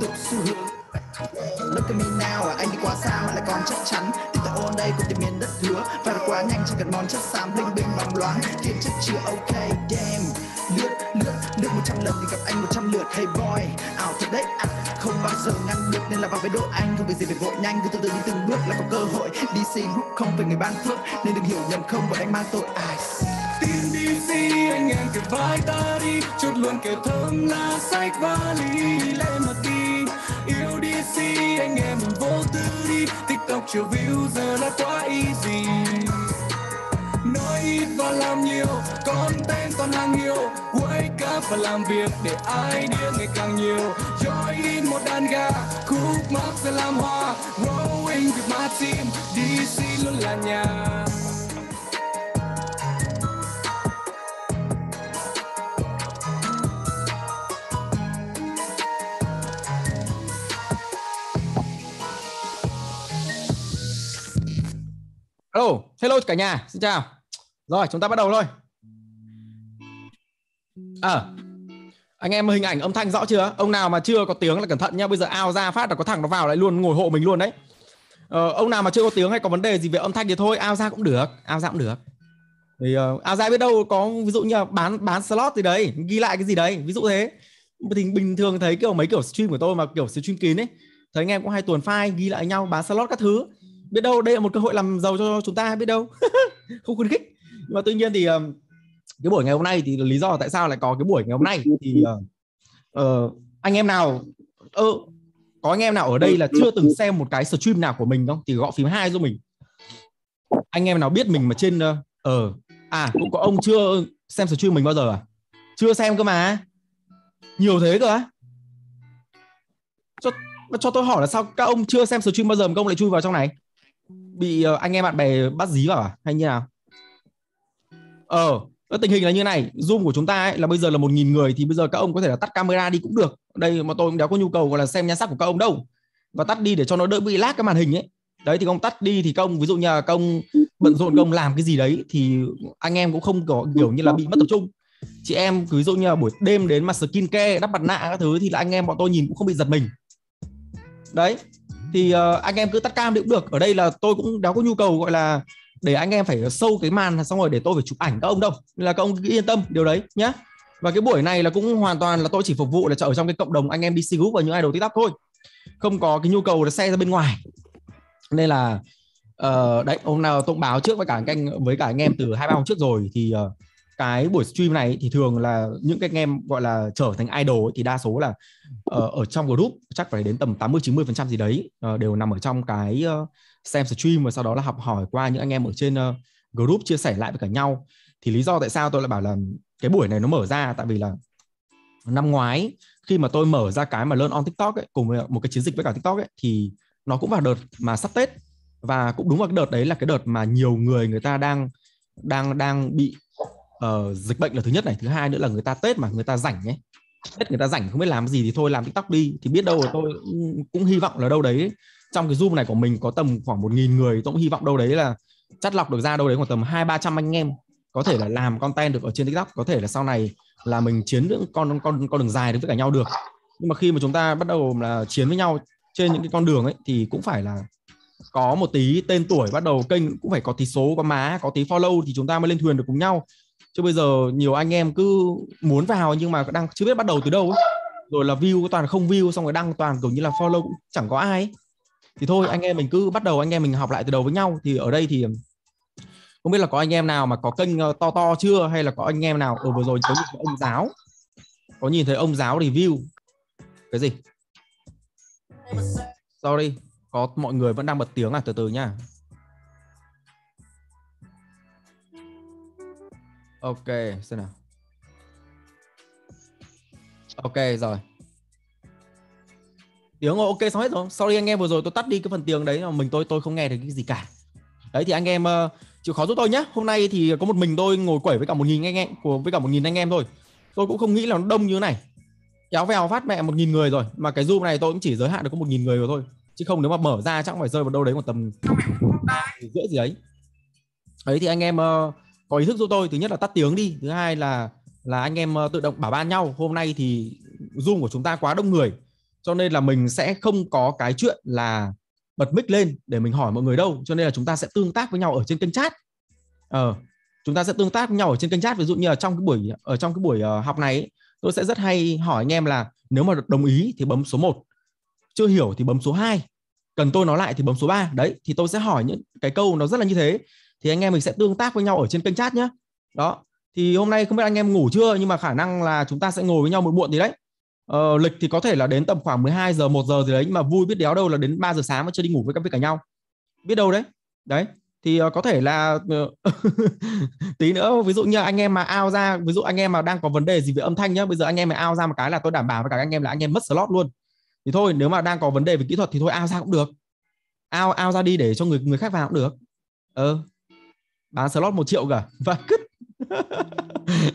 tục xu Look at me now, anh đi quá xa mà lại còn chắc chắn Tin tờ ôn đây của tìm miền đất hứa và là quá nhanh chẳng cần món chất xám Linh binh bóng loáng, kiến chất chưa ok Damn, lướt, lướt, lướt một trăm lần thì gặp anh một trăm lượt Hey boy, ảo thật đấy anh Không bao giờ ngăn được nên là vào với độ anh Không việc gì phải vội nhanh, cứ từ từ đi từng bước là có cơ hội Đi xin hút không phải người ban phước Nên đừng hiểu nhầm không bởi anh mang tội ai Tin đi si, anh em kề vai ta đi Chút luôn kẻ thơm là sách vali Lên mà tin yêu đi si anh em mình vô tư đi tiktok chiều view giờ là quá easy nói ít và làm nhiều tên toàn hàng nhiều wake up và làm việc để ai điên ngày càng nhiều in một đàn gà khúc mắc sẽ làm hoa growing with my team dc luôn là nhà Hello, oh, hello cả nhà, xin chào. Rồi, chúng ta bắt đầu thôi. À, anh em hình ảnh âm thanh rõ chưa? Ông nào mà chưa có tiếng là cẩn thận nha. Bây giờ ao ra phát là có thằng nó vào lại luôn ngồi hộ mình luôn đấy. Ờ, ông nào mà chưa có tiếng hay có vấn đề gì về âm thanh thì thôi, ao ra cũng được, ao ra cũng được. Thì uh, ao ra biết đâu có ví dụ như là bán bán slot gì đấy, ghi lại cái gì đấy, ví dụ thế. Thì bình thường thấy kiểu mấy kiểu stream của tôi mà kiểu stream kín ấy, thấy anh em cũng hay tuần file ghi lại nhau bán slot các thứ biết đâu đây là một cơ hội làm giàu cho chúng ta biết đâu không khuyến khích nhưng mà tuy nhiên thì ờ, cái buổi ngày hôm nay thì lý do tại sao lại có cái buổi ngày hôm nay thì uh, anh em nào ơ uh, có anh em nào ở đây là chưa từng xem một cái stream nào của mình không thì gõ phím hai cho mình anh em nào biết mình mà trên ờ uh, à cũng có ông chưa xem stream mình bao giờ à chưa xem cơ mà nhiều thế cơ á cho cho tôi hỏi là sao các ông chưa xem stream bao giờ mà các ông lại chui vào trong này bị ờ, anh em bạn bè bắt dí vào à hay như nào ờ tình hình là như này zoom của chúng ta ấy, là bây giờ là một nghìn người thì bây giờ các ông có thể là tắt camera đi cũng được đây mà tôi cũng đéo có nhu cầu gọi là xem nhan sắc của các ông đâu và tắt đi để cho nó đỡ bị lag cái màn hình ấy đấy thì ông tắt đi thì công ví dụ như là công bận rộn công làm cái gì đấy thì anh em cũng không có kiểu như là bị mất tập trung chị em ví dụ như là buổi đêm đến mà skin care đắp mặt nạ các thứ thì là anh em bọn tôi nhìn cũng không bị giật mình đấy thì uh, anh em cứ tắt cam thì cũng được ở đây là tôi cũng đã có nhu cầu gọi là để anh em phải sâu cái màn xong rồi để tôi phải chụp ảnh các ông đâu là các ông cứ yên tâm điều đấy nhé và cái buổi này là cũng hoàn toàn là tôi chỉ phục vụ là ở trong cái cộng đồng anh em DC Group và những idol TikTok thôi không có cái nhu cầu là xe ra bên ngoài nên là uh, đấy hôm nào tôi báo trước với cả anh với cả anh em từ hai ba hôm trước rồi thì uh, cái buổi stream này thì thường là những cái anh em gọi là trở thành idol ấy, thì đa số là uh, ở trong group chắc phải đến tầm 80 90 phần trăm gì đấy uh, đều nằm ở trong cái uh, xem stream và sau đó là học hỏi qua những anh em ở trên uh, group chia sẻ lại với cả nhau thì lý do tại sao tôi lại bảo là cái buổi này nó mở ra tại vì là năm ngoái khi mà tôi mở ra cái mà learn on TikTok ấy cùng với một cái chiến dịch với cả TikTok ấy thì nó cũng vào đợt mà sắp Tết và cũng đúng vào cái đợt đấy là cái đợt mà nhiều người người ta đang đang đang bị uh, dịch bệnh là thứ nhất này thứ hai nữa là người ta tết mà người ta rảnh ấy tết người ta rảnh không biết làm gì thì thôi làm tiktok đi thì biết đâu là tôi cũng hy vọng là đâu đấy trong cái zoom này của mình có tầm khoảng một nghìn người tôi cũng hy vọng đâu đấy là chắt lọc được ra đâu đấy khoảng tầm hai ba trăm anh em có thể là làm content được ở trên tiktok có thể là sau này là mình chiến được con con con đường dài được với cả nhau được nhưng mà khi mà chúng ta bắt đầu là chiến với nhau trên những cái con đường ấy thì cũng phải là có một tí tên tuổi bắt đầu kênh cũng phải có tí số có má có tí follow thì chúng ta mới lên thuyền được cùng nhau chứ bây giờ nhiều anh em cứ muốn vào nhưng mà đang chưa biết bắt đầu từ đâu ấy. rồi là view toàn không view xong rồi đăng toàn kiểu như là follow cũng chẳng có ai ấy. thì thôi anh em mình cứ bắt đầu anh em mình học lại từ đầu với nhau thì ở đây thì không biết là có anh em nào mà có kênh ờ, to to chưa hay là có anh em nào ở ờ, vừa rồi có nhìn ông giáo có nhìn thấy ông giáo review cái gì sorry có mọi người vẫn đang bật tiếng à từ từ nha ok xem nào ok rồi tiếng ok xong hết rồi sorry anh em vừa rồi tôi tắt đi cái phần tiếng đấy mà mình tôi tôi không nghe được cái gì cả đấy thì anh em uh, chịu khó giúp tôi nhé hôm nay thì có một mình tôi ngồi quẩy với cả một nghìn anh em của với cả một nghìn anh em thôi tôi cũng không nghĩ là nó đông như thế này kéo vèo phát mẹ một nghìn người rồi mà cái zoom này tôi cũng chỉ giới hạn được có một nghìn người rồi thôi chứ không nếu mà mở ra chắc cũng phải rơi vào đâu đấy một tầm rưỡi gì đấy. đấy thì anh em uh, có ý thức giúp tôi thứ nhất là tắt tiếng đi thứ hai là là anh em ờ, tự động bảo ban nhau hôm nay thì zoom của chúng ta quá đông người cho nên là mình sẽ không có cái chuyện là bật mic lên để mình hỏi mọi người đâu cho nên là chúng ta sẽ tương tác với nhau ở trên kênh chat ờ, chúng ta sẽ tương tác với nhau ở trên kênh chat ví dụ như là trong cái buổi ở trong cái buổi ờ, học này tôi sẽ rất hay hỏi anh em là nếu mà đồng ý thì bấm số 1 chưa hiểu thì bấm số 2 cần tôi nói lại thì bấm số 3 đấy thì tôi sẽ hỏi những cái câu nó rất là như thế thì anh em mình sẽ tương tác với nhau ở trên kênh chat nhé đó thì hôm nay không biết anh em ngủ chưa nhưng mà khả năng là chúng ta sẽ ngồi với nhau một muộn thì đấy ờ, lịch thì có thể là đến tầm khoảng 12 giờ 1 giờ gì đấy nhưng mà vui biết đéo đâu là đến 3 giờ sáng mà chưa đi ngủ với các vị cả nhau biết đâu đấy đấy thì ờ, có thể là ờ, tí nữa ví dụ như anh em mà ao ra ví dụ anh em mà đang có vấn đề gì về âm thanh nhá bây giờ anh em mà ao ra một cái là tôi đảm bảo với cả anh em là anh em mất slot luôn thì thôi nếu mà đang có vấn đề về kỹ thuật thì thôi ao ra cũng được ao ao ra đi để cho người người khác vào cũng được ờ bán slot một triệu cả và cứt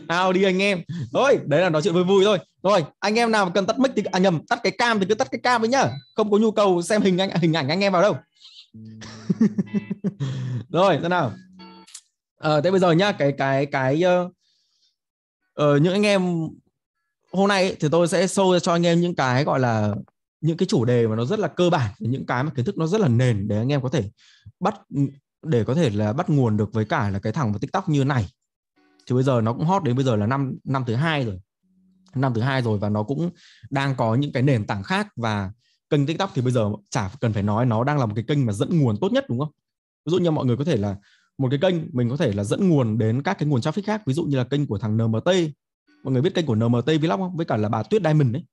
ao đi anh em thôi đấy là nói chuyện vui vui thôi rồi anh em nào cần tắt mic thì à nhầm tắt cái cam thì cứ tắt cái cam với nhá không có nhu cầu xem hình ảnh hình ảnh anh em vào đâu rồi thế nào ờ à, thế bây giờ nhá cái cái cái uh, uh, những anh em hôm nay thì tôi sẽ show cho anh em những cái gọi là những cái chủ đề mà nó rất là cơ bản những cái mà kiến thức nó rất là nền để anh em có thể bắt để có thể là bắt nguồn được với cả là cái thằng vào tiktok như này thì bây giờ nó cũng hot đến bây giờ là năm năm thứ hai rồi năm thứ hai rồi và nó cũng đang có những cái nền tảng khác và kênh tiktok thì bây giờ chả cần phải nói nó đang là một cái kênh mà dẫn nguồn tốt nhất đúng không ví dụ như mọi người có thể là một cái kênh mình có thể là dẫn nguồn đến các cái nguồn traffic khác ví dụ như là kênh của thằng NMT mọi người biết kênh của NMT Vlog không với cả là bà Tuyết Diamond đấy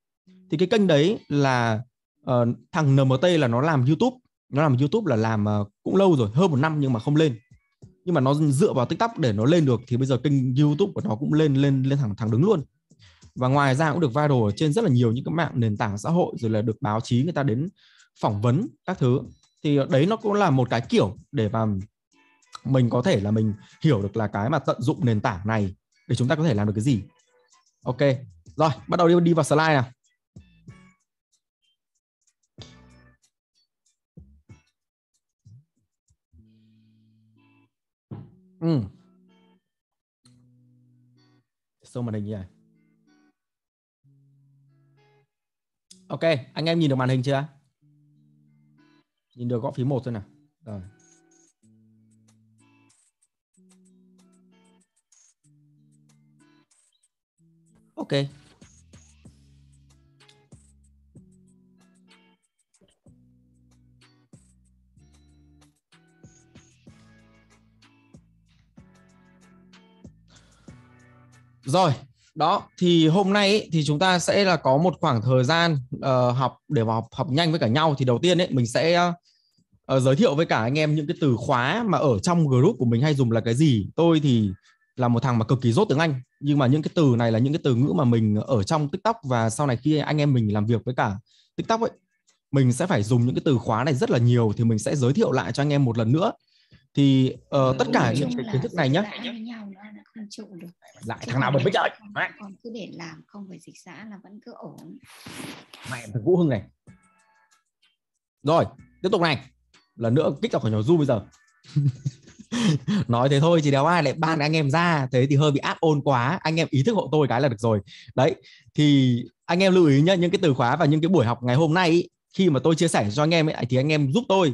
thì cái kênh đấy là uh, thằng NMT là nó làm YouTube nó làm YouTube là làm ờ, cũng lâu rồi hơn một năm nhưng mà không lên nhưng mà nó dựa vào TikTok để nó lên được thì bây giờ kênh YouTube của nó cũng lên lên lên thẳng thẳng đứng luôn và ngoài ra cũng được viral ở trên rất là nhiều những cái mạng nền tảng xã hội rồi là được báo chí người ta đến phỏng vấn các thứ thì đấy nó cũng là một cái kiểu để mà mình có thể là mình hiểu được là cái mà tận dụng nền tảng này để chúng ta có thể làm được cái gì ok rồi bắt đầu đi đi vào slide nào ừ. show màn hình như ok anh em nhìn được màn hình chưa nhìn được gõ phí một thôi nào rồi ok rồi đó thì hôm nay ấy, thì chúng ta sẽ là có một khoảng thời gian uh, học để mà học học nhanh với cả nhau thì đầu tiên ấy mình sẽ uh, giới thiệu với cả anh em những cái từ khóa mà ở trong group của mình hay dùng là cái gì tôi thì là một thằng mà cực kỳ rốt tiếng Anh nhưng mà những cái từ này là những cái từ ngữ mà mình ở trong TikTok và sau này khi anh em mình làm việc với cả TikTok ấy mình sẽ phải dùng những cái từ khóa này rất là nhiều thì mình sẽ giới thiệu lại cho anh em một lần nữa thì uh, tất cả những cái kiến thức này nhé không trụ được lại thằng nào mình biết chơi mẹ còn cứ để làm không phải dịch xã là vẫn cứ ổn mẹ thằng vũ hưng này rồi tiếp tục này lần nữa kích vào khỏi nhỏ du bây giờ nói thế thôi chỉ đéo ai lại ban anh em ra thế thì hơi bị áp ôn quá anh em ý thức hộ tôi cái là được rồi đấy thì anh em lưu ý nhá những cái từ khóa và những cái buổi học ngày hôm nay ý, khi mà tôi chia sẻ cho anh em ấy, thì anh em giúp tôi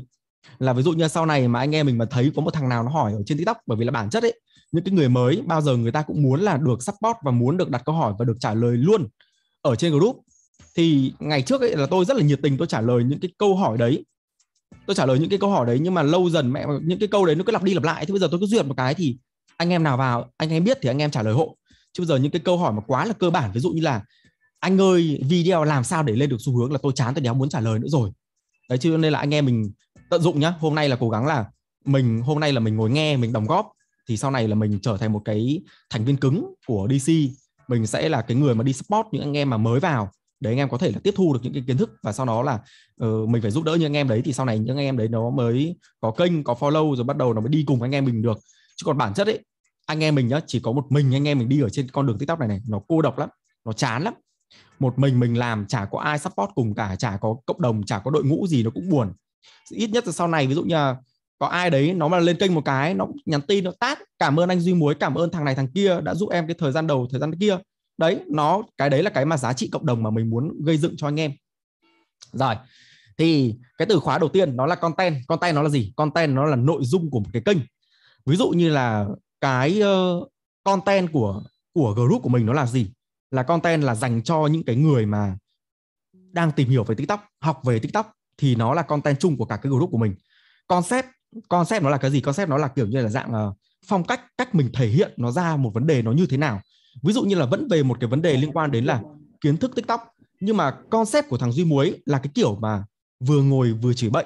là ví dụ như sau này mà anh em mình mà thấy có một thằng nào nó hỏi ở trên tiktok bởi vì là bản chất ấy những cái người mới bao giờ người ta cũng muốn là được support và muốn được đặt câu hỏi và được trả lời luôn ở trên group thì ngày trước ấy là tôi rất là nhiệt tình tôi trả lời những cái câu hỏi đấy tôi trả lời những cái câu hỏi đấy nhưng mà lâu dần mẹ những cái câu đấy nó cứ lặp đi lặp lại thì bây giờ tôi cứ duyệt một cái thì anh em nào vào anh em biết thì anh em trả lời hộ chứ bây giờ những cái câu hỏi mà quá là cơ bản ví dụ như là anh ơi video làm sao để lên được xu hướng là tôi chán tôi đéo muốn trả lời nữa rồi đấy chứ nên là anh em mình tận dụng nhá hôm nay là cố gắng là mình hôm nay là mình ngồi nghe mình đóng góp thì sau này là mình trở thành một cái thành viên cứng của DC mình sẽ là cái người mà đi support những anh em mà mới vào để anh em có thể là tiếp thu được những cái kiến thức và sau đó là uh, mình phải giúp đỡ những anh em đấy thì sau này những anh em đấy nó mới có kênh có follow rồi bắt đầu nó mới đi cùng anh em mình được chứ còn bản chất ấy anh em mình nhá chỉ có một mình anh em mình đi ở trên con đường tiktok này này nó cô độc lắm nó chán lắm một mình mình làm chả có ai support cùng cả chả có cộng đồng chả có đội ngũ gì nó cũng buồn ít nhất là sau này ví dụ như là có ai đấy nó mà lên kênh một cái nó nhắn tin nó tát cảm ơn anh duy muối cảm ơn thằng này thằng kia đã giúp em cái thời gian đầu thời gian kia đấy nó cái đấy là cái mà giá trị cộng đồng mà mình muốn gây dựng cho anh em rồi thì cái từ khóa đầu tiên nó là content content nó là gì content nó là nội dung của một cái kênh ví dụ như là cái uh, content của của group của mình nó là gì là content là dành cho những cái người mà đang tìm hiểu về tiktok học về tiktok thì nó là content chung của cả cái group của mình concept concept nó là cái gì concept nó là kiểu như là dạng là phong cách cách mình thể hiện nó ra một vấn đề nó như thế nào ví dụ như là vẫn về một cái vấn đề liên quan đến là kiến thức tiktok nhưng mà concept của thằng duy muối là cái kiểu mà vừa ngồi vừa chửi bệnh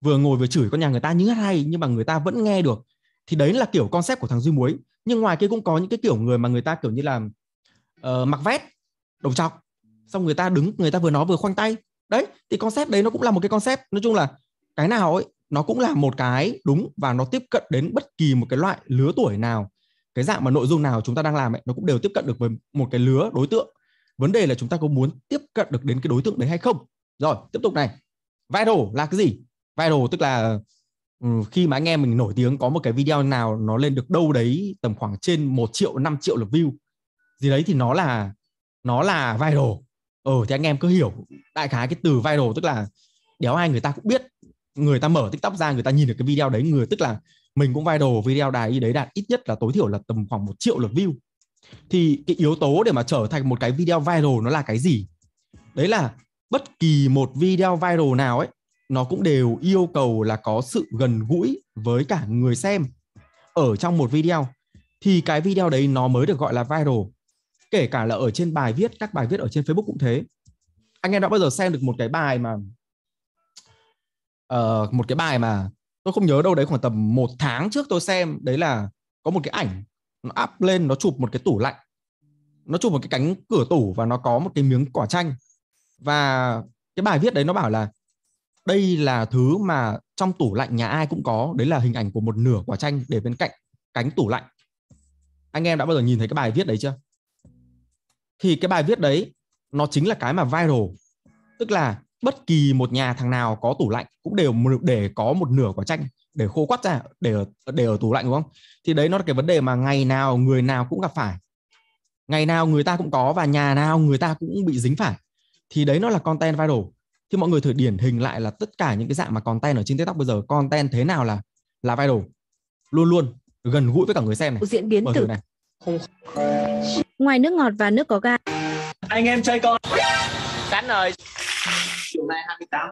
vừa ngồi vừa chửi con nhà người ta như hay nhưng mà người ta vẫn nghe được thì đấy là kiểu concept của thằng duy muối nhưng ngoài kia cũng có những cái kiểu người mà người ta kiểu như là uh, mặc vét đầu trọc xong người ta đứng người ta vừa nói vừa khoanh tay đấy thì concept đấy nó cũng là một cái concept nói chung là cái nào ấy nó cũng là một cái đúng và nó tiếp cận đến bất kỳ một cái loại lứa tuổi nào cái dạng mà nội dung nào chúng ta đang làm ấy, nó cũng đều tiếp cận được với một cái lứa đối tượng vấn đề là chúng ta có muốn tiếp cận được đến cái đối tượng đấy hay không rồi tiếp tục này viral là cái gì viral tức là ừ, khi mà anh em mình nổi tiếng có một cái video nào nó lên được đâu đấy tầm khoảng trên 1 triệu 5 triệu lượt view gì đấy thì nó là nó là viral ờ thì anh em cứ hiểu đại khái cái từ viral tức là đéo ai người ta cũng biết người ta mở tiktok ra người ta nhìn được cái video đấy người tức là mình cũng viral video đài đấy đạt ít nhất là tối thiểu là tầm khoảng một triệu lượt view thì cái yếu tố để mà trở thành một cái video viral nó là cái gì đấy là bất kỳ một video viral nào ấy nó cũng đều yêu cầu là có sự gần gũi với cả người xem ở trong một video thì cái video đấy nó mới được gọi là viral kể cả là ở trên bài viết các bài viết ở trên facebook cũng thế anh em đã bao giờ xem được một cái bài mà uh, một cái bài mà tôi không nhớ đâu đấy khoảng tầm một tháng trước tôi xem đấy là có một cái ảnh nó up lên nó chụp một cái tủ lạnh nó chụp một cái cánh cửa tủ và nó có một cái miếng quả chanh và cái bài viết đấy nó bảo là đây là thứ mà trong tủ lạnh nhà ai cũng có đấy là hình ảnh của một nửa quả chanh để bên cạnh cánh tủ lạnh anh em đã bao giờ nhìn thấy cái bài viết đấy chưa thì cái bài viết đấy nó chính là cái mà viral tức là bất kỳ một nhà thằng nào có tủ lạnh cũng đều để có một nửa quả chanh để khô quắt ra để ở, để ở tủ lạnh đúng không thì đấy nó là cái vấn đề mà ngày nào người nào cũng gặp phải ngày nào người ta cũng có và nhà nào người ta cũng bị dính phải thì đấy nó là content viral thì mọi người thử điển hình lại là tất cả những cái dạng mà content ở trên tiktok bây giờ content thế nào là là viral luôn luôn gần gũi với cả người xem này diễn biến từ này ngoài nước ngọt và nước có ga anh em chơi con cắn rồi chiều nay 28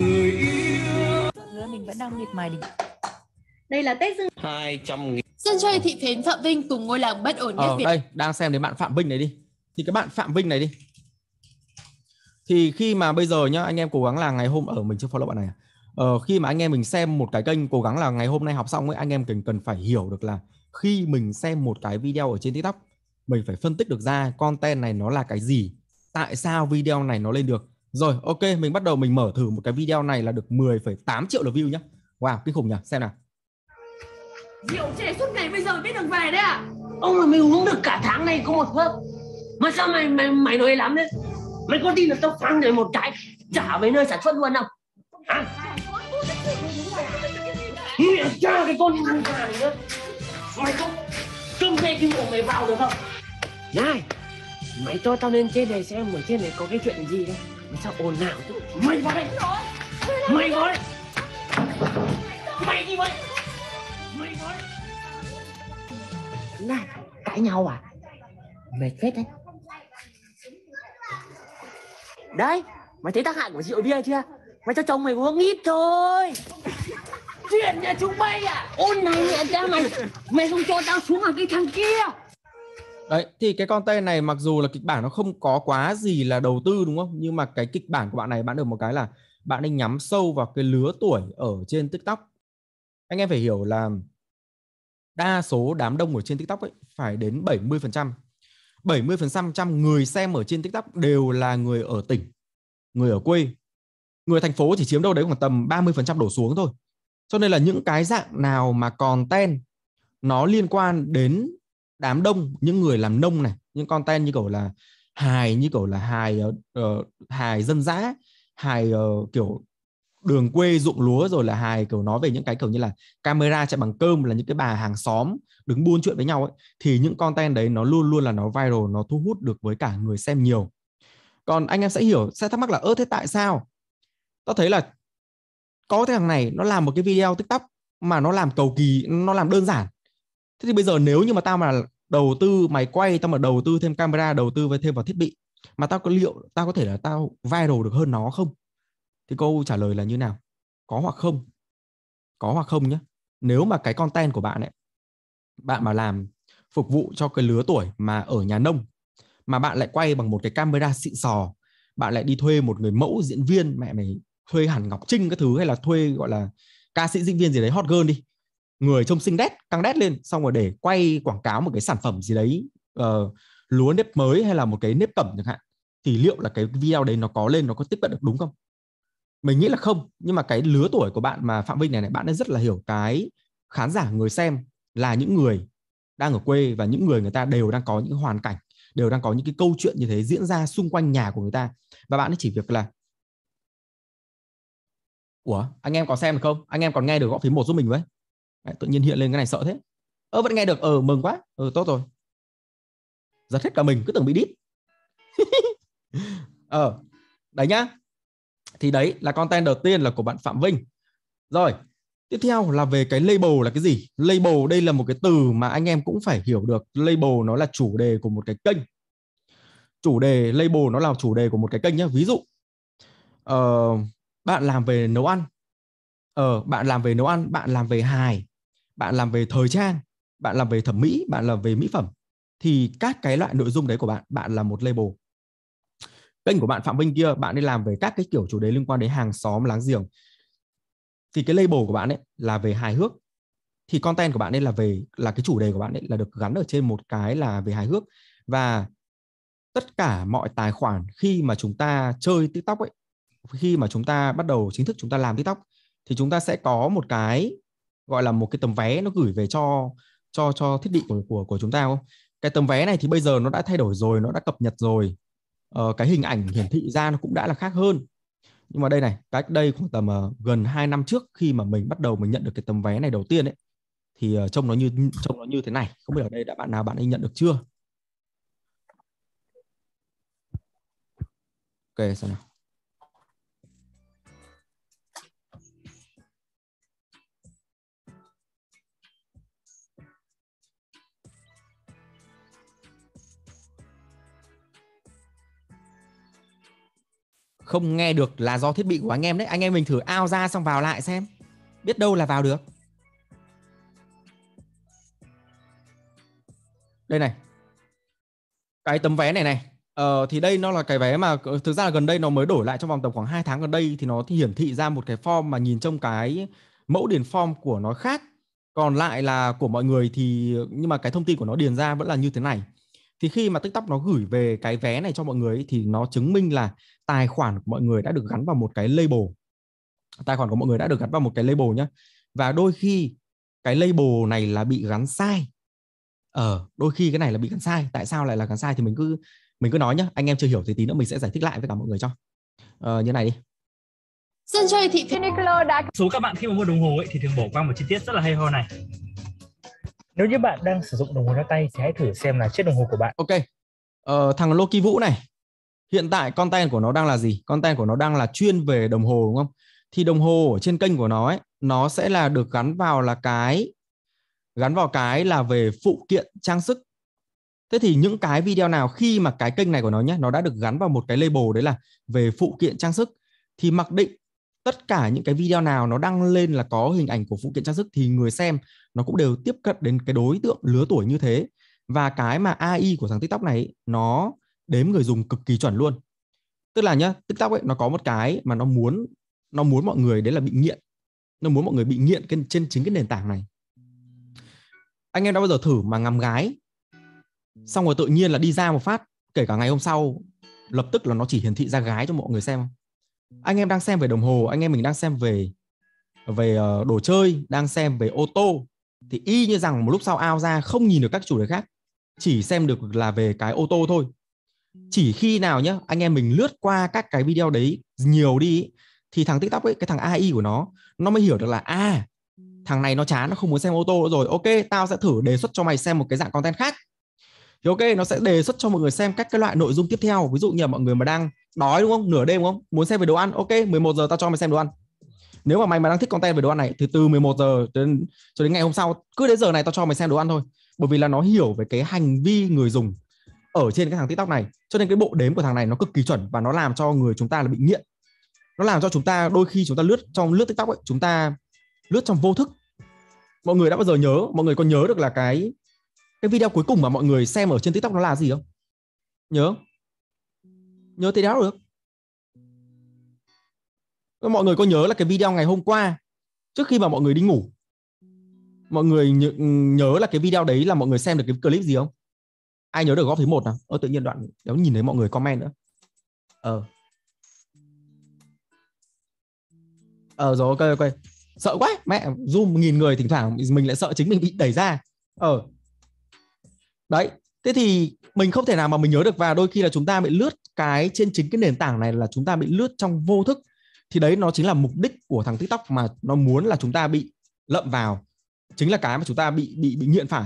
Hứa mình vẫn đang miệt mài đi. đây là Tết Dương 200 nghìn Dân chơi thị Phến Phạm Vinh cùng ngôi làng bất ổn nhất ờ, Việt Đây, đang xem đến bạn Phạm Vinh này đi Thì các bạn Phạm Vinh này đi Thì khi mà bây giờ nhá, anh em cố gắng là ngày hôm ở ờ, mình chưa follow bạn này à. Ờ, khi mà anh em mình xem một cái kênh cố gắng là ngày hôm nay học xong ấy anh em cần cần phải hiểu được là khi mình xem một cái video ở trên tiktok mình phải phân tích được ra content này nó là cái gì tại sao video này nó lên được rồi ok mình bắt đầu mình mở thử một cái video này là được 10,8 triệu lượt view nhá wow kinh khủng nhỉ xem nào rượu trẻ suốt ngày bây giờ biết được về đấy à ông là mày uống được cả tháng này có một hớp mà sao mày mày mày nói lắm đấy mày có tin là tao phang rồi một cái trả về nơi sản xuất luôn không hả mẹ cha cái con thằng này nữa Mày không Câm nghe cái mồm mày vào được không Này Mày cho tao lên trên này xem ở trên này có cái chuyện gì đây mày sao ồn nào chứ Mày vào đây Mày vào đây Mày đi mày Mày vào đây Này Cãi nhau à Mệt chết đấy Đấy Mày thấy tác hại của rượu bia chưa Mày cho chồng mày uống ít thôi chuyện nhà chúng bay à ôn này mẹ cha mày mày không cho tao xuống hàng cái thằng kia đấy thì cái con tay này mặc dù là kịch bản nó không có quá gì là đầu tư đúng không nhưng mà cái kịch bản của bạn này bạn được một cái là bạn nên nhắm sâu vào cái lứa tuổi ở trên tiktok anh em phải hiểu là đa số đám đông ở trên tiktok ấy phải đến 70 phần trăm 70 phần trăm người xem ở trên tiktok đều là người ở tỉnh người ở quê người thành phố chỉ chiếm đâu đấy khoảng tầm 30 phần trăm đổ xuống thôi cho nên là những cái dạng nào mà còn ten nó liên quan đến đám đông những người làm nông này những con ten như kiểu là hài như kiểu là hài uh, hài dân dã hài uh, kiểu đường quê ruộng lúa rồi là hài kiểu nói về những cái kiểu như là camera chạy bằng cơm là những cái bà hàng xóm đứng buôn chuyện với nhau ấy thì những content đấy nó luôn luôn là nó viral nó thu hút được với cả người xem nhiều còn anh em sẽ hiểu sẽ thắc mắc là ơ thế tại sao tao thấy là có cái thằng này nó làm một cái video tiktok mà nó làm cầu kỳ nó làm đơn giản thế thì bây giờ nếu như mà tao mà đầu tư máy quay tao mà đầu tư thêm camera đầu tư với thêm vào thiết bị mà tao có liệu tao có thể là tao viral được hơn nó không thì câu trả lời là như nào có hoặc không có hoặc không nhé nếu mà cái content của bạn ấy bạn mà làm phục vụ cho cái lứa tuổi mà ở nhà nông mà bạn lại quay bằng một cái camera xịn sò bạn lại đi thuê một người mẫu diễn viên mẹ mày thuê hẳn ngọc trinh cái thứ hay là thuê gọi là ca sĩ diễn viên gì đấy hot girl đi người trông xinh đét căng đét lên xong rồi để quay quảng cáo một cái sản phẩm gì đấy uh, lúa nếp mới hay là một cái nếp cẩm chẳng hạn thì liệu là cái video đấy nó có lên nó có tiếp cận được đúng không mình nghĩ là không nhưng mà cái lứa tuổi của bạn mà phạm vinh này này bạn ấy rất là hiểu cái khán giả người xem là những người đang ở quê và những người người ta đều đang có những hoàn cảnh đều đang có những cái câu chuyện như thế diễn ra xung quanh nhà của người ta và bạn ấy chỉ việc là ủa anh em có xem được không anh em còn nghe được gõ phím một giúp mình với Đấy, tự nhiên hiện lên cái này sợ thế ơ vẫn nghe được ờ mừng quá ờ tốt rồi giật hết cả mình cứ tưởng bị đít ờ đấy nhá thì đấy là content đầu tiên là của bạn phạm vinh rồi tiếp theo là về cái label là cái gì label đây là một cái từ mà anh em cũng phải hiểu được label nó là chủ đề của một cái kênh chủ đề label nó là chủ đề của một cái kênh nhé ví dụ uh, bạn làm về nấu ăn ờ bạn làm về nấu ăn bạn làm về hài bạn làm về thời trang bạn làm về thẩm mỹ bạn làm về mỹ phẩm thì các cái loại nội dung đấy của bạn bạn là một label kênh của bạn phạm vinh kia bạn đi làm về các cái kiểu chủ đề liên quan đến hàng xóm láng giềng thì cái label của bạn ấy là về hài hước thì content của bạn ấy là về là cái chủ đề của bạn ấy là được gắn ở trên một cái là về hài hước và tất cả mọi tài khoản khi mà chúng ta chơi tiktok ấy khi mà chúng ta bắt đầu chính thức chúng ta làm tiktok thì chúng ta sẽ có một cái gọi là một cái tấm vé nó gửi về cho cho cho thiết bị của của của chúng ta không cái tấm vé này thì bây giờ nó đã thay đổi rồi nó đã cập nhật rồi ờ, cái hình ảnh hiển thị ra nó cũng đã là khác hơn nhưng mà đây này cách đây khoảng tầm uh, gần 2 năm trước khi mà mình bắt đầu mình nhận được cái tấm vé này đầu tiên ấy thì uh, trông nó như trông nó như thế này không biết ở đây đã bạn nào bạn ấy nhận được chưa ok xem nào không nghe được là do thiết bị của anh em đấy anh em mình thử ao ra xong vào lại xem biết đâu là vào được đây này cái tấm vé này này ờ, thì đây nó là cái vé mà thực ra là gần đây nó mới đổi lại trong vòng tầm khoảng 2 tháng gần đây thì nó thì hiển thị ra một cái form mà nhìn trong cái mẫu điền form của nó khác còn lại là của mọi người thì nhưng mà cái thông tin của nó điền ra vẫn là như thế này thì khi mà tiktok nó gửi về cái vé này cho mọi người ấy, thì nó chứng minh là tài khoản của mọi người đã được gắn vào một cái label tài khoản của mọi người đã được gắn vào một cái label nhé và đôi khi cái label này là bị gắn sai ờ đôi khi cái này là bị gắn sai tại sao lại là gắn sai thì mình cứ mình cứ nói nhá anh em chưa hiểu thì tí nữa mình sẽ giải thích lại với cả mọi người cho ờ, như này đi sân chơi thị Uniqlo đã số các bạn khi mà mua đồng hồ ấy thì thường bỏ qua một chi tiết rất là hay ho này nếu như bạn đang sử dụng đồng hồ đeo tay thì hãy thử xem là chiếc đồng hồ của bạn. Ok. Ờ, thằng Loki Vũ này, hiện tại content của nó đang là gì? Content của nó đang là chuyên về đồng hồ đúng không? Thì đồng hồ ở trên kênh của nó ấy, nó sẽ là được gắn vào là cái gắn vào cái là về phụ kiện trang sức. Thế thì những cái video nào khi mà cái kênh này của nó nhé, nó đã được gắn vào một cái label đấy là về phụ kiện trang sức thì mặc định tất cả những cái video nào nó đăng lên là có hình ảnh của phụ kiện trang sức thì người xem nó cũng đều tiếp cận đến cái đối tượng lứa tuổi như thế và cái mà AI của thằng TikTok này nó đếm người dùng cực kỳ chuẩn luôn tức là nhá TikTok ấy nó có một cái mà nó muốn nó muốn mọi người đấy là bị nghiện nó muốn mọi người bị nghiện cái, trên chính cái nền tảng này anh em đã bao giờ thử mà ngắm gái xong rồi tự nhiên là đi ra một phát kể cả ngày hôm sau lập tức là nó chỉ hiển thị ra gái cho mọi người xem không anh em đang xem về đồng hồ anh em mình đang xem về về ờ, đồ chơi đang xem về ô tô thì y như rằng một lúc sau ao ra không nhìn được các chủ đề khác chỉ xem được là về cái ô tô thôi chỉ khi nào nhá anh em mình lướt qua các cái video đấy nhiều đi thì thằng tiktok ấy cái thằng ai của nó nó mới hiểu được là à thằng này nó chán nó không muốn xem ô tô nữa rồi ok tao sẽ thử đề xuất cho mày xem một cái dạng content khác thì ok nó sẽ đề xuất cho mọi người xem các cái loại nội dung tiếp theo ví dụ như là mọi người mà đang đói đúng không nửa đêm đúng không muốn xem về đồ ăn ok 11 giờ tao cho mày xem đồ ăn nếu mà mày mà đang thích content về đồ ăn này thì từ 11 giờ đến cho đến ngày hôm sau cứ đến giờ này tao cho mày xem đồ ăn thôi bởi vì là nó hiểu về cái hành vi người dùng ở trên cái thằng tiktok này cho nên cái bộ đếm của thằng này nó cực kỳ chuẩn và nó làm cho người chúng ta là bị nghiện nó làm cho chúng ta đôi khi chúng ta lướt trong lướt tiktok ấy chúng ta lướt trong vô thức mọi người đã bao giờ nhớ mọi người có nhớ được là cái cái video cuối cùng mà mọi người xem ở trên tiktok nó là gì không nhớ nhớ thế đó được mọi người có nhớ là cái video ngày hôm qua trước khi mà mọi người đi ngủ mọi người nhớ, nhớ là cái video đấy là mọi người xem được cái clip gì không ai nhớ được góp thứ một nào ơ tự nhiên đoạn nếu nhìn thấy mọi người comment nữa ờ ờ rồi ok ok sợ quá mẹ zoom nghìn người thỉnh thoảng mình lại sợ chính mình bị đẩy ra ờ đấy thế thì mình không thể nào mà mình nhớ được và đôi khi là chúng ta bị lướt cái trên chính cái nền tảng này là chúng ta bị lướt trong vô thức thì đấy nó chính là mục đích của thằng tiktok mà nó muốn là chúng ta bị lậm vào chính là cái mà chúng ta bị bị bị nghiện phải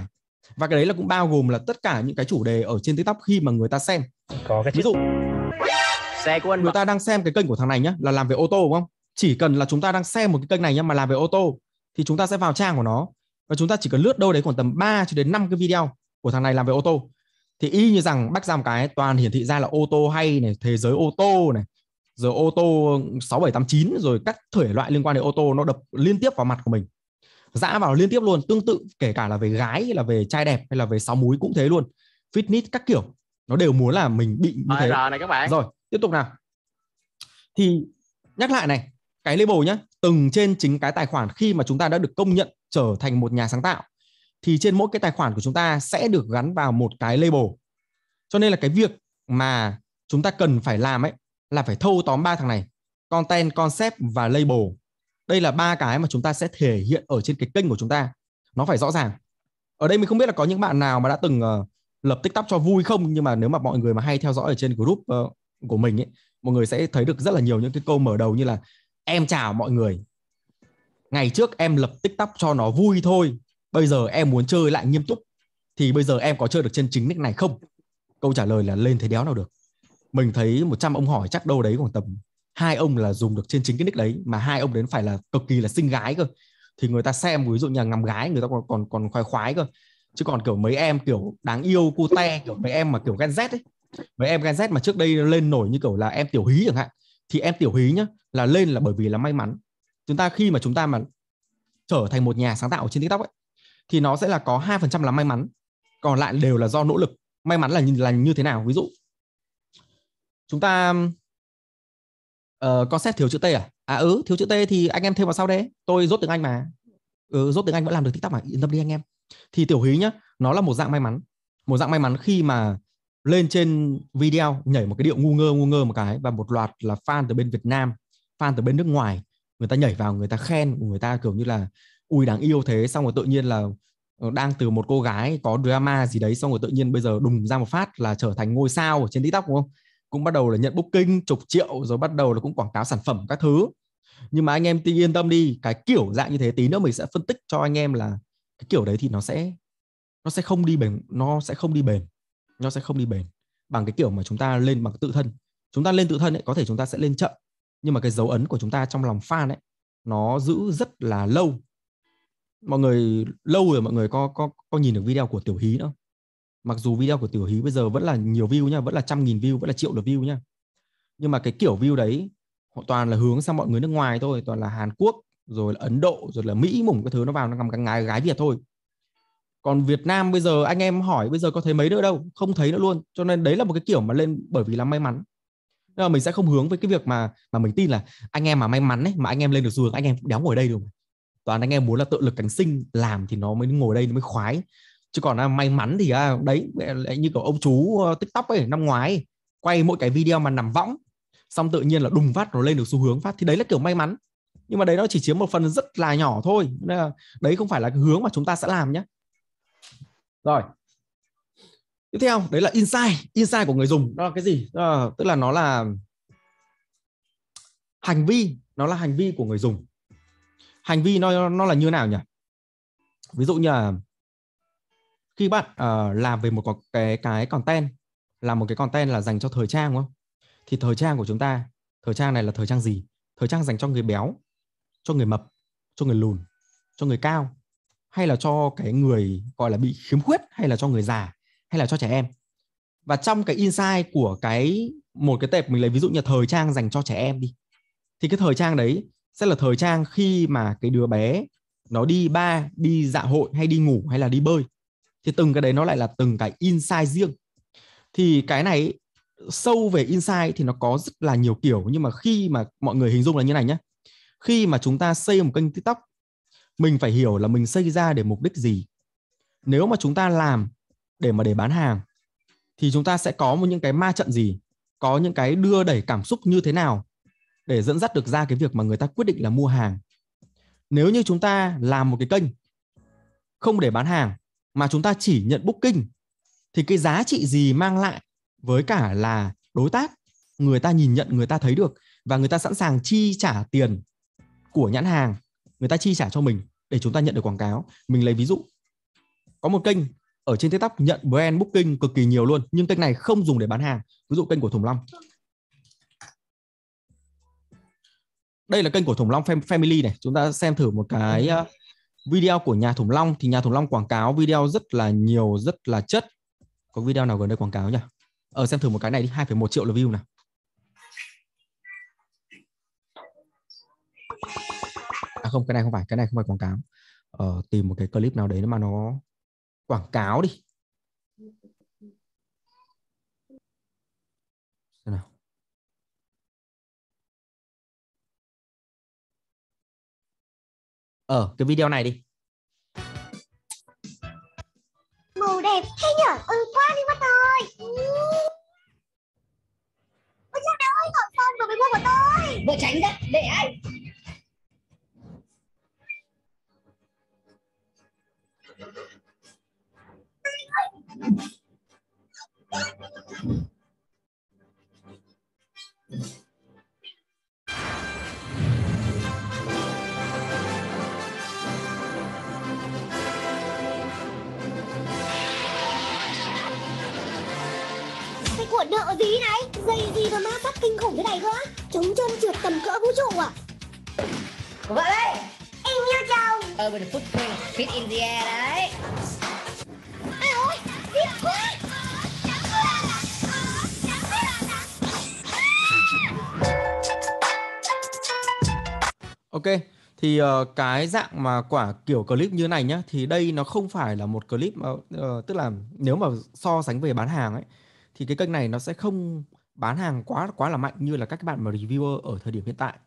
và cái đấy là cũng bao gồm là tất cả những cái chủ đề ở trên tiktok khi mà người ta xem có cái ví dụ xe của anh người ta đang xem cái kênh của thằng này nhá là làm về ô tô đúng không chỉ cần là chúng ta đang xem một cái kênh này nhá mà làm về ô tô thì chúng ta sẽ vào trang của nó và chúng ta chỉ cần lướt đâu đấy khoảng tầm 3 cho đến 5 cái video của thằng này làm về ô tô thì y như rằng bách ra một cái toàn hiển thị ra là ô tô hay này thế giới ô tô này rồi ô tô 6789 rồi các thể loại liên quan đến ô tô nó đập liên tiếp vào mặt của mình dã vào liên tiếp luôn tương tự kể cả là về gái hay là về trai đẹp hay là về sáu múi cũng thế luôn fitness các kiểu nó đều muốn là mình bị như thế rồi này các bạn rồi tiếp tục nào thì nhắc lại này cái label nhá từng trên chính cái tài khoản khi mà chúng ta đã được công nhận trở thành một nhà sáng tạo thì trên mỗi cái tài khoản của chúng ta sẽ được gắn vào một cái label cho nên là cái việc mà chúng ta cần phải làm ấy là phải thâu tóm ba thằng này content concept và label đây là ba cái mà chúng ta sẽ thể hiện ở trên cái kênh của chúng ta nó phải rõ ràng ở đây mình không biết là có những bạn nào mà đã từng uh, lập tiktok cho vui không nhưng mà nếu mà mọi người mà hay theo dõi ở trên group uh, của mình ấy mọi người sẽ thấy được rất là nhiều những cái câu mở đầu như là em chào mọi người ngày trước em lập tiktok cho nó vui thôi bây giờ em muốn chơi lại nghiêm túc thì bây giờ em có chơi được chân chính nick này không câu trả lời là lên thế đéo nào được mình thấy 100 ông hỏi chắc đâu đấy khoảng tầm hai ông là dùng được trên chính cái nick đấy mà hai ông đến phải là cực kỳ là xinh gái cơ thì người ta xem ví dụ nhà ngắm gái người ta còn còn còn khoái khoái cơ chứ còn kiểu mấy em kiểu đáng yêu cu te kiểu mấy em mà kiểu gen z ấy mấy em gen z mà trước đây lên nổi như kiểu là em tiểu hí chẳng hạn thì em tiểu hí nhá là lên là bởi vì là may mắn chúng ta khi mà chúng ta mà trở thành một nhà sáng tạo trên tiktok ấy thì nó sẽ là có 2% là may mắn, còn lại đều là do nỗ lực. May mắn là như, là như thế nào? Ví dụ chúng ta uh, ờ, con xét thiếu chữ T à? À ừ, thiếu chữ T thì anh em thêm vào sau đấy. Tôi rốt tiếng Anh mà. Ừ, rốt tiếng Anh vẫn làm được TikTok mà, yên tâm đi anh em. Thì tiểu hí nhá, nó là một dạng may mắn. Một dạng may mắn khi mà lên trên video nhảy một cái điệu ngu ngơ ngu ngơ một cái và một loạt là fan từ bên Việt Nam, fan từ bên nước ngoài người ta nhảy vào người ta khen người ta kiểu như là ui đáng yêu thế xong rồi tự nhiên là ờ, đang từ một cô gái có drama gì đấy xong rồi tự nhiên bây giờ đùng ra một phát là trở thành ngôi sao ở trên tiktok đúng không cũng bắt đầu là nhận booking chục triệu rồi bắt đầu là cũng quảng cáo sản phẩm các thứ nhưng mà anh em yên tâm đi cái kiểu dạng như thế tí nữa mình sẽ phân tích cho anh em là cái kiểu đấy thì nó sẽ nó sẽ không đi bền nó sẽ không đi bền nó sẽ không đi bền bằng cái kiểu mà chúng ta lên bằng tự thân chúng ta lên tự thân ấy có thể chúng ta sẽ lên chậm nhưng mà cái dấu ấn của chúng ta trong lòng fan ấy nó giữ rất là lâu mọi người lâu rồi mọi người có có có nhìn được video của tiểu hí nữa mặc dù video của tiểu hí bây giờ vẫn là nhiều view nha vẫn là trăm nghìn view vẫn là triệu lượt view nha nhưng mà cái kiểu view đấy họ toàn là hướng sang mọi người nước ngoài thôi toàn là Hàn Quốc rồi là Ấn Độ rồi là Mỹ mủng cái thứ nó vào nó làm cái gái gái Việt thôi còn Việt Nam bây giờ anh em hỏi bây giờ có thấy mấy nữa đâu không thấy nữa luôn cho nên đấy là một cái kiểu mà lên bởi vì là may mắn nên là mình sẽ không hướng với cái việc mà mà mình tin là anh em mà may mắn ấy mà anh em lên được giường anh em đéo ngồi đây được toàn anh em muốn là tự lực cánh sinh làm thì nó mới ngồi đây nó mới khoái chứ còn là may mắn thì à, đấy như kiểu ông chú uh, tiktok ấy năm ngoái quay mỗi cái video mà nằm võng xong tự nhiên là đùng phát nó lên được xu hướng phát thì đấy là kiểu may mắn nhưng mà đấy nó chỉ chiếm một phần rất là nhỏ thôi là đấy không phải là cái hướng mà chúng ta sẽ làm nhé rồi tiếp theo đấy là insight insight của người dùng đó là cái gì đó là, tức là nó là hành vi nó là hành vi của người dùng hành vi nó nó là như nào nhỉ ví dụ như là khi bạn uh, làm về một cái cái content là một cái content là dành cho thời trang đúng không thì thời trang của chúng ta thời trang này là thời trang gì thời trang dành cho người béo cho người mập cho người lùn cho người cao hay là cho cái người gọi là bị khiếm khuyết hay là cho người già hay là cho trẻ em và trong cái insight của cái một cái tệp mình lấy ví dụ như thời trang dành cho trẻ em đi thì cái thời trang đấy sẽ là thời trang khi mà cái đứa bé nó đi ba đi dạ hội hay đi ngủ hay là đi bơi thì từng cái đấy nó lại là từng cái insight riêng thì cái này sâu về insight thì nó có rất là nhiều kiểu nhưng mà khi mà mọi người hình dung là như này nhé khi mà chúng ta xây một kênh tiktok mình phải hiểu là mình xây ra để mục đích gì nếu mà chúng ta làm để mà để bán hàng thì chúng ta sẽ có một những cái ma trận gì có những cái đưa đẩy cảm xúc như thế nào để dẫn dắt được ra cái việc mà người ta quyết định là mua hàng nếu như chúng ta làm một cái kênh không để bán hàng mà chúng ta chỉ nhận booking thì cái giá trị gì mang lại với cả là đối tác người ta nhìn nhận người ta thấy được và người ta sẵn sàng chi trả tiền của nhãn hàng người ta chi trả cho mình để chúng ta nhận được quảng cáo mình lấy ví dụ có một kênh ở trên tiktok nhận brand booking cực kỳ nhiều luôn nhưng kênh này không dùng để bán hàng ví dụ kênh của thùng long đây là kênh của Thủng Long Family này chúng ta xem thử một cái ừ. ờ, video của nhà Thủng Long thì nhà Thủng Long quảng cáo video rất là nhiều rất là chất có video nào gần đây quảng cáo nhỉ ờ xem thử một cái này đi 2,1 triệu lượt view nào à không cái này không phải cái này không phải quảng cáo ờ, tìm một cái clip nào đấy mà nó quảng cáo đi ở ờ, cái video này đi màu đẹp thế nhở ừ quá đi mất rồi ừ. ôi trời ơi còn xong rồi mới mua của tôi vừa tránh ra để anh Thank you. nợ gì này Dây gì mà ma sát kinh khủng thế này cơ Chống chân trượt tầm cỡ vũ trụ à Vợ ơi Em yêu chồng Urban ờ, Footprint Fit in the air đấy ôi Ok, thì uh, cái dạng mà quả kiểu clip như này nhá thì đây nó không phải là một clip mà uh, tức là nếu mà so sánh về bán hàng ấy thì cái kênh này nó sẽ không bán hàng quá quá là mạnh như là các bạn mà reviewer ở thời điểm hiện tại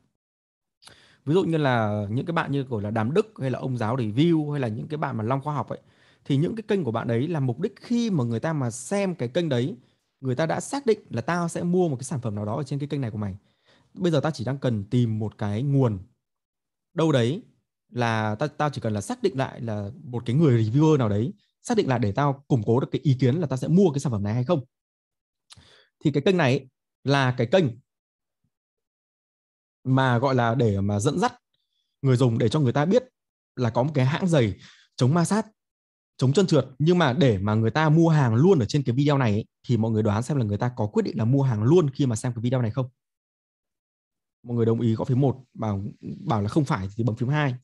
ví dụ như là những cái bạn như gọi là đàm đức hay là ông giáo review hay là những cái bạn mà long khoa học ấy thì những cái kênh của bạn đấy là mục đích khi mà người ta mà xem cái kênh đấy người ta đã xác định là tao sẽ mua một cái sản phẩm nào đó ở trên cái kênh này của mày bây giờ tao chỉ đang cần tìm một cái nguồn đâu đấy là ta tao chỉ cần là xác định lại là một cái người reviewer nào đấy xác định lại để tao củng cố được cái ý kiến là tao sẽ mua cái sản phẩm này hay không thì cái kênh này là cái kênh mà gọi là để mà dẫn dắt người dùng để cho người ta biết là có một cái hãng giày chống ma sát chống chân trượt nhưng mà để mà người ta mua hàng luôn ở trên cái video này ấy, thì mọi người đoán xem là người ta có quyết định là mua hàng luôn khi mà xem cái video này không mọi người đồng ý gõ phím một bảo bảo là không phải thì bấm phím 2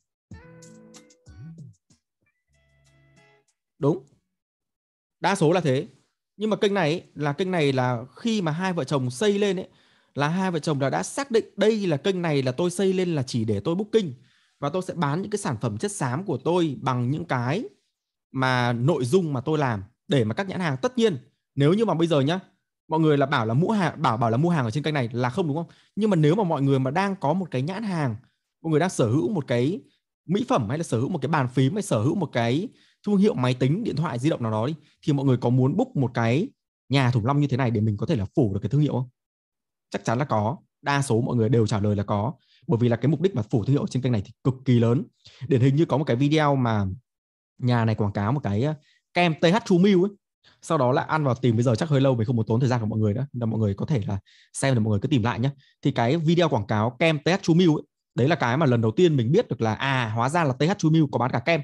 đúng đa số là thế nhưng mà kênh này ấy, là kênh này là khi mà hai vợ chồng xây lên ấy là hai vợ chồng đã đã xác định đây là kênh này là tôi xây lên là chỉ để tôi booking và tôi sẽ bán những cái sản phẩm chất xám của tôi bằng những cái mà nội dung mà tôi làm để mà các nhãn hàng tất nhiên nếu như mà bây giờ nhá mọi người là bảo là mua hàng bảo bảo là mua hàng ở trên kênh này là không đúng không nhưng mà nếu mà mọi người mà đang có một cái nhãn hàng mọi người đang sở hữu một cái mỹ phẩm hay là sở hữu một cái bàn phím hay sở hữu một cái thương hiệu máy tính điện thoại di động nào đó đi thì mọi người có muốn book một cái nhà thủ long như thế này để mình có thể là phủ được cái thương hiệu không chắc chắn là có đa số mọi người đều trả lời là có bởi vì là cái mục đích mà phủ thương hiệu trên kênh này thì cực kỳ lớn điển hình như có một cái video mà nhà này quảng cáo một cái ờ, kem th chu ấy sau đó là ăn vào tìm bây giờ chắc hơi lâu mình không muốn tốn thời gian của mọi người nữa là mọi người có thể là xem để mọi người cứ tìm lại nhé thì cái video quảng cáo kem th chu ấy, đấy là cái mà lần đầu tiên mình biết được là à hóa ra là th chu có bán cả kem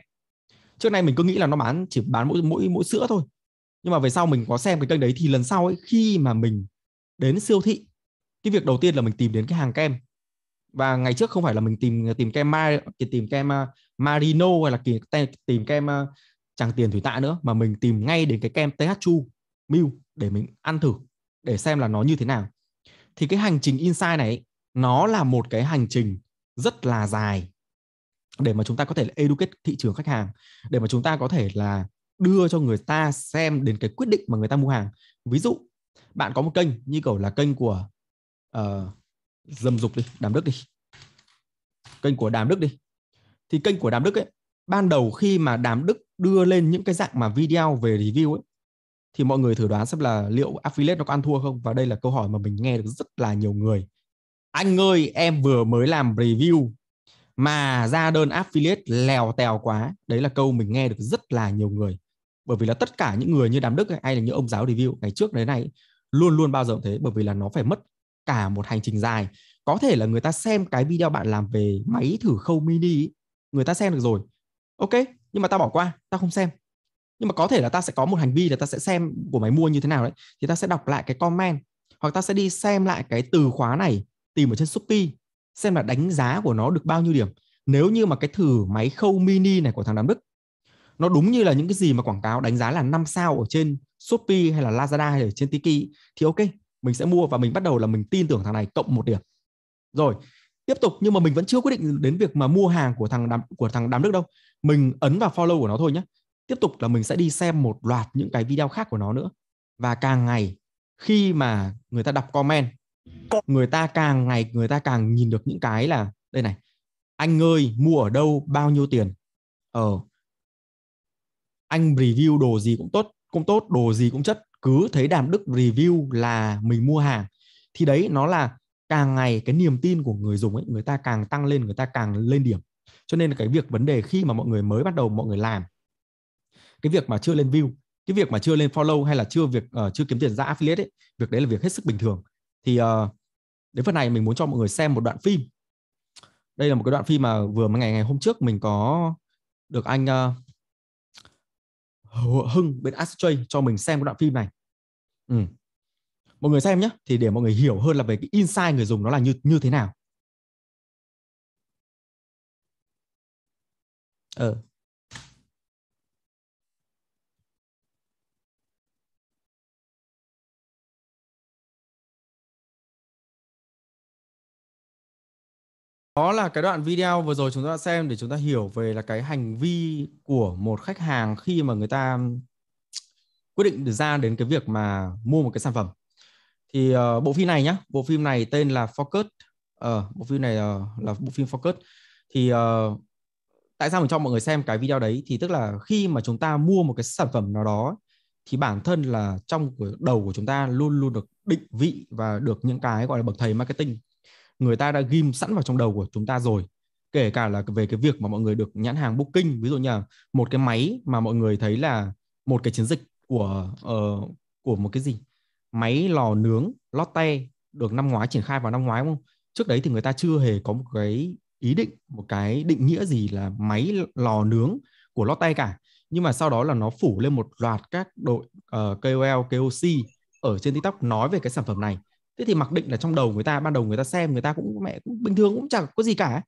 trước nay mình cứ nghĩ là nó bán chỉ bán mỗi mỗi mỗi sữa thôi nhưng mà về sau mình có xem cái kênh đấy thì lần sau ấy khi mà mình đến siêu thị cái việc đầu tiên là mình tìm đến cái hàng kem và ngày trước không phải là mình tìm tìm kem mar tìm kem à, marino hay là tìm, tìm kem chẳng à, tiền thủy tạ nữa mà mình tìm ngay đến cái kem th chu mil để mình ăn thử để xem là nó như thế nào thì cái hành trình inside này nó là một cái hành trình rất là dài để mà chúng ta có thể educate thị trường khách hàng để mà chúng ta có thể là đưa cho người ta xem đến cái quyết định mà người ta mua hàng ví dụ bạn có một kênh như kiểu là kênh của uh, dâm dục đi đàm đức đi kênh của đàm đức đi thì kênh của đàm đức ấy ban đầu khi mà đàm đức đưa lên những cái dạng mà video về review ấy thì mọi người thử đoán xem là liệu affiliate nó có ăn thua không và đây là câu hỏi mà mình nghe được rất là nhiều người anh ơi em vừa mới làm review mà ra đơn affiliate lèo tèo quá đấy là câu mình nghe được rất là nhiều người bởi vì là tất cả những người như đám đức hay là những ông giáo review ngày trước đấy này luôn luôn bao giờ thế bởi vì là nó phải mất cả một hành trình dài có thể là người ta xem cái video bạn làm về máy thử khâu mini người ta xem được rồi ok nhưng mà ta bỏ qua ta không xem nhưng mà có thể là ta sẽ có một hành vi là ta sẽ xem của máy mua như thế nào đấy thì ta sẽ đọc lại cái comment hoặc ta sẽ đi xem lại cái từ khóa này tìm ở trên shopee xem là đánh giá của nó được bao nhiêu điểm nếu như mà cái thử máy khâu mini này của thằng Đàm Đức nó đúng như là những cái gì mà quảng cáo đánh giá là 5 sao ở trên Shopee hay là Lazada hay là trên Tiki thì ok, mình sẽ mua và mình bắt đầu là mình tin tưởng thằng này cộng một điểm. Rồi, tiếp tục nhưng mà mình vẫn chưa quyết định đến việc mà mua hàng của thằng đám, của thằng Đàm Đức đâu. Mình ấn vào follow của nó thôi nhé. Tiếp tục là mình sẽ đi xem một loạt những cái video khác của nó nữa. Và càng ngày khi mà người ta đọc comment người ta càng ngày người ta càng nhìn được những cái là đây này anh ơi mua ở đâu bao nhiêu tiền ờ anh review đồ gì cũng tốt cũng tốt đồ gì cũng chất cứ thấy đàm đức review là mình mua hàng thì đấy nó là càng ngày cái niềm tin của người dùng ấy người ta càng tăng lên người ta càng lên điểm cho nên là cái việc vấn đề khi mà mọi người mới bắt đầu mọi người làm cái việc mà chưa lên view cái việc mà chưa lên follow hay là chưa việc uh, chưa kiếm tiền ra affiliate ấy, việc đấy là việc hết sức bình thường thì uh, đến phần này mình muốn cho mọi người xem một đoạn phim đây là một cái đoạn phim mà vừa mấy ngày ngày hôm trước mình có được anh uh, Hưng bên Astray cho mình xem cái đoạn phim này ừ. mọi người xem nhé thì để mọi người hiểu hơn là về cái insight người dùng nó là như như thế nào ờ ừ. đó là cái đoạn video vừa rồi chúng ta xem để chúng ta hiểu về là cái hành vi của một khách hàng khi mà người ta quyết định được ra đến cái việc mà mua một cái sản phẩm thì uh, bộ phim này nhá bộ phim này tên là Focus uh, bộ phim này uh, là bộ phim Focus thì uh, tại sao mình cho mọi người xem cái video đấy thì tức là khi mà chúng ta mua một cái sản phẩm nào đó thì bản thân là trong đầu của chúng ta luôn luôn được định vị và được những cái gọi là bậc thầy marketing người ta đã ghim sẵn vào trong đầu của chúng ta rồi kể cả là về cái việc mà mọi người được nhãn hàng booking ví dụ như là một cái máy mà mọi người thấy là một cái chiến dịch của uh, của một cái gì máy lò nướng Lotte được năm ngoái triển khai vào năm ngoái đúng không trước đấy thì người ta chưa hề có một cái ý định một cái định nghĩa gì là máy lò nướng của Lotte cả nhưng mà sau đó là nó phủ lên một loạt các đội uh, ờ, KOL KOC ở trên TikTok nói về cái sản phẩm này thế thì mặc định là trong đầu người ta ban đầu người ta xem người ta cũng mẹ cũng bình thường cũng chẳng có gì cả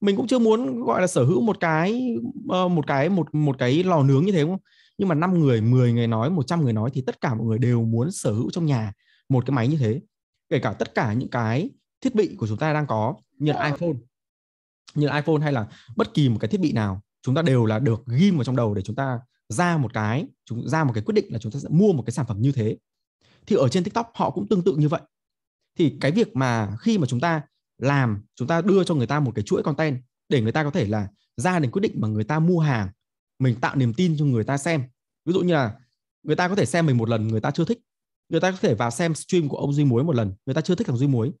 mình cũng chưa muốn gọi là sở hữu một cái ờ, một cái một một cái lò nướng như thế không nhưng mà năm người 10 người nói 100 người nói thì tất cả mọi người đều muốn sở hữu trong nhà một cái máy như thế kể cả tất cả những cái thiết bị của chúng ta đang có như là iPhone như là iPhone hay là bất kỳ một cái thiết bị nào chúng ta đều là được ghim vào trong đầu để chúng ta ra một cái chúng ra một cái quyết định là chúng ta sẽ mua một cái sản phẩm như thế thì ở trên TikTok họ cũng tương tự như vậy thì cái việc mà khi mà chúng ta làm chúng ta đưa cho người ta một cái chuỗi content để người ta có thể là ra đến quyết định mà người ta mua hàng mình tạo niềm tin cho người ta xem ví dụ như là người ta có thể xem mình một lần người ta chưa thích người ta có thể vào xem stream của ông duy muối một lần người ta chưa thích thằng duy muối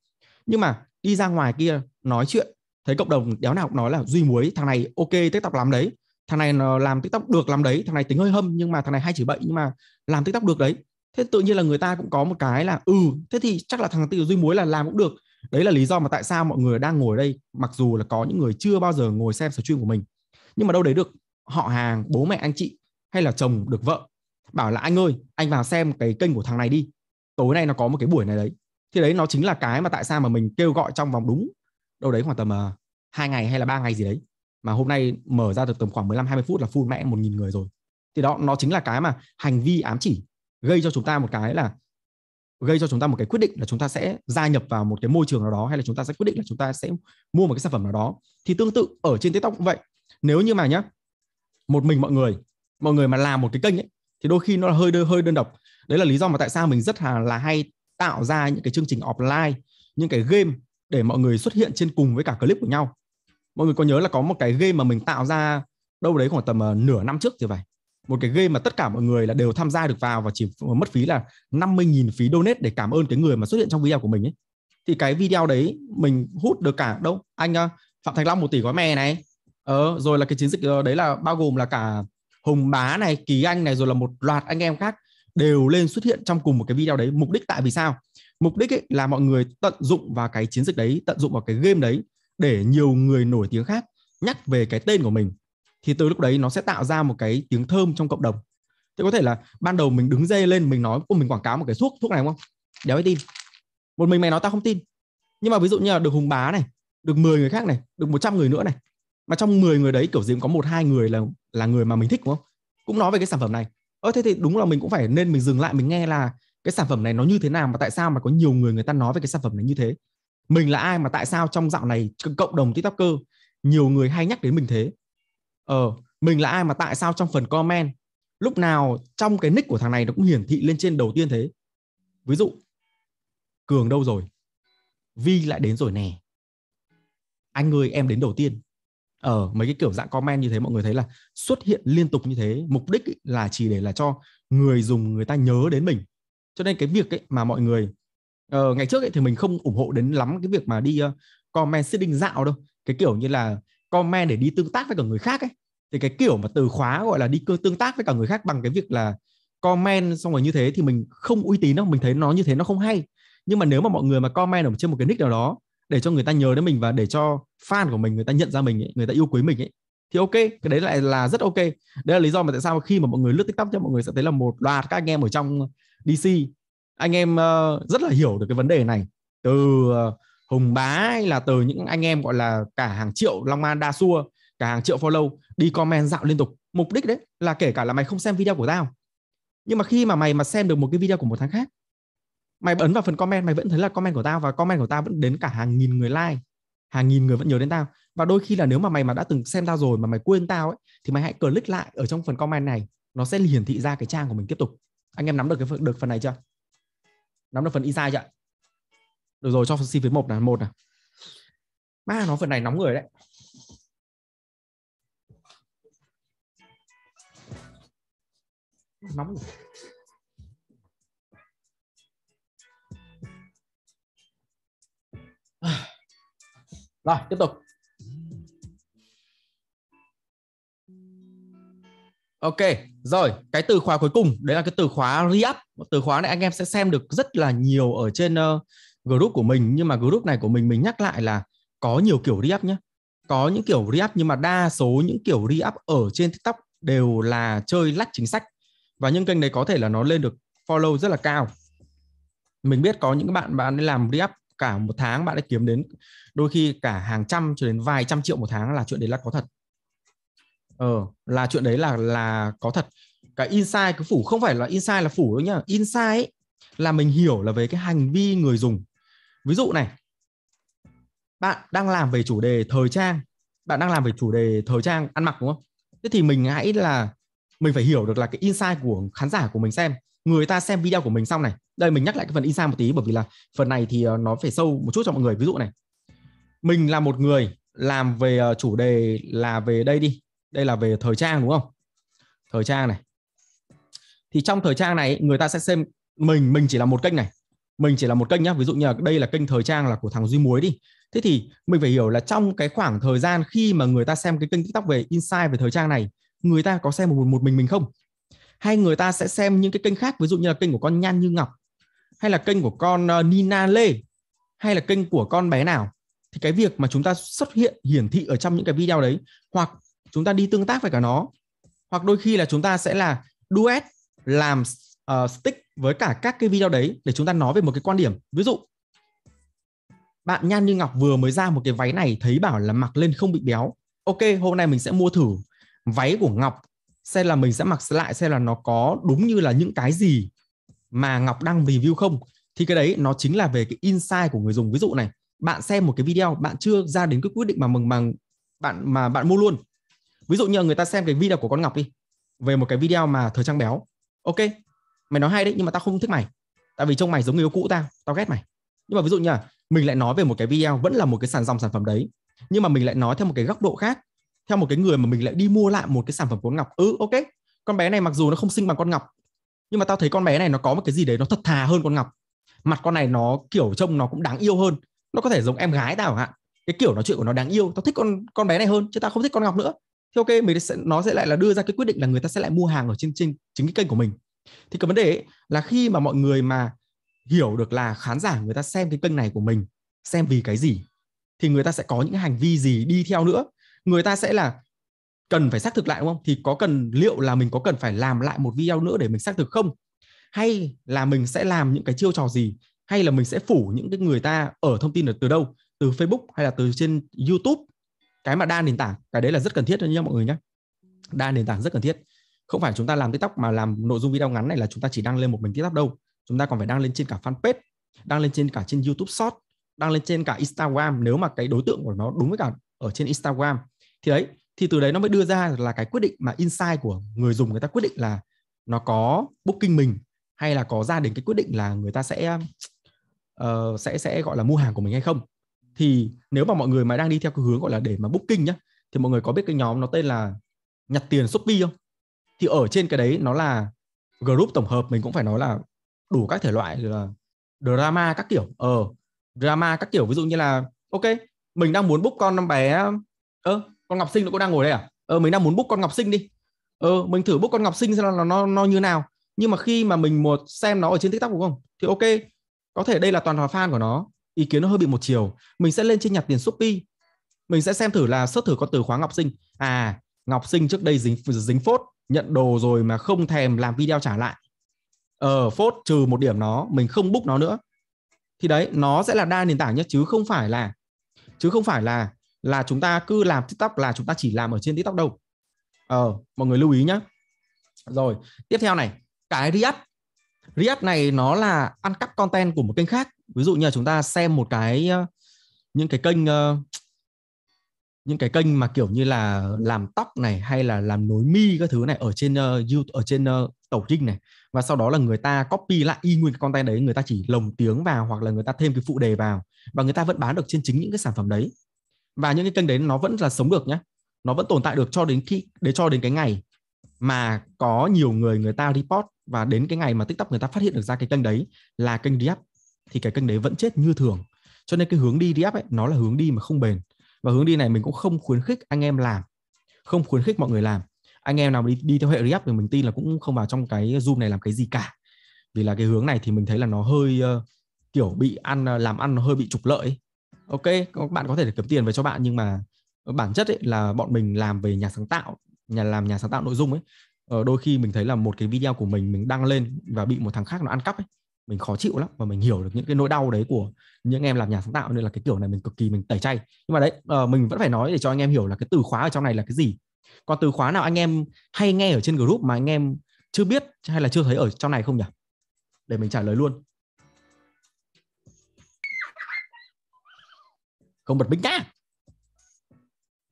nhưng mà đi ra ngoài kia nói chuyện thấy cộng đồng đéo nào cũng nói là duy muối thằng này ok tiktok làm đấy thằng này làm tiktok được làm đấy thằng này tính hơi hâm nhưng mà thằng này hay chỉ bậy nhưng mà làm tiktok được đấy thế tự nhiên là người ta cũng có một cái là ừ thế thì chắc là thằng tiêu duy muối là làm cũng được đấy là lý do mà tại sao mọi người đang ngồi đây mặc dù là có những người chưa bao giờ ngồi xem sở chuyên của mình nhưng mà đâu đấy được họ hàng bố mẹ anh chị hay là chồng được vợ bảo là anh ơi anh vào xem cái kênh của thằng này đi tối nay nó có một cái buổi này đấy thì đấy nó chính là cái mà tại sao mà mình kêu gọi trong vòng đúng đâu đấy khoảng tầm à, hai ngày hay là ba ngày gì đấy mà hôm nay mở ra được tầm khoảng 15 20 phút là full mẹ 1.000 người rồi thì đó nó chính là cái mà hành vi ám chỉ gây cho chúng ta một cái là gây cho chúng ta một cái quyết định là chúng ta sẽ gia nhập vào một cái môi trường nào đó hay là chúng ta sẽ quyết định là chúng ta sẽ mua một cái sản phẩm nào đó thì tương tự ở trên tiktok cũng vậy nếu như mà nhá một mình mọi người mọi người mà làm một cái kênh ấy thì đôi khi nó là hơi đơn, hơi đơn độc đấy là lý do mà tại sao mình rất là là hay tạo ra những cái chương trình offline những cái game để mọi người xuất hiện trên cùng với cả clip của nhau mọi người có nhớ là có một cái game mà mình tạo ra đâu đấy khoảng tầm uh, nửa năm trước thì vậy một cái game mà tất cả mọi người là đều tham gia được vào và chỉ mất phí là 50.000 phí donate để cảm ơn cái người mà xuất hiện trong video của mình ấy thì cái video đấy mình hút được cả đâu anh ờ, Phạm Thành Long một tỷ gói mè này ờ, rồi là cái chiến dịch ờ, đấy là bao gồm là cả Hùng Bá này Kỳ Anh này rồi là một loạt anh em khác đều lên xuất hiện trong cùng một cái video đấy mục đích tại vì sao mục đích ấy là mọi người tận dụng vào cái chiến dịch đấy tận dụng vào cái game đấy để nhiều người nổi tiếng khác nhắc về cái tên của mình thì từ lúc đấy nó sẽ tạo ra một cái tiếng thơm trong cộng đồng thế có thể là ban đầu mình đứng dây lên mình nói của mình quảng cáo một cái thuốc thuốc này đúng không đéo ai tin một mình mày nói tao không tin nhưng mà ví dụ như là được hùng bá này được 10 người khác này được 100 người nữa này mà trong 10 người đấy kiểu gì cũng có một hai người là là người mà mình thích đúng không cũng nói về cái sản phẩm này ơ thế thì đúng là mình cũng phải nên mình dừng lại mình nghe là cái sản phẩm này nó như thế nào mà tại sao mà có nhiều người người ta nói về cái sản phẩm này như thế mình là ai mà tại sao trong dạo này cộng đồng tiktoker nhiều người hay nhắc đến mình thế ờ mình là ai mà tại sao trong phần comment lúc nào trong cái nick của thằng này nó cũng hiển thị lên trên đầu tiên thế ví dụ cường đâu rồi vi lại đến rồi nè anh ơi em đến đầu tiên ở ờ, mấy cái kiểu dạng comment như thế mọi người thấy là xuất hiện liên tục như thế mục đích là chỉ để là cho người dùng người ta nhớ đến mình cho nên cái việc ấy mà mọi người uh, ngày trước ấy thì mình không ủng hộ đến lắm cái việc mà đi uh, comment sitting dạo đâu cái kiểu như là comment để đi tương tác với cả người khác ấy thì cái kiểu mà từ khóa gọi là đi tương tác với cả người khác bằng cái việc là comment xong rồi như thế thì mình không uy tín đâu mình thấy nó như thế nó không hay nhưng mà nếu mà mọi người mà comment ở trên một cái nick nào đó để cho người ta nhớ đến mình và để cho fan của mình người ta nhận ra mình ấy, người ta yêu quý mình ấy thì ok cái đấy lại là rất ok đấy là lý do mà tại sao khi mà mọi người lướt tiktok cho mọi người sẽ thấy là một loạt các anh em ở trong dc anh em uh, rất là hiểu được cái vấn đề này từ uh, hùng bá hay là từ những anh em gọi là cả hàng triệu long an đa xua cả hàng triệu follow đi comment dạo liên tục mục đích đấy là kể cả là mày không xem video của tao nhưng mà khi mà mày mà xem được một cái video của một tháng khác mày ấn vào phần comment mày vẫn thấy là comment của tao và comment của tao vẫn đến cả hàng nghìn người like hàng nghìn người vẫn nhớ đến tao và đôi khi là nếu mà mày mà đã từng xem tao rồi mà mày quên tao ấy thì mày hãy click lại ở trong phần comment này nó sẽ hiển thị ra cái trang của mình tiếp tục anh em nắm được cái phần, được phần này chưa nắm được phần insight chưa được rồi cho xin với một là một này ba nó phần này nóng người đấy nóng rồi. rồi tiếp tục Ok, rồi, cái từ khóa cuối cùng, đấy là cái từ khóa re-up. Từ khóa này anh em sẽ xem được rất là nhiều ở trên uh, group của mình nhưng mà group này của mình mình nhắc lại là có nhiều kiểu re-up nhé có những kiểu re-up nhưng mà đa số những kiểu re-up ở trên tiktok đều là chơi lách chính sách và những kênh đấy có thể là nó lên được follow rất là cao mình biết có những bạn bạn ấy làm re-up cả một tháng bạn ấy kiếm đến đôi khi cả hàng trăm cho đến vài trăm triệu một tháng là chuyện đấy là có thật ờ là chuyện đấy là là có thật cái insight cứ phủ không phải là insight là phủ đâu nhá insight ấy, là mình hiểu là về cái hành vi người dùng ví dụ này bạn đang làm về chủ đề thời trang bạn đang làm về chủ đề thời trang ăn mặc đúng không thế thì mình hãy là mình phải hiểu được là cái insight của khán giả của mình xem người ta xem video của mình xong này đây mình nhắc lại cái phần insight một tí bởi vì là phần này thì ờ, nó phải sâu một chút cho mọi người ví dụ này mình là một người làm về ờ, chủ đề là về đây đi đây là về thời trang đúng không thời trang này thì trong thời trang này người ta sẽ xem mình mình chỉ là một kênh này mình chỉ là một kênh nhá ví dụ như là đây là kênh thời trang là của thằng duy muối đi thế thì mình phải hiểu là trong cái khoảng thời gian khi mà người ta xem cái kênh tiktok về insight về thời trang này người ta có xem một một mình mình không hay người ta sẽ xem những cái kênh khác ví dụ như là kênh của con nhan như ngọc hay là kênh của con ờ, nina lê hay là kênh của con bé nào thì cái việc mà chúng ta xuất hiện hiển thị ở trong những cái video đấy hoặc chúng ta đi tương tác với cả nó hoặc đôi khi là chúng ta sẽ là duet làm uh, stick với cả các cái video đấy để chúng ta nói về một cái quan điểm ví dụ bạn nhan như ngọc vừa mới ra một cái váy này thấy bảo là mặc lên không bị béo ok hôm nay mình sẽ mua thử váy của ngọc xem là mình sẽ mặc lại xem là nó có đúng như là những cái gì mà ngọc đăng review không thì cái đấy nó chính là về cái insight của người dùng ví dụ này bạn xem một cái video bạn chưa ra đến cái quyết định mà mừng bằng bạn mà bạn mua luôn ví dụ như người ta xem cái video của con ngọc đi về một cái video mà thời trang béo ok mày nói hay đấy nhưng mà tao không thích mày tại vì trông mày giống người yêu cũ tao tao ghét mày nhưng mà ví dụ như là mình lại nói về một cái video vẫn là một cái sản dòng sản phẩm đấy nhưng mà mình lại nói theo một cái góc độ khác theo một cái người mà mình lại đi mua lại một cái sản phẩm của ngọc ừ ok con bé này mặc dù nó không sinh bằng con ngọc nhưng mà tao thấy con bé này nó có một cái gì đấy nó thật thà hơn con ngọc mặt con này nó kiểu trông nó cũng đáng yêu hơn nó có thể giống em gái tao hạn cái kiểu nói chuyện của nó đáng yêu tao thích con con bé này hơn chứ tao không thích con ngọc nữa thì ok mình sẽ nó sẽ lại là đưa ra cái quyết định là người ta sẽ lại mua hàng ở trên trên chính cái kênh của mình thì cái vấn đề ấy, là khi mà mọi người mà hiểu được là khán giả người ta xem cái kênh này của mình xem vì cái gì thì người ta sẽ có những hành vi gì đi theo nữa người ta sẽ là cần phải xác thực lại đúng không thì có cần liệu là mình có cần phải làm lại một video nữa để mình xác thực không hay là mình sẽ làm những cái chiêu trò gì hay là mình sẽ phủ những cái người ta ở thông tin ở từ đâu từ Facebook hay là từ trên YouTube cái mà đa nền tảng cái đấy là rất cần thiết nha mọi người nhé đa nền tảng rất cần thiết không phải chúng ta làm tiktok mà làm nội dung video ngắn này là chúng ta chỉ đăng lên một mình tiktok đâu chúng ta còn phải đăng lên trên cả fanpage đăng lên trên cả trên youtube short đăng lên trên cả instagram nếu mà cái đối tượng của nó đúng với cả ở trên instagram thì đấy thì từ đấy nó mới đưa ra là cái quyết định mà insight của người dùng người ta quyết định là nó có booking mình hay là có ra đến cái quyết định là người ta sẽ uh, sẽ sẽ gọi là mua hàng của mình hay không thì nếu mà mọi người mà đang đi theo cái hướng gọi là để mà booking nhá thì mọi người có biết cái nhóm nó tên là nhặt tiền shopee không thì ở trên cái đấy nó là group tổng hợp mình cũng phải nói là đủ các thể loại là drama các kiểu ờ drama các kiểu ví dụ như là ok mình đang muốn book con năm bé ơ ờ, con ngọc sinh nó cũng đang ngồi đây à ờ mình đang muốn book con ngọc sinh đi ờ mình thử book con ngọc sinh xem là nó nó, nó như nào nhưng mà khi mà mình một xem nó ở trên tiktok đúng không thì ok có thể đây là toàn là fan của nó ý kiến nó hơi bị một chiều mình sẽ lên trên nhặt tiền shopee mình sẽ xem thử là search thử con từ khóa ngọc sinh à ngọc sinh trước đây dính dính phốt nhận đồ rồi mà không thèm làm video trả lại ờ phốt trừ một điểm nó mình không book nó nữa thì đấy nó sẽ là đa nền tảng nhé chứ không phải là chứ không phải là là chúng ta cứ làm tiktok là chúng ta chỉ làm ở trên tiktok đâu ờ mọi người lưu ý nhé rồi tiếp theo này cái react react này nó là ăn cắp content của một kênh khác ví dụ như là chúng ta xem một cái ờ, những cái kênh ờ, những cái kênh mà kiểu như là làm tóc này hay là làm nối mi các thứ này ở trên ờ, YouTube uh, ở trên uh, ờ, tẩu trinh này và sau đó là người ta copy lại y nguyên cái content đấy người ta chỉ lồng tiếng vào hoặc là người ta thêm cái phụ đề vào và người ta vẫn bán được trên chính những cái sản phẩm đấy và những cái kênh đấy nó vẫn là sống được nhé nó vẫn tồn tại được cho đến khi để cho đến cái ngày mà có nhiều người người ta report và đến cái ngày mà tiktok người ta phát hiện được ra cái kênh đấy là kênh react thì cái kênh đấy vẫn chết như thường cho nên cái hướng đi react ấy nó là hướng đi mà không bền và hướng đi này mình cũng không khuyến khích anh em làm không khuyến khích mọi người làm anh em nào đi, đi theo hệ React thì mình tin là cũng không vào trong cái Zoom này làm cái gì cả vì là cái hướng này thì mình thấy là nó hơi uh, kiểu bị ăn ờ, làm ăn nó hơi bị trục lợi ok các bạn có thể kiếm tiền về cho bạn nhưng mà bản chất ấy là bọn mình làm về nhà sáng tạo nhà làm nhà sáng tạo nội dung ấy ở ờ, đôi khi mình thấy là một cái video của mình mình đăng lên và bị một thằng khác nó ăn cắp ấy mình khó chịu lắm và mình hiểu được những cái nỗi đau đấy của những em làm nhà sáng tạo nên là cái kiểu này mình cực kỳ mình tẩy chay nhưng mà đấy uh, mình vẫn phải nói để cho anh em hiểu là cái từ khóa ở trong này là cái gì còn từ khóa nào anh em hay nghe ở trên group mà anh em chưa biết hay là chưa thấy ở trong này không nhỉ để mình trả lời luôn không bật bích nhá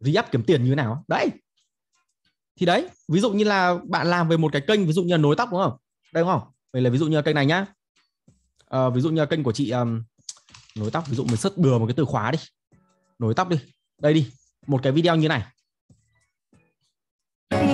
re-up kiếm tiền như thế nào đấy thì đấy ví dụ như là bạn làm về một cái kênh ví dụ như là nối tóc đúng không đây đúng không mình là ví dụ như là kênh này nhá à, ví dụ như kênh của chị um, nối tóc ví dụ mình search bừa một cái từ khóa đi nối tóc đi đây đi một cái video như này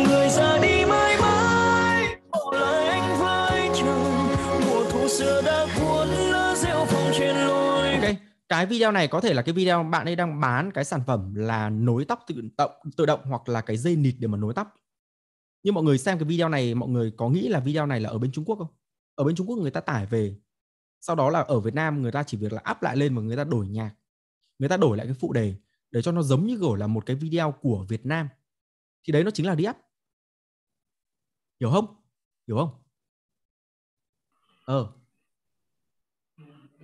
người ra đi mãi mãi bỏ lại anh với chồng mùa thu xưa đã cuốn lá rêu phòng trên lối ok cái video này có thể là cái video bạn ấy đang bán cái sản phẩm là nối tóc tự động tự động hoặc là cái dây nịt để mà nối tóc nhưng mọi người xem cái video này mọi người có nghĩ là video này là ở bên Trung Quốc không ở bên Trung Quốc người ta tải về sau đó là ở Việt Nam người ta chỉ việc là up lại lên và người ta đổi nhạc người ta đổi lại cái phụ đề để cho nó giống như kiểu là một cái video của Việt Nam thì đấy nó chính là đi up hiểu không hiểu không ờ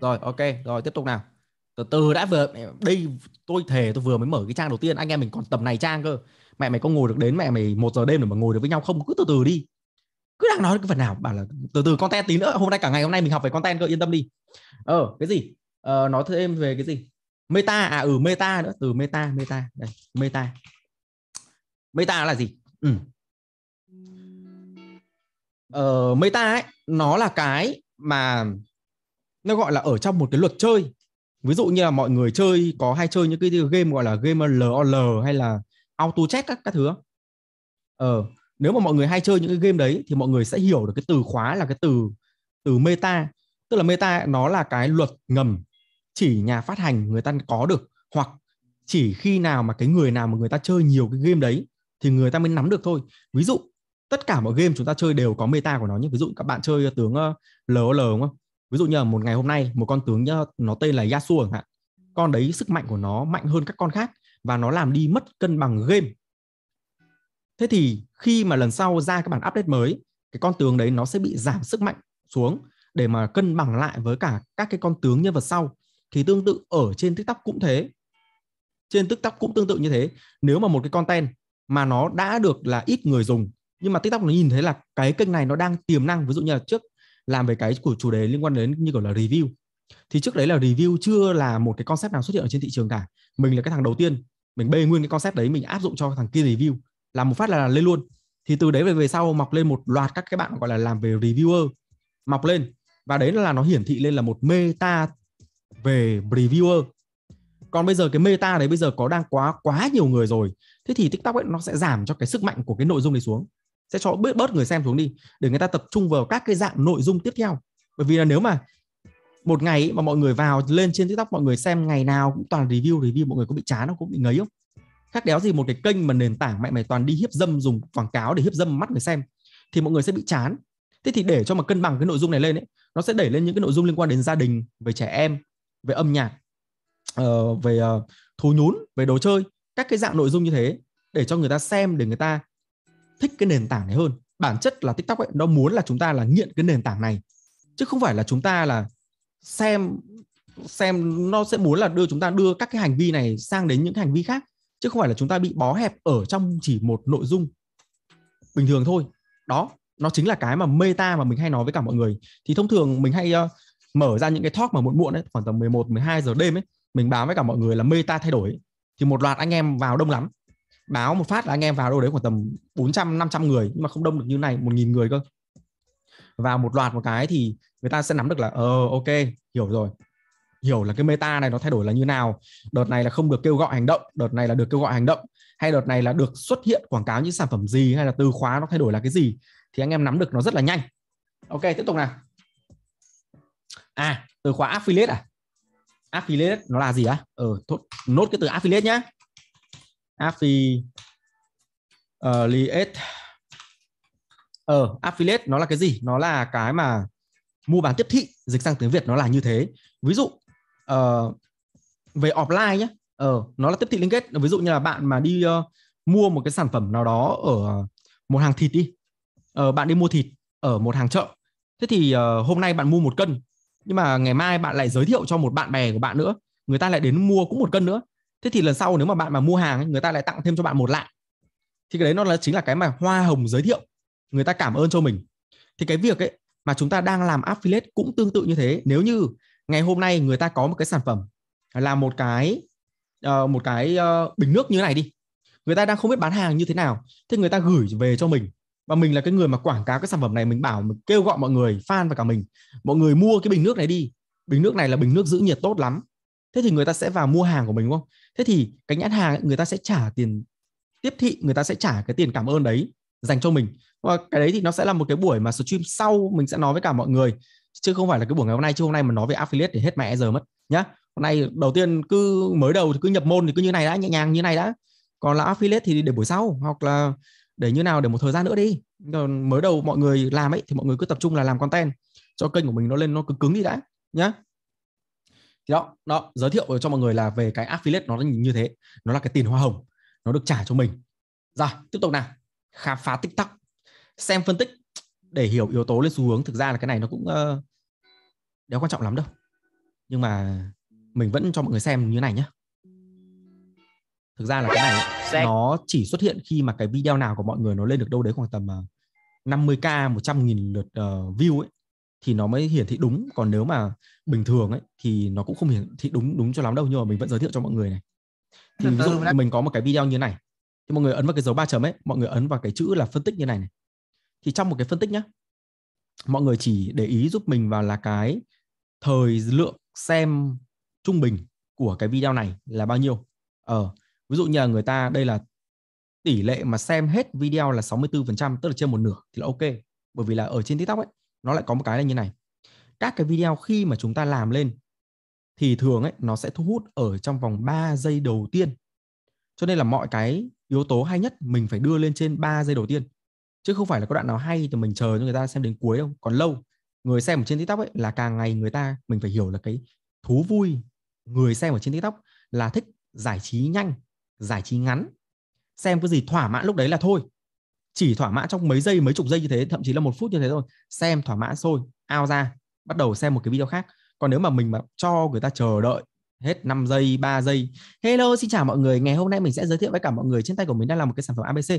rồi ok rồi tiếp tục nào từ từ đã vừa đây tôi thề tôi vừa mới mở cái trang đầu tiên anh em mình còn tầm này trang cơ mẹ mày có ngồi được đến mẹ mày một giờ đêm để mà ngồi được với nhau không cứ từ từ đi cứ đang nói cái phần nào bảo là từ từ content tí nữa hôm nay cả ngày hôm nay mình học về content cơ yên tâm đi ờ cái gì ờ, nói thêm về cái gì meta à ừ meta nữa từ meta meta đây meta meta là gì ừ. ờ, meta ấy nó là cái mà nó gọi là ở trong một cái luật chơi ví dụ như là mọi người chơi có hay chơi những cái game gọi là game LOL hay là auto chat các các thứ ờ nếu mà mọi người hay chơi những cái game đấy thì mọi người sẽ hiểu được cái từ khóa là cái từ từ meta tức là meta nó là cái luật ngầm chỉ nhà phát hành người ta có được hoặc chỉ khi nào mà cái người nào mà người ta chơi nhiều cái game đấy thì người ta mới nắm được thôi ví dụ tất cả mọi game chúng ta chơi đều có meta của nó như ví dụ các bạn chơi tướng lol ờ, đúng không ví dụ như là một ngày hôm nay một con tướng nó tên là yasuo chẳng hạn con đấy sức mạnh của nó mạnh hơn các con khác và nó làm đi mất cân bằng game thế thì khi mà lần sau ra cái bản update mới cái con tướng đấy nó sẽ bị giảm sức mạnh xuống để mà cân bằng lại với cả các cái con tướng nhân vật sau thì tương tự ở trên tiktok cũng thế trên tiktok cũng tương tự như thế nếu mà một cái content mà nó đã được là ít người dùng nhưng mà tiktok nó nhìn thấy là cái kênh này nó đang tiềm năng ví dụ như là trước làm về cái của chủ đề liên quan đến như kiểu là review thì trước đấy là review chưa là một cái concept nào xuất hiện ở trên thị trường cả mình là cái thằng đầu tiên mình bê nguyên cái concept đấy mình áp dụng cho thằng kia review làm một phát là lên luôn thì từ đấy về về sau mọc lên một loạt các cái bạn gọi là làm về reviewer mọc lên và đấy là nó hiển thị lên là một meta về reviewer còn bây giờ cái meta đấy bây giờ có đang quá quá nhiều người rồi thế thì tiktok ấy nó sẽ giảm cho cái sức mạnh của cái nội dung này xuống sẽ cho bớt bớt người xem xuống đi để người ta tập trung vào các cái dạng nội dung tiếp theo bởi vì là nếu mà một ngày mà mọi người vào lên trên tiktok mọi người xem ngày nào cũng toàn review review mọi người có bị chán không cũng bị ngấy không khác đéo gì một cái kênh mà nền tảng mạnh mày toàn đi hiếp dâm dùng quảng cáo để hiếp dâm mắt người xem thì mọi người sẽ bị chán thế thì để cho mà cân bằng cái nội dung này lên ấy nó sẽ đẩy lên những cái nội dung liên quan đến gia đình về trẻ em về âm nhạc ờ, về uh, thú nhún về đồ chơi các cái dạng nội dung như thế để cho người ta xem để người ta thích cái nền tảng này hơn bản chất là tiktok ấy nó muốn là chúng ta là nghiện cái nền tảng này chứ không phải là chúng ta là xem xem nó sẽ muốn là đưa chúng ta đưa các cái hành vi này sang đến những hành vi khác chứ không phải là chúng ta bị bó hẹp ở trong chỉ một nội dung bình thường thôi đó nó chính là cái mà meta mà mình hay nói với cả mọi người thì thông thường mình hay uh, mở ra những cái talk mà muộn muộn ấy khoảng tầm 11 12 giờ đêm ấy mình báo với cả mọi người là meta thay đổi ấy. thì một loạt anh em vào đông lắm báo một phát là anh em vào đâu đấy khoảng tầm 400 500 người nhưng mà không đông được như này 1000 người cơ vào một loạt một cái thì người ta sẽ nắm được là ờ ok hiểu rồi hiểu là cái meta này nó thay đổi là như nào đợt này là không được kêu gọi hành động đợt này là được kêu gọi hành động hay đợt này là được xuất hiện quảng cáo những sản phẩm gì hay là từ khóa nó thay đổi là cái gì thì anh em nắm được nó rất là nhanh ok tiếp tục nào à từ khóa affiliate à affiliate nó là gì á à? Ờ, thốt, nốt cái từ affiliate nhá affiliate ờ affiliate nó là cái gì nó là cái mà mua bán tiếp thị dịch sang tiếng việt nó là như thế ví dụ uh, về offline nhé ờ nó là tiếp thị liên kết ví dụ như là bạn mà đi uh, mua một cái sản phẩm nào đó ở một hàng thịt đi ờ, bạn đi mua thịt ở một hàng chợ thế thì uh, hôm nay bạn mua một cân nhưng mà ngày mai bạn lại giới thiệu cho một bạn bè của bạn nữa người ta lại đến mua cũng một cân nữa thế thì lần sau nếu mà bạn mà mua hàng người ta lại tặng thêm cho bạn một lạng thì cái đấy nó là chính là cái mà hoa hồng giới thiệu người ta cảm ơn cho mình thì cái việc ấy mà chúng ta đang làm affiliate cũng tương tự như thế nếu như ngày hôm nay người ta có một cái sản phẩm là một cái uh, một cái uh, bình nước như này đi người ta đang không biết bán hàng như thế nào thế người ta gửi về cho mình và mình là cái người mà quảng cáo cái sản phẩm này mình bảo mình kêu gọi mọi người fan và cả mình mọi người mua cái bình nước này đi bình nước này là bình nước giữ nhiệt tốt lắm thế thì người ta sẽ vào mua hàng của mình đúng không thế thì cái nhãn hàng người ta sẽ trả tiền tiếp thị người ta sẽ trả cái tiền cảm ơn đấy dành cho mình và cái đấy thì nó sẽ là một cái buổi mà stream sau mình sẽ nói với cả mọi người chứ không phải là cái buổi ngày hôm nay chứ hôm nay mà nói về affiliate thì hết mẹ giờ mất nhá hôm nay đầu tiên cứ mới đầu thì cứ nhập môn thì cứ như này đã nhẹ nhàng như này đã còn là affiliate thì để buổi sau hoặc là để như nào để một thời gian nữa đi còn mới đầu mọi người làm ấy thì mọi người cứ tập trung là làm content cho kênh của mình nó lên nó cứ cứng đi đã nhá thì đó đó giới thiệu cho mọi người là về cái affiliate nó như thế nó là cái tiền hoa hồng nó được trả cho mình rồi tiếp tục nào khám phá tiktok xem phân tích để hiểu yếu tố lên xu hướng thực ra là cái này nó cũng uh, đéo quan trọng lắm đâu nhưng mà mình vẫn cho mọi người xem như này nhé thực ra là cái này nó chỉ xuất hiện khi mà cái video nào của mọi người nó lên được đâu đấy khoảng tầm 50k ờ, 100 nghìn lượt uh, view ấy thì nó mới hiển thị đúng còn nếu mà bình thường ấy thì nó cũng không hiển thị đúng đúng cho lắm đâu nhưng mà mình vẫn giới thiệu cho mọi người này thì ví dụ mình có một cái video như này thì mọi người ấn vào cái dấu ba chấm ấy mọi người ấn vào cái chữ là phân tích như này này thì trong một cái phân tích nhé mọi người chỉ để ý giúp mình vào là cái thời lượng xem trung bình của cái video này là bao nhiêu ờ ví dụ như là người ta đây là tỷ lệ mà xem hết video là 64% tức là trên một nửa thì là ok bởi vì là ở trên TikTok ấy nó lại có một cái là như này các cái video khi mà chúng ta làm lên thì thường ấy nó sẽ thu hút ở trong vòng 3 giây đầu tiên cho nên là mọi cái yếu tố hay nhất mình phải đưa lên trên 3 giây đầu tiên chứ không phải là có đoạn nào hay thì mình chờ cho người ta xem đến cuối đâu còn lâu người xem ở trên tiktok ấy là càng ngày người ta mình phải hiểu là cái thú vui người xem ở trên tiktok là thích giải trí nhanh giải trí ngắn xem cái gì thỏa mãn lúc đấy là thôi chỉ thỏa mãn trong mấy giây mấy chục giây như thế thậm chí là một phút như thế thôi xem thỏa mãn thôi ao ra bắt đầu xem một cái video khác còn nếu mà mình mà cho người ta chờ đợi hết 5 giây 3 giây hello xin chào mọi người ngày hôm nay mình sẽ giới thiệu với cả mọi người trên tay của mình đang là một cái sản phẩm ABC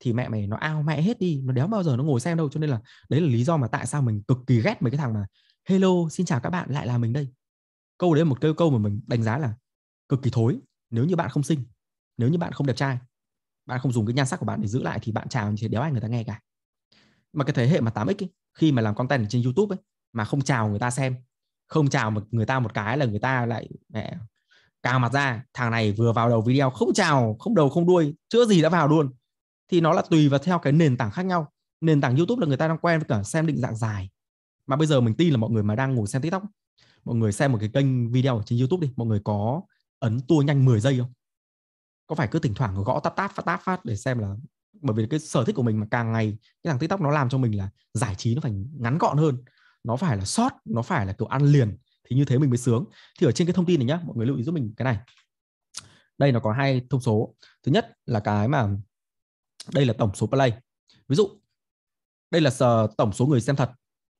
thì mẹ mày nó ao mẹ hết đi nó đéo bao giờ nó ngồi xem đâu cho nên là đấy là lý do mà tại sao mình cực kỳ ghét mấy cái thằng mà hello xin chào các bạn lại là mình đây câu đấy là một câu câu mà mình đánh giá là cực kỳ thối nếu như bạn không xinh nếu như bạn không đẹp trai bạn không dùng cái nhan sắc của bạn để giữ lại thì bạn chào thì đéo ai người ta nghe cả mà cái thế hệ mà 8x ấy, khi mà làm content ở trên youtube ấy, mà không chào người ta xem không chào một người ta một cái là người ta lại mẹ cao mặt ra thằng này vừa vào đầu video không chào không đầu không đuôi chưa gì đã vào luôn thì nó là tùy vào theo cái nền tảng khác nhau nền tảng youtube là người ta đang quen với cả xem định dạng dài mà bây giờ mình tin là mọi người mà đang ngồi xem tiktok mọi người xem một cái kênh video trên youtube đi mọi người có ấn tua nhanh 10 giây không có phải cứ thỉnh thoảng gõ tát tát phát tát phát để xem là bởi vì cái sở thích của mình mà càng ngày cái thằng tiktok nó làm cho mình là giải trí nó phải ngắn gọn hơn nó phải là sót, nó phải là kiểu ăn liền thì như thế mình mới sướng thì ở trên cái thông tin này nhá mọi người lưu ý giúp mình cái này đây nó có hai thông số thứ nhất là cái mà đây là tổng số play ví dụ đây là tổng số người xem thật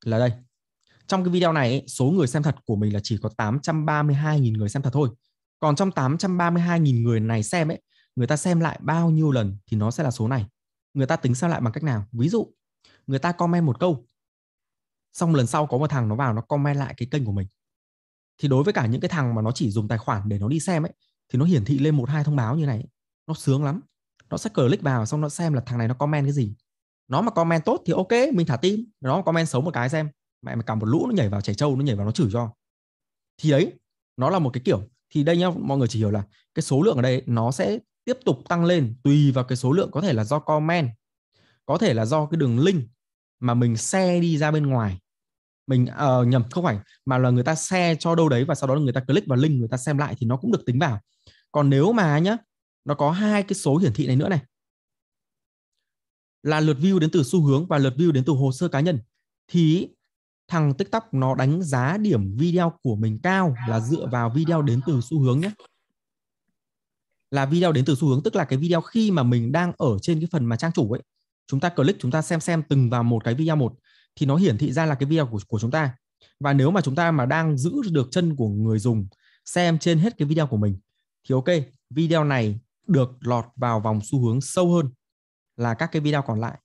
là đây trong cái video này số người xem thật của mình là chỉ có 832.000 người xem thật thôi còn trong 832.000 người này xem ấy người ta xem lại bao nhiêu lần thì nó sẽ là số này người ta tính sao lại bằng cách nào ví dụ người ta comment một câu xong lần sau có một thằng nó vào nó comment lại cái kênh của mình thì đối với cả những cái thằng mà nó chỉ dùng tài khoản để nó đi xem ấy thì nó hiển thị lên một hai thông báo như này nó sướng lắm nó sẽ click vào xong nó xem là thằng này nó comment cái gì nó mà comment tốt thì ok mình thả tim nó mà comment xấu một cái xem mẹ mà cầm một lũ nó nhảy vào chảy trâu nó nhảy vào nó chửi cho thì đấy nó là một cái kiểu thì đây nhá mọi người chỉ hiểu là cái số lượng ở đây nó sẽ tiếp tục tăng lên tùy vào cái số lượng có thể là do comment có thể là do cái đường link mà mình xe đi ra bên ngoài mình uh, nhầm không phải mà là người ta xe cho đâu đấy và sau đó người ta click vào link người ta xem lại thì nó cũng được tính vào còn nếu mà nhá nó có hai cái số hiển thị này nữa này là lượt view đến từ xu hướng và lượt view đến từ hồ sơ cá nhân thì thằng TikTok nó đánh giá điểm video của mình cao là dựa vào video đến từ xu hướng nhé là video đến từ xu hướng tức là cái video khi mà mình đang ở trên cái phần mà trang chủ ấy chúng ta click chúng ta xem xem từng vào một cái video một thì nó hiển thị ra là cái video của, của chúng ta và nếu mà chúng ta mà đang giữ được chân của người dùng xem trên hết cái video của mình thì ok video này được lọt vào vòng xu hướng sâu hơn là các cái video còn lại.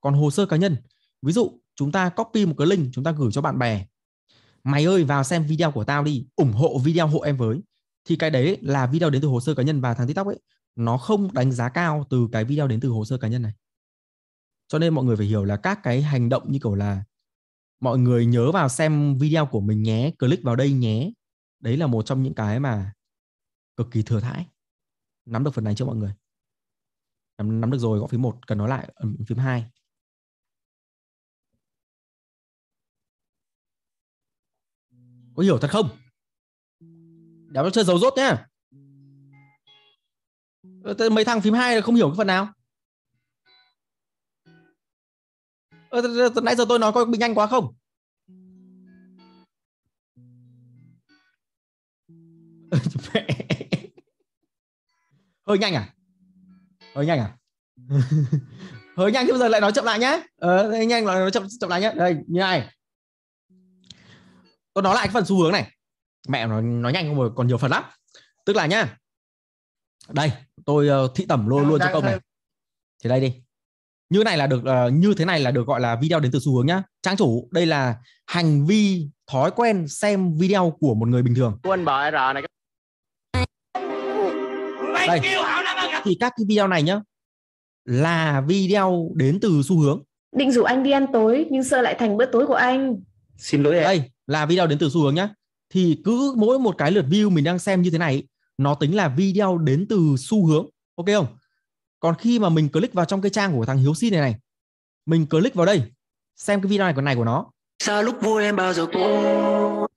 Còn hồ sơ cá nhân, ví dụ chúng ta copy một cái link chúng ta gửi cho bạn bè. Mày ơi vào xem video của tao đi, ủng hộ video hộ em với. Thì cái đấy là video đến từ hồ sơ cá nhân và thằng TikTok ấy nó không đánh giá cao từ cái video đến từ hồ sơ cá nhân này. Cho nên mọi người phải hiểu là các cái hành động như kiểu là mọi người nhớ vào xem video của mình nhé, click vào đây nhé. Đấy là một trong những cái mà cực kỳ thừa thãi nắm được phần này chưa mọi người nắm, nắm được rồi gõ phím một cần nói lại phím 2 có hiểu thật không đéo nó chơi dấu rốt nhá ờ, mấy thằng phím hai không hiểu cái phần nào ừ, nãy giờ tôi nói có bị nhanh quá không mẹ hơi nhanh à hơi nhanh à hơi nhanh chứ bây giờ lại nói chậm lại nhé ờ, nhanh là nói chậm chậm lại nhé đây như này tôi nói lại cái phần xu hướng này mẹ nó nói nhanh không còn nhiều phần lắm tức là nhá đây tôi ờ, thị tẩm luôn dạ, luôn cho dạ, công này dạ. thì đây đi như này là được ờ, như thế này là được gọi là video đến từ xu hướng nhá trang chủ đây là hành vi thói quen xem video của một người bình thường quên bờ r này đây thì các cái video này nhá là video đến từ xu hướng định rủ anh đi ăn tối nhưng sợ lại thành bữa tối của anh xin lỗi em. đây là video đến từ xu hướng nhá thì cứ mỗi một cái lượt view mình đang xem như thế này nó tính là video đến từ xu hướng ok không còn khi mà mình click vào trong cái trang của thằng hiếu xin này này mình click vào đây xem cái video này của này của nó sao lúc vui em bao giờ cô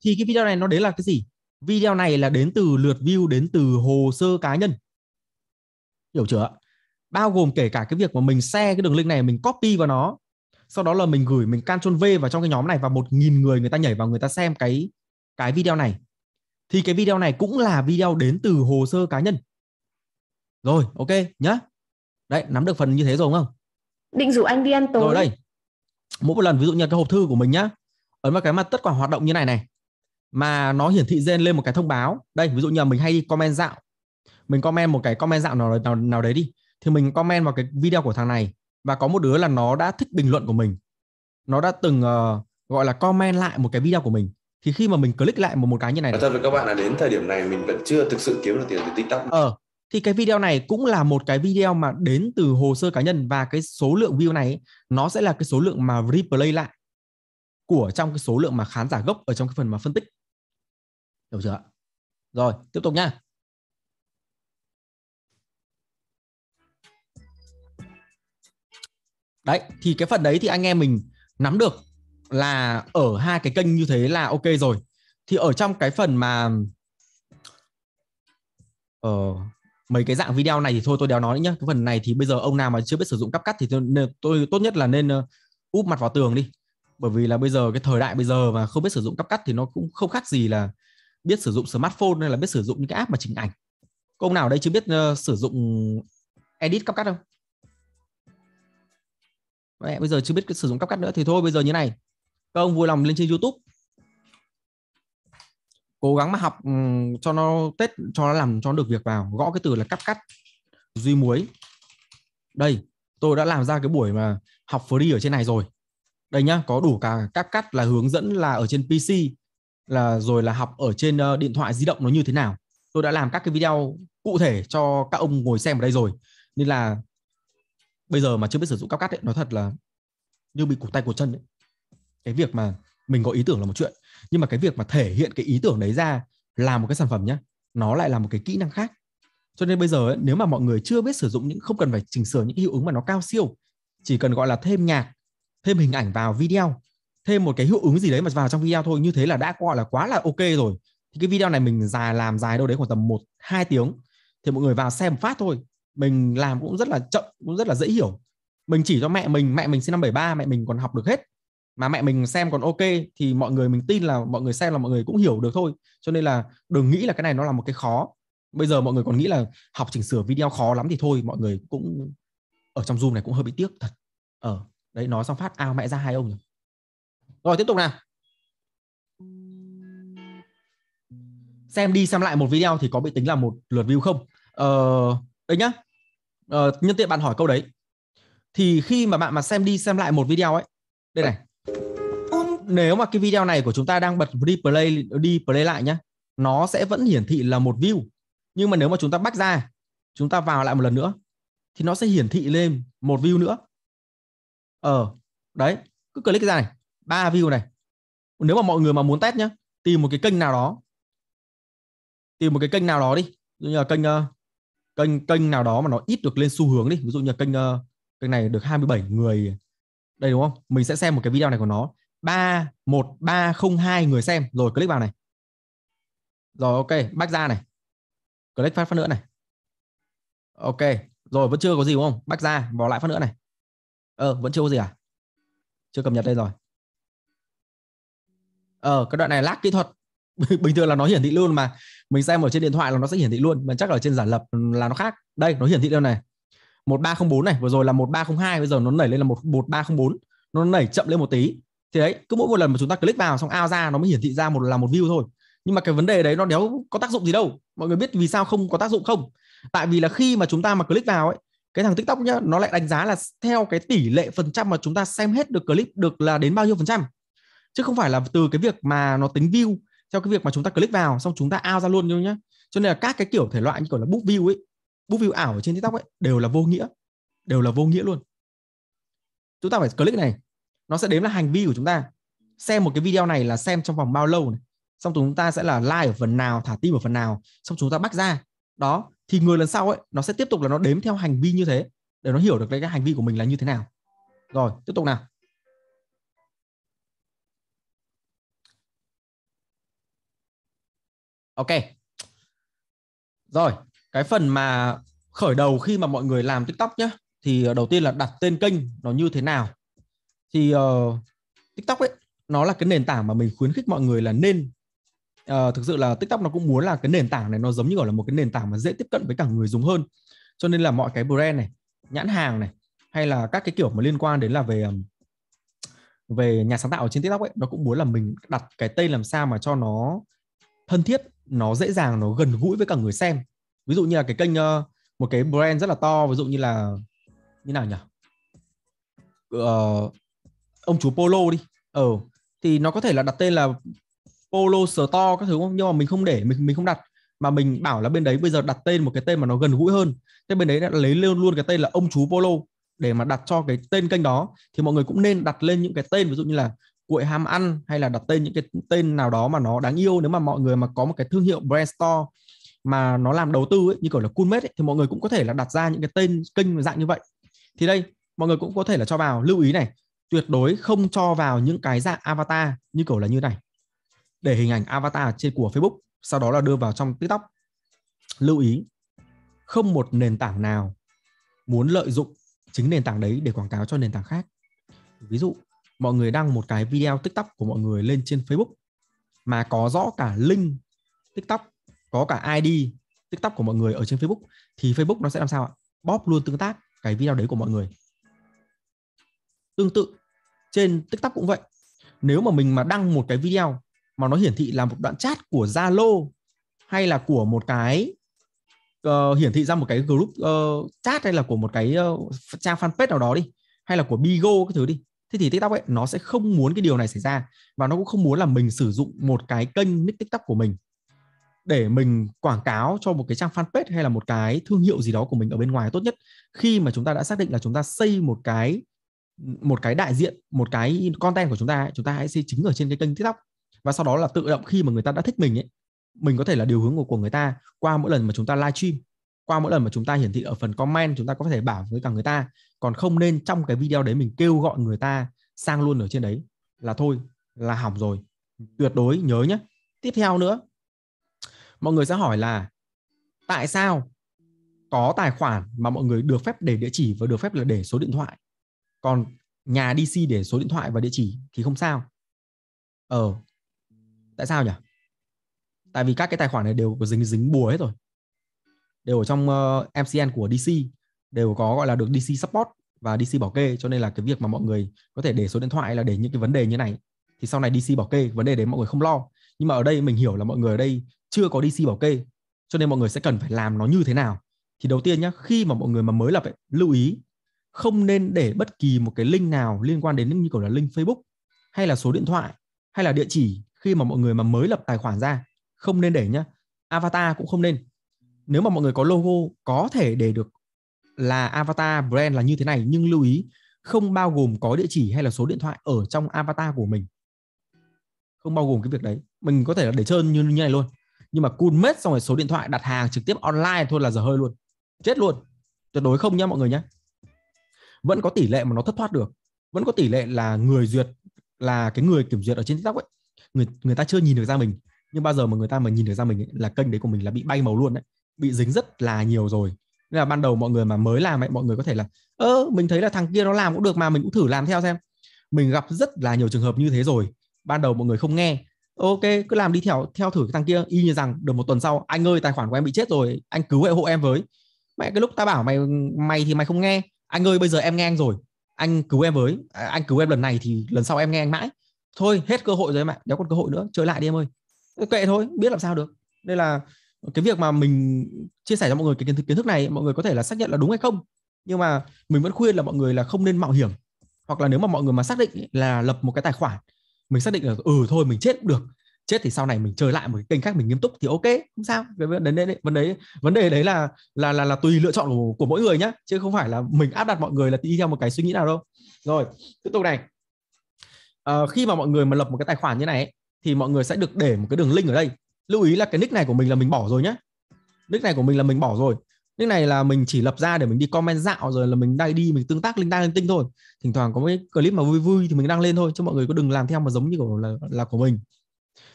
thì cái video này nó đến là cái gì video này là đến từ lượt view đến từ hồ sơ cá nhân hiểu chưa bao gồm kể cả cái việc mà mình share cái đường link này mình copy vào nó sau đó là mình gửi mình Ctrl V vào trong cái nhóm này và một nghìn người người ta nhảy vào người ta xem cái cái video này thì cái video này cũng là video đến từ hồ sơ cá nhân rồi ok nhá đấy nắm được phần như thế rồi không định rủ anh đi ăn tối rồi đây mỗi một lần ví dụ như cái hộp thư của mình nhá ấn vào cái mà tất cả hoạt động như này này mà nó hiển thị lên lên một cái thông báo đây ví dụ như là mình hay đi comment dạo mình comment một cái comment dạng nào nào nào đấy đi thì mình comment vào cái video của thằng này và có một đứa là nó đã thích bình luận của mình nó đã từng uh, gọi là comment lại một cái video của mình thì khi mà mình click lại một một cái như này thật với các bạn là đến thời điểm này mình vẫn chưa thực sự kiếm được tiền từ tiktok ờ thì cái video này cũng là một cái video mà đến từ hồ sơ cá nhân và cái số lượng view này nó sẽ là cái số lượng mà replay lại của trong cái số lượng mà khán giả gốc ở trong cái phần mà phân tích hiểu chưa rồi tiếp tục nha đấy thì cái phần đấy thì anh em mình nắm được là ở hai cái kênh như thế là ok rồi thì ở trong cái phần mà ở ờ, mấy cái dạng video này thì thôi tôi đéo nói nữa nhá cái phần này thì bây giờ ông nào mà chưa biết sử dụng cắp cắt thì tôi, tôi tốt nhất là nên ờ, úp mặt vào tường đi bởi vì là bây giờ cái thời đại bây giờ mà không biết sử dụng cắp cắt thì nó cũng không khác gì là biết sử dụng smartphone hay là biết sử dụng những cái app mà chỉnh ảnh Cô ông nào đây chưa biết uh, sử dụng edit cắp cắt không mẹ bây giờ chưa biết sử dụng CapCut nữa thì thôi bây giờ như này các ông vui lòng lên trên YouTube cố gắng mà học um, cho nó tết cho nó làm cho nó được việc vào gõ cái từ là cắp cắt duy muối đây tôi đã làm ra cái buổi mà học free ở trên này rồi đây nhá có đủ cả cắp cắt là hướng dẫn là ở trên pc là rồi là học ở trên uh, điện thoại di động nó như thế nào tôi đã làm các cái video cụ thể cho các ông ngồi xem ở đây rồi nên là bây giờ mà chưa biết sử dụng cao cắt ấy nói thật là như bị cụt tay cụt chân ấy. cái việc mà mình có ý tưởng là một chuyện nhưng mà cái việc mà thể hiện cái ý tưởng đấy ra làm một cái sản phẩm nhá nó lại là một cái kỹ năng khác cho nên bây giờ ấy, nếu mà mọi người chưa biết sử dụng những không cần phải chỉnh sửa những cái hiệu ứng mà nó cao siêu chỉ cần gọi là thêm nhạc thêm hình ảnh vào video thêm một cái hiệu ứng gì đấy mà vào trong video thôi như thế là đã gọi là quá là ok rồi thì cái video này mình dài làm dài đâu đấy khoảng tầm một hai tiếng thì mọi người vào xem phát thôi mình làm cũng rất là chậm cũng rất là dễ hiểu mình chỉ cho mẹ mình mẹ mình sinh năm 73 mẹ mình còn học được hết mà mẹ mình xem còn ok thì mọi người mình tin là mọi người xem là mọi người cũng hiểu được thôi cho nên là đừng nghĩ là cái này nó là một cái khó bây giờ mọi người còn nghĩ là học chỉnh sửa video khó lắm thì thôi mọi người cũng ở trong zoom này cũng hơi bị tiếc thật ờ đấy nói xong phát ao mẹ ra hai ông rồi rồi tiếp tục nào xem đi xem lại một video thì có bị tính là một lượt view không ờ đấy nhá ờ, nhân tiện bạn hỏi câu đấy thì khi mà bạn mà xem đi xem lại một video ấy đây này nếu mà cái video này của chúng ta đang bật đi play đi play lại nhá nó sẽ vẫn hiển thị là một view nhưng mà nếu mà chúng ta back ra chúng ta vào lại một lần nữa thì nó sẽ hiển thị lên một view nữa ờ đấy cứ click ra này ba view này nếu mà mọi người mà muốn test nhá tìm một cái kênh nào đó tìm một cái kênh nào đó đi như là kênh ờ, kênh kênh nào đó mà nó ít được lên xu hướng đi ví dụ như kênh ờ, kênh này được 27 người đây đúng không mình sẽ xem một cái video này của nó ba một ba không hai người xem rồi click vào này rồi ok back ra này click phát phát nữa này ok rồi vẫn chưa có gì đúng không back ra bỏ lại phát nữa này ờ vẫn chưa có gì à chưa cập nhật đây rồi ờ cái đoạn này lag kỹ thuật bình thường là nó hiển thị luôn mà mình xem ở trên điện thoại là nó sẽ hiển thị luôn mà chắc ở trên giả lập là nó khác đây nó hiển thị đâu này 1304 này vừa rồi là 1302 bây giờ nó nảy lên là 1304 nó nảy chậm lên một tí thì đấy cứ mỗi một lần mà chúng ta click vào xong ao ra nó mới hiển thị ra một là một view thôi nhưng mà cái vấn đề đấy nó đéo có tác dụng gì đâu mọi người biết vì sao không có tác dụng không tại vì là khi mà chúng ta mà click vào ấy cái thằng tiktok nhá nó lại đánh giá là theo cái tỷ lệ phần trăm mà chúng ta xem hết được clip được là đến bao nhiêu phần trăm chứ không phải là từ cái việc mà nó tính view theo cái việc mà chúng ta click vào xong chúng ta out ra luôn luôn nhá cho nên là các cái kiểu thể loại như kiểu là book view ấy book view ảo ở trên tiktok ấy đều là vô nghĩa đều là vô nghĩa luôn chúng ta phải click này nó sẽ đếm là hành vi của chúng ta xem một cái video này là xem trong vòng bao lâu này xong chúng ta sẽ là like ở phần nào thả tim ở phần nào xong chúng ta bắt ra đó thì người lần sau ấy nó sẽ tiếp tục là nó đếm theo hành vi như thế để nó hiểu được cái hành vi của mình là như thế nào rồi tiếp tục nào ok rồi cái phần mà khởi đầu khi mà mọi người làm tiktok nhé thì ờ, đầu tiên là đặt tên kênh nó như thế nào thì uh, tiktok ấy nó là cái nền tảng mà mình khuyến khích mọi người là nên uh, thực sự là tiktok nó cũng muốn là cái nền tảng này nó giống như gọi là một cái nền tảng mà dễ tiếp cận với cả người dùng hơn cho nên là mọi cái brand này nhãn hàng này hay là các cái kiểu mà liên quan đến là về về nhà sáng tạo ở trên tiktok ấy nó cũng muốn là mình đặt cái tên làm sao mà cho nó thân thiết nó dễ dàng nó gần gũi với cả người xem ví dụ như là cái kênh ờ, một cái brand rất là to ví dụ như là như nào nhỉ uh, ông chú polo đi ờ thì nó có thể là đặt tên là polo store các thứ không nhưng mà mình không để mình mình không đặt mà mình bảo là bên đấy bây giờ đặt tên một cái tên mà nó gần gũi hơn thế bên đấy đã lấy luôn luôn cái tên là ông chú polo để mà đặt cho cái tên kênh đó thì mọi người cũng nên đặt lên những cái tên ví dụ như là cuội ham ăn hay là đặt tên những cái tên nào đó mà nó đáng yêu nếu mà mọi người mà có một cái thương hiệu brand store mà nó làm đầu tư ấy, như kiểu là Coolmate ấy, thì mọi người cũng có thể là đặt ra những cái tên kênh dạng như vậy thì đây mọi người cũng có thể là cho vào lưu ý này tuyệt đối không cho vào những cái dạng avatar như kiểu là như này để hình ảnh avatar trên của Facebook sau đó là đưa vào trong TikTok lưu ý không một nền tảng nào muốn lợi dụng chính nền tảng đấy để quảng cáo cho nền tảng khác ví dụ mọi người đăng một cái video tiktok của mọi người lên trên facebook mà có rõ cả link tiktok có cả id tiktok của mọi người ở trên facebook thì facebook nó sẽ làm sao ạ bóp luôn tương tác cái video đấy của mọi người tương tự trên tiktok cũng vậy nếu mà mình mà đăng một cái video mà nó hiển thị là một đoạn chat của zalo hay là của một cái uh, hiển thị ra một cái group uh, chat hay là của một cái uh, trang fanpage nào đó đi hay là của Bigo cái thứ đi thế thì tiktok ấy nó sẽ không muốn cái điều này xảy ra và nó cũng không muốn là mình sử dụng một cái kênh nick tiktok của mình để mình quảng cáo cho một cái trang fanpage hay là một cái thương hiệu gì đó của mình ở bên ngoài tốt nhất khi mà chúng ta đã xác định là chúng ta xây một cái một cái đại diện một cái content của chúng ta chúng ta hãy xây chính ở trên cái kênh tiktok và sau đó là tự động khi mà người ta đã thích mình ấy mình có thể là điều hướng của, của người ta qua mỗi lần mà chúng ta live stream qua mỗi lần mà chúng ta hiển thị ở phần comment chúng ta có thể bảo với cả người ta còn không nên trong cái video đấy mình kêu gọi người ta sang luôn ở trên đấy là thôi là hỏng rồi tuyệt đối nhớ nhé tiếp theo nữa mọi người sẽ hỏi là tại sao có tài khoản mà mọi người được phép để địa chỉ và được phép là để số điện thoại còn nhà DC để số điện thoại và địa chỉ thì không sao ờ tại sao nhỉ tại vì các cái tài khoản này đều có dính dính bùa hết rồi đều ở trong uh, ờ, MCN của DC đều có gọi là được DC support và DC bảo kê cho nên là cái việc mà mọi người có thể để số điện thoại là để những cái vấn đề như này thì sau này DC bảo kê vấn đề đấy mọi người không lo nhưng mà ở đây mình hiểu là mọi người ở đây chưa có DC bảo kê cho nên mọi người sẽ cần phải làm nó như thế nào thì đầu tiên nhá khi mà mọi người mà mới lập phải lưu ý không nên để bất kỳ một cái link nào liên quan đến như kiểu là link Facebook hay là số điện thoại hay là địa chỉ khi mà mọi người mà mới lập tài khoản ra không nên để nhá avatar cũng không nên nếu mà mọi người có logo có thể để được là avatar brand là như thế này nhưng lưu ý không bao gồm có địa chỉ hay là số điện thoại ở trong avatar của mình không bao gồm cái việc đấy mình có thể là để trơn như như này luôn nhưng mà cool mết xong rồi số điện thoại đặt hàng trực tiếp online thôi là giờ hơi luôn chết luôn tuyệt đối không nha mọi người nhé vẫn có tỷ lệ mà nó thất thoát được vẫn có tỷ lệ là người duyệt là cái người kiểm duyệt ở trên tiktok ấy người người ta chưa nhìn được ra mình nhưng bao giờ mà người ta mà nhìn được ra mình ấy, là kênh đấy của mình là bị bay màu luôn đấy bị dính rất là nhiều rồi nên là ban đầu mọi người mà mới làm ấy mọi người có thể là ơ mình thấy là thằng kia nó làm cũng được mà mình cũng thử làm theo xem mình gặp rất là nhiều trường hợp như thế rồi ban đầu mọi người không nghe ok cứ làm đi theo theo thử cái thằng kia y như rằng được một tuần sau anh ơi tài khoản của em bị chết rồi anh cứu hộ em với mẹ cái lúc ta bảo mày mày thì mày không nghe anh ơi bây giờ em nghe anh rồi anh cứu em với à, anh cứu em lần này thì lần sau em nghe anh mãi thôi hết cơ hội rồi mẹ, ạ đéo còn cơ hội nữa chơi lại đi em ơi kệ thôi biết làm sao được đây là cái việc mà mình chia sẻ cho mọi người cái kiến thức kiến thức này mọi người có thể là xác nhận là đúng hay không nhưng mà mình vẫn khuyên là mọi người là không nên mạo hiểm hoặc là nếu mà mọi người mà xác định là lập một cái tài khoản mình xác định là ừ thôi mình chết cũng được chết thì sau này mình chơi lại một cái kênh khác mình nghiêm túc thì ok không sao cái vấn đề đấy vấn đề vấn đề đấy là là là là tùy lựa chọn của, của mỗi người nhá chứ không phải là mình áp đặt mọi người là đi theo một cái suy nghĩ nào đâu rồi tiếp tục này à, khi mà mọi người mà lập một cái tài khoản như này thì mọi người sẽ được để một cái đường link ở đây lưu ý là cái nick này của mình là mình bỏ rồi nhé nick này của mình là mình bỏ rồi nick này là mình chỉ lập ra để mình đi comment dạo rồi là mình đang đi mình tương tác linh đăng linh tinh thôi thỉnh thoảng có cái clip mà vui vui thì mình đăng lên thôi chứ mọi người có đừng làm theo mà giống như của là, là của mình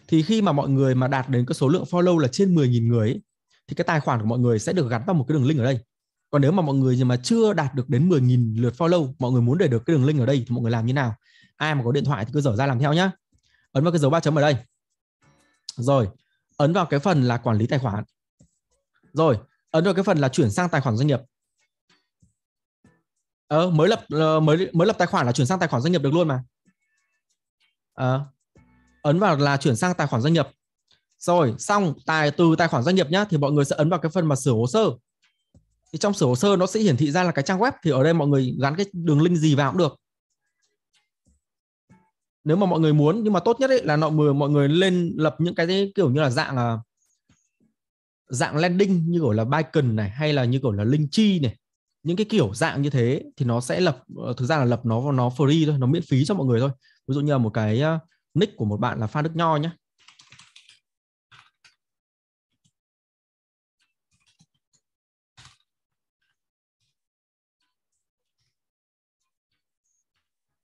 thì khi mà mọi người mà đạt đến cái số lượng follow là trên 10.000 người ấy, thì cái tài khoản của mọi người sẽ được gắn vào một cái đường link ở đây còn nếu mà mọi người mà chưa đạt được đến 10.000 lượt follow mọi người muốn để được cái đường link ở đây thì mọi người làm như nào ai mà có điện thoại thì cứ dở ra làm theo nhá ấn vào cái dấu ba chấm ở đây rồi ấn vào cái phần là quản lý tài khoản rồi ấn vào cái phần là chuyển sang tài khoản doanh nghiệp ờ, mới lập ờ, mới mới lập tài khoản là chuyển sang tài khoản doanh nghiệp được luôn mà ờ, ấn vào là chuyển sang tài khoản doanh nghiệp rồi xong tài từ tài khoản doanh nghiệp nhá thì mọi người sẽ ấn vào cái phần mà sửa hồ sơ thì trong sửa hồ sơ nó sẽ hiển thị ra là cái trang web thì ở đây mọi người gắn cái đường link gì vào cũng được nếu mà mọi người muốn nhưng mà tốt nhất ấy là mọi người mọi người lên lập những cái kiểu như là dạng là dạng landing như kiểu là Bicon này hay là như kiểu là linh chi này những cái kiểu dạng như thế thì nó sẽ lập ờ, thực ra là lập nó nó free thôi nó miễn phí cho mọi người thôi ví dụ như là một cái ờ, nick của một bạn là phan đức nho nhé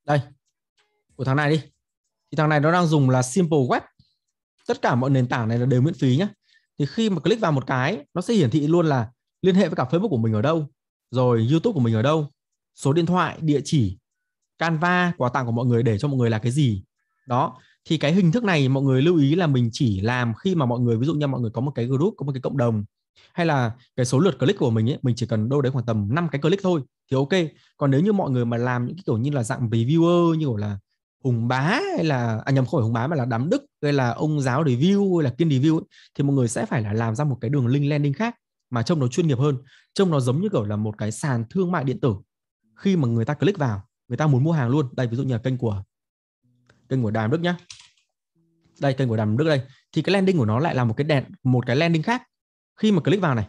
đây của tháng này đi thì thằng này nó đang dùng là simple web tất cả mọi nền tảng này là đều miễn phí nhé thì khi mà click vào một cái nó sẽ hiển thị luôn là liên hệ với cả Facebook của mình ở đâu rồi YouTube của mình ở đâu số điện thoại địa chỉ Canva quà tặng của mọi người để cho mọi người là cái gì đó thì cái hình thức này mọi người lưu ý là mình chỉ làm khi mà mọi người ví dụ như mọi người có một cái group có một cái cộng đồng hay là cái số lượt click của mình ấy mình chỉ cần đâu đấy khoảng tầm 5 cái click thôi thì ok còn nếu như mọi người mà làm những cái kiểu như là dạng reviewer như kiểu là hùng bá hay là à nhầm khỏi hùng bá mà là đám đức hay là ông giáo review hay là kiên review ấy, thì mọi người sẽ phải là làm ra một cái đường link landing khác mà trông nó chuyên nghiệp hơn trông nó giống như kiểu là một cái sàn thương mại điện tử khi mà người ta click vào người ta muốn mua hàng luôn đây ví dụ như là kênh của kênh của đàm đức nhá đây kênh của đàm đức đây thì cái landing của nó lại là một cái đèn một cái landing khác khi mà click vào này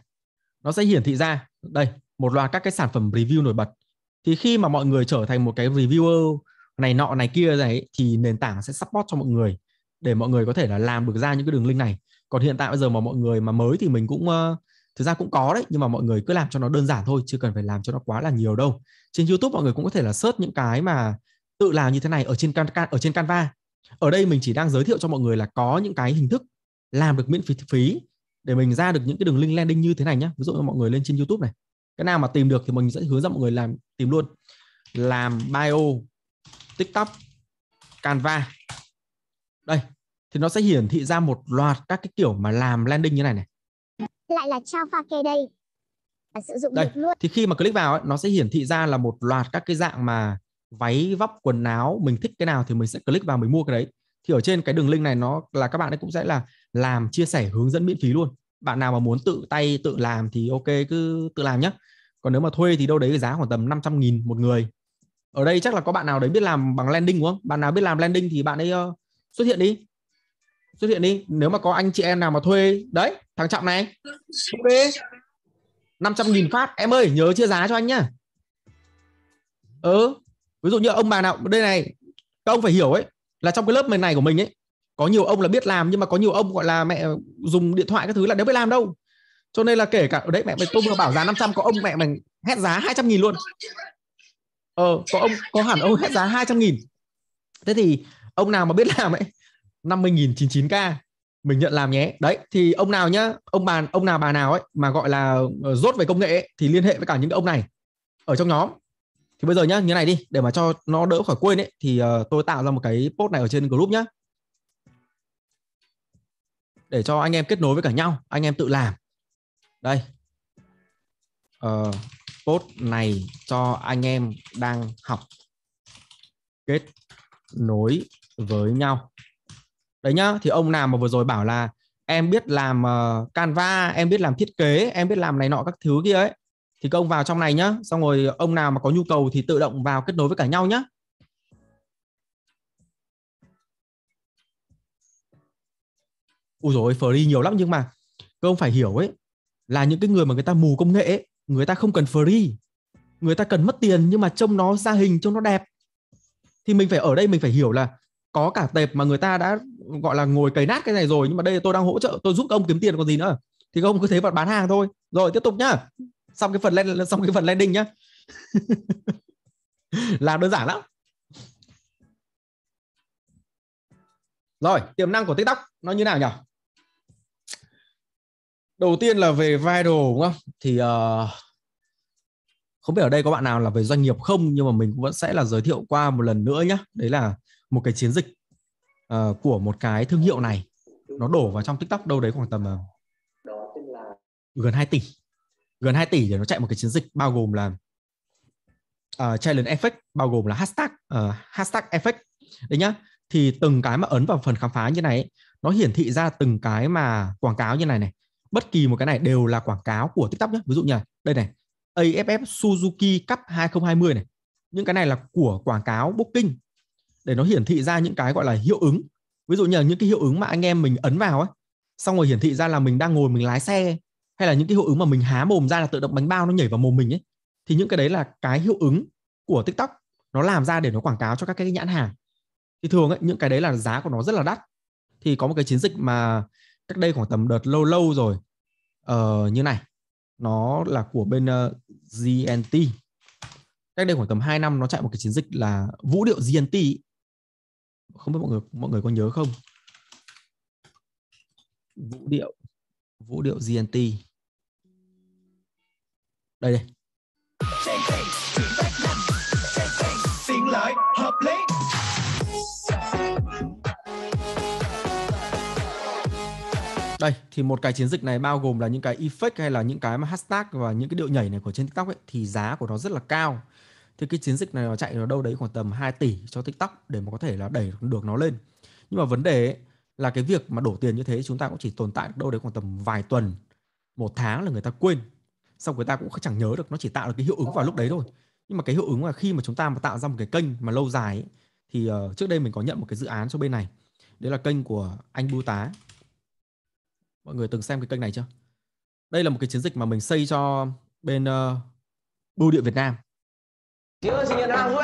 nó sẽ hiển thị ra đây một loạt các cái sản phẩm review nổi bật thì khi mà mọi người trở thành một cái reviewer này nọ này kia đấy thì nền tảng sẽ support cho mọi người để mọi người có thể là làm được ra những cái đường link này còn hiện tại bây giờ mà mọi người mà mới thì mình cũng uh, thực ra cũng có đấy nhưng mà mọi người cứ làm cho nó đơn giản thôi chưa cần phải làm cho nó quá là nhiều đâu trên youtube mọi người cũng có thể là search những cái mà tự làm như thế này ở trên can ở trên canva ở đây mình chỉ đang giới thiệu cho mọi người là có những cái hình thức làm được miễn phí phí để mình ra được những cái đường link landing như thế này nhé ví dụ như mọi người lên trên youtube này cái nào mà tìm được thì mình sẽ hướng dẫn mọi người làm tìm luôn làm bio tiktok canva đây thì nó sẽ hiển thị ra một loạt các cái kiểu mà làm landing như này này lại là trao pha kê đây và sử dụng đây. luôn thì khi mà click vào ấy, nó sẽ hiển thị ra là một loạt các cái dạng mà váy vóc quần áo mình thích cái nào thì mình sẽ click vào mình mua cái đấy thì ở trên cái đường link này nó là các bạn ấy cũng sẽ là làm chia sẻ hướng dẫn miễn phí luôn bạn nào mà muốn tự tay tự làm thì ok cứ tự làm nhé còn nếu mà thuê thì đâu đấy giá khoảng tầm 500 nghìn một người ở đây chắc là có bạn nào đấy biết làm bằng landing đúng không bạn nào biết làm landing thì bạn ấy uh, xuất hiện đi xuất hiện đi nếu mà có anh chị em nào mà thuê đấy thằng trọng này ok 500 nghìn phát em ơi nhớ chia giá cho anh nhá ừ ví dụ như ông bà nào đây này các ông phải hiểu ấy là trong cái lớp mình này của mình ấy có nhiều ông là biết làm nhưng mà có nhiều ông gọi là mẹ dùng điện thoại các thứ là đéo biết làm đâu cho nên là kể cả ở đấy mẹ mình tôi vừa bảo giá 500 có ông mẹ mình hét giá 200 nghìn luôn ờ có ông có hẳn ông hết giá 200 nghìn thế thì ông nào mà biết làm ấy 50 nghìn 99k mình nhận làm nhé đấy thì ông nào nhá ông bà ông nào bà nào ấy mà gọi là ờ, rốt về công nghệ ấy, thì liên hệ với cả những ông này ở trong nhóm thì bây giờ nhá như này đi để mà cho nó đỡ khỏi quên ấy thì ờ, tôi tạo ra một cái post này ở trên group nhá để cho anh em kết nối với cả nhau anh em tự làm đây ờ post này cho anh em đang học kết nối với nhau đấy nhá thì ông nào mà vừa rồi bảo là em biết làm uh, Canva em biết làm thiết kế em biết làm này nọ các thứ kia ấy thì công vào trong này nhá xong rồi ông nào mà có nhu cầu thì tự động vào kết nối với cả nhau nhá ui rồi free nhiều lắm nhưng mà công phải hiểu ấy là những cái người mà người ta mù công nghệ ấy, người ta không cần free người ta cần mất tiền nhưng mà trông nó ra hình trông nó đẹp thì mình phải ở đây mình phải hiểu là có cả tệp mà người ta đã gọi là ngồi cày nát cái này rồi nhưng mà đây tôi đang hỗ trợ tôi giúp ông kiếm tiền còn gì nữa thì ông cứ thế vào bán hàng thôi rồi tiếp tục nhá xong cái phần lên xong cái phần landing nhá là đơn giản lắm rồi tiềm năng của tiktok nó như nào nhỉ đầu tiên là về viral đúng không thì ờ, không biết ở đây có bạn nào là về doanh nghiệp không nhưng mà mình vẫn sẽ là giới thiệu qua một lần nữa nhé đấy là một cái chiến dịch ờ, của một cái thương hiệu này nó đổ vào trong tiktok đâu đấy khoảng tầm ờ, gần 2 tỷ gần 2 tỷ để nó chạy một cái chiến dịch bao gồm là uh, challenge effect bao gồm là hashtag uh, hashtag effect đấy nhá thì từng cái mà ấn vào phần khám phá như này ấy, nó hiển thị ra từng cái mà quảng cáo như này này bất kỳ một cái này đều là quảng cáo của TikTok nhé ví dụ như đây này AFF Suzuki Cup 2020 này những cái này là của quảng cáo booking để nó hiển thị ra những cái gọi là hiệu ứng ví dụ như là những cái hiệu ứng mà anh em mình ấn vào ấy xong rồi hiển thị ra là mình đang ngồi mình lái xe hay là những cái hiệu ứng mà mình há mồm ra là tự động bánh bao nó nhảy vào mồm mình ấy thì những cái đấy là cái hiệu ứng của tiktok nó làm ra để nó quảng cáo cho các cái nhãn hàng thì thường ấy, những cái đấy là giá của nó rất là đắt thì có một cái chiến dịch mà cách đây khoảng tầm đợt lâu lâu rồi uh, như này nó là của bên uh, ờ, GNT cách đây khoảng tầm 2 năm nó chạy một cái chiến dịch là vũ điệu GNT không biết mọi người mọi người có nhớ không vũ điệu vũ điệu GNT đây đây xin lợi hợp lý đây thì một cái chiến dịch này bao gồm là những cái effect hay là những cái mà hashtag và những cái điệu nhảy này của trên tiktok ấy thì giá của nó rất là cao thì cái chiến dịch này nó chạy nó đâu đấy khoảng tầm 2 tỷ cho tiktok để mà có thể là đẩy được nó lên nhưng mà vấn đề ấy, là cái việc mà đổ tiền như thế chúng ta cũng chỉ tồn tại đâu đấy khoảng tầm vài tuần một tháng là người ta quên xong người ta cũng chẳng nhớ được nó chỉ tạo được cái hiệu ứng vào lúc đấy thôi nhưng mà cái hiệu ứng là khi mà chúng ta mà tạo ra một cái kênh mà lâu dài ấy, thì uh, trước đây mình có nhận một cái dự án cho bên này đấy là kênh của anh bưu tá mọi người từng xem cái kênh này chưa đây là một cái chiến dịch mà mình xây cho bên uh, bưu điện Việt Nam chị ơi chị nhận hàng giúp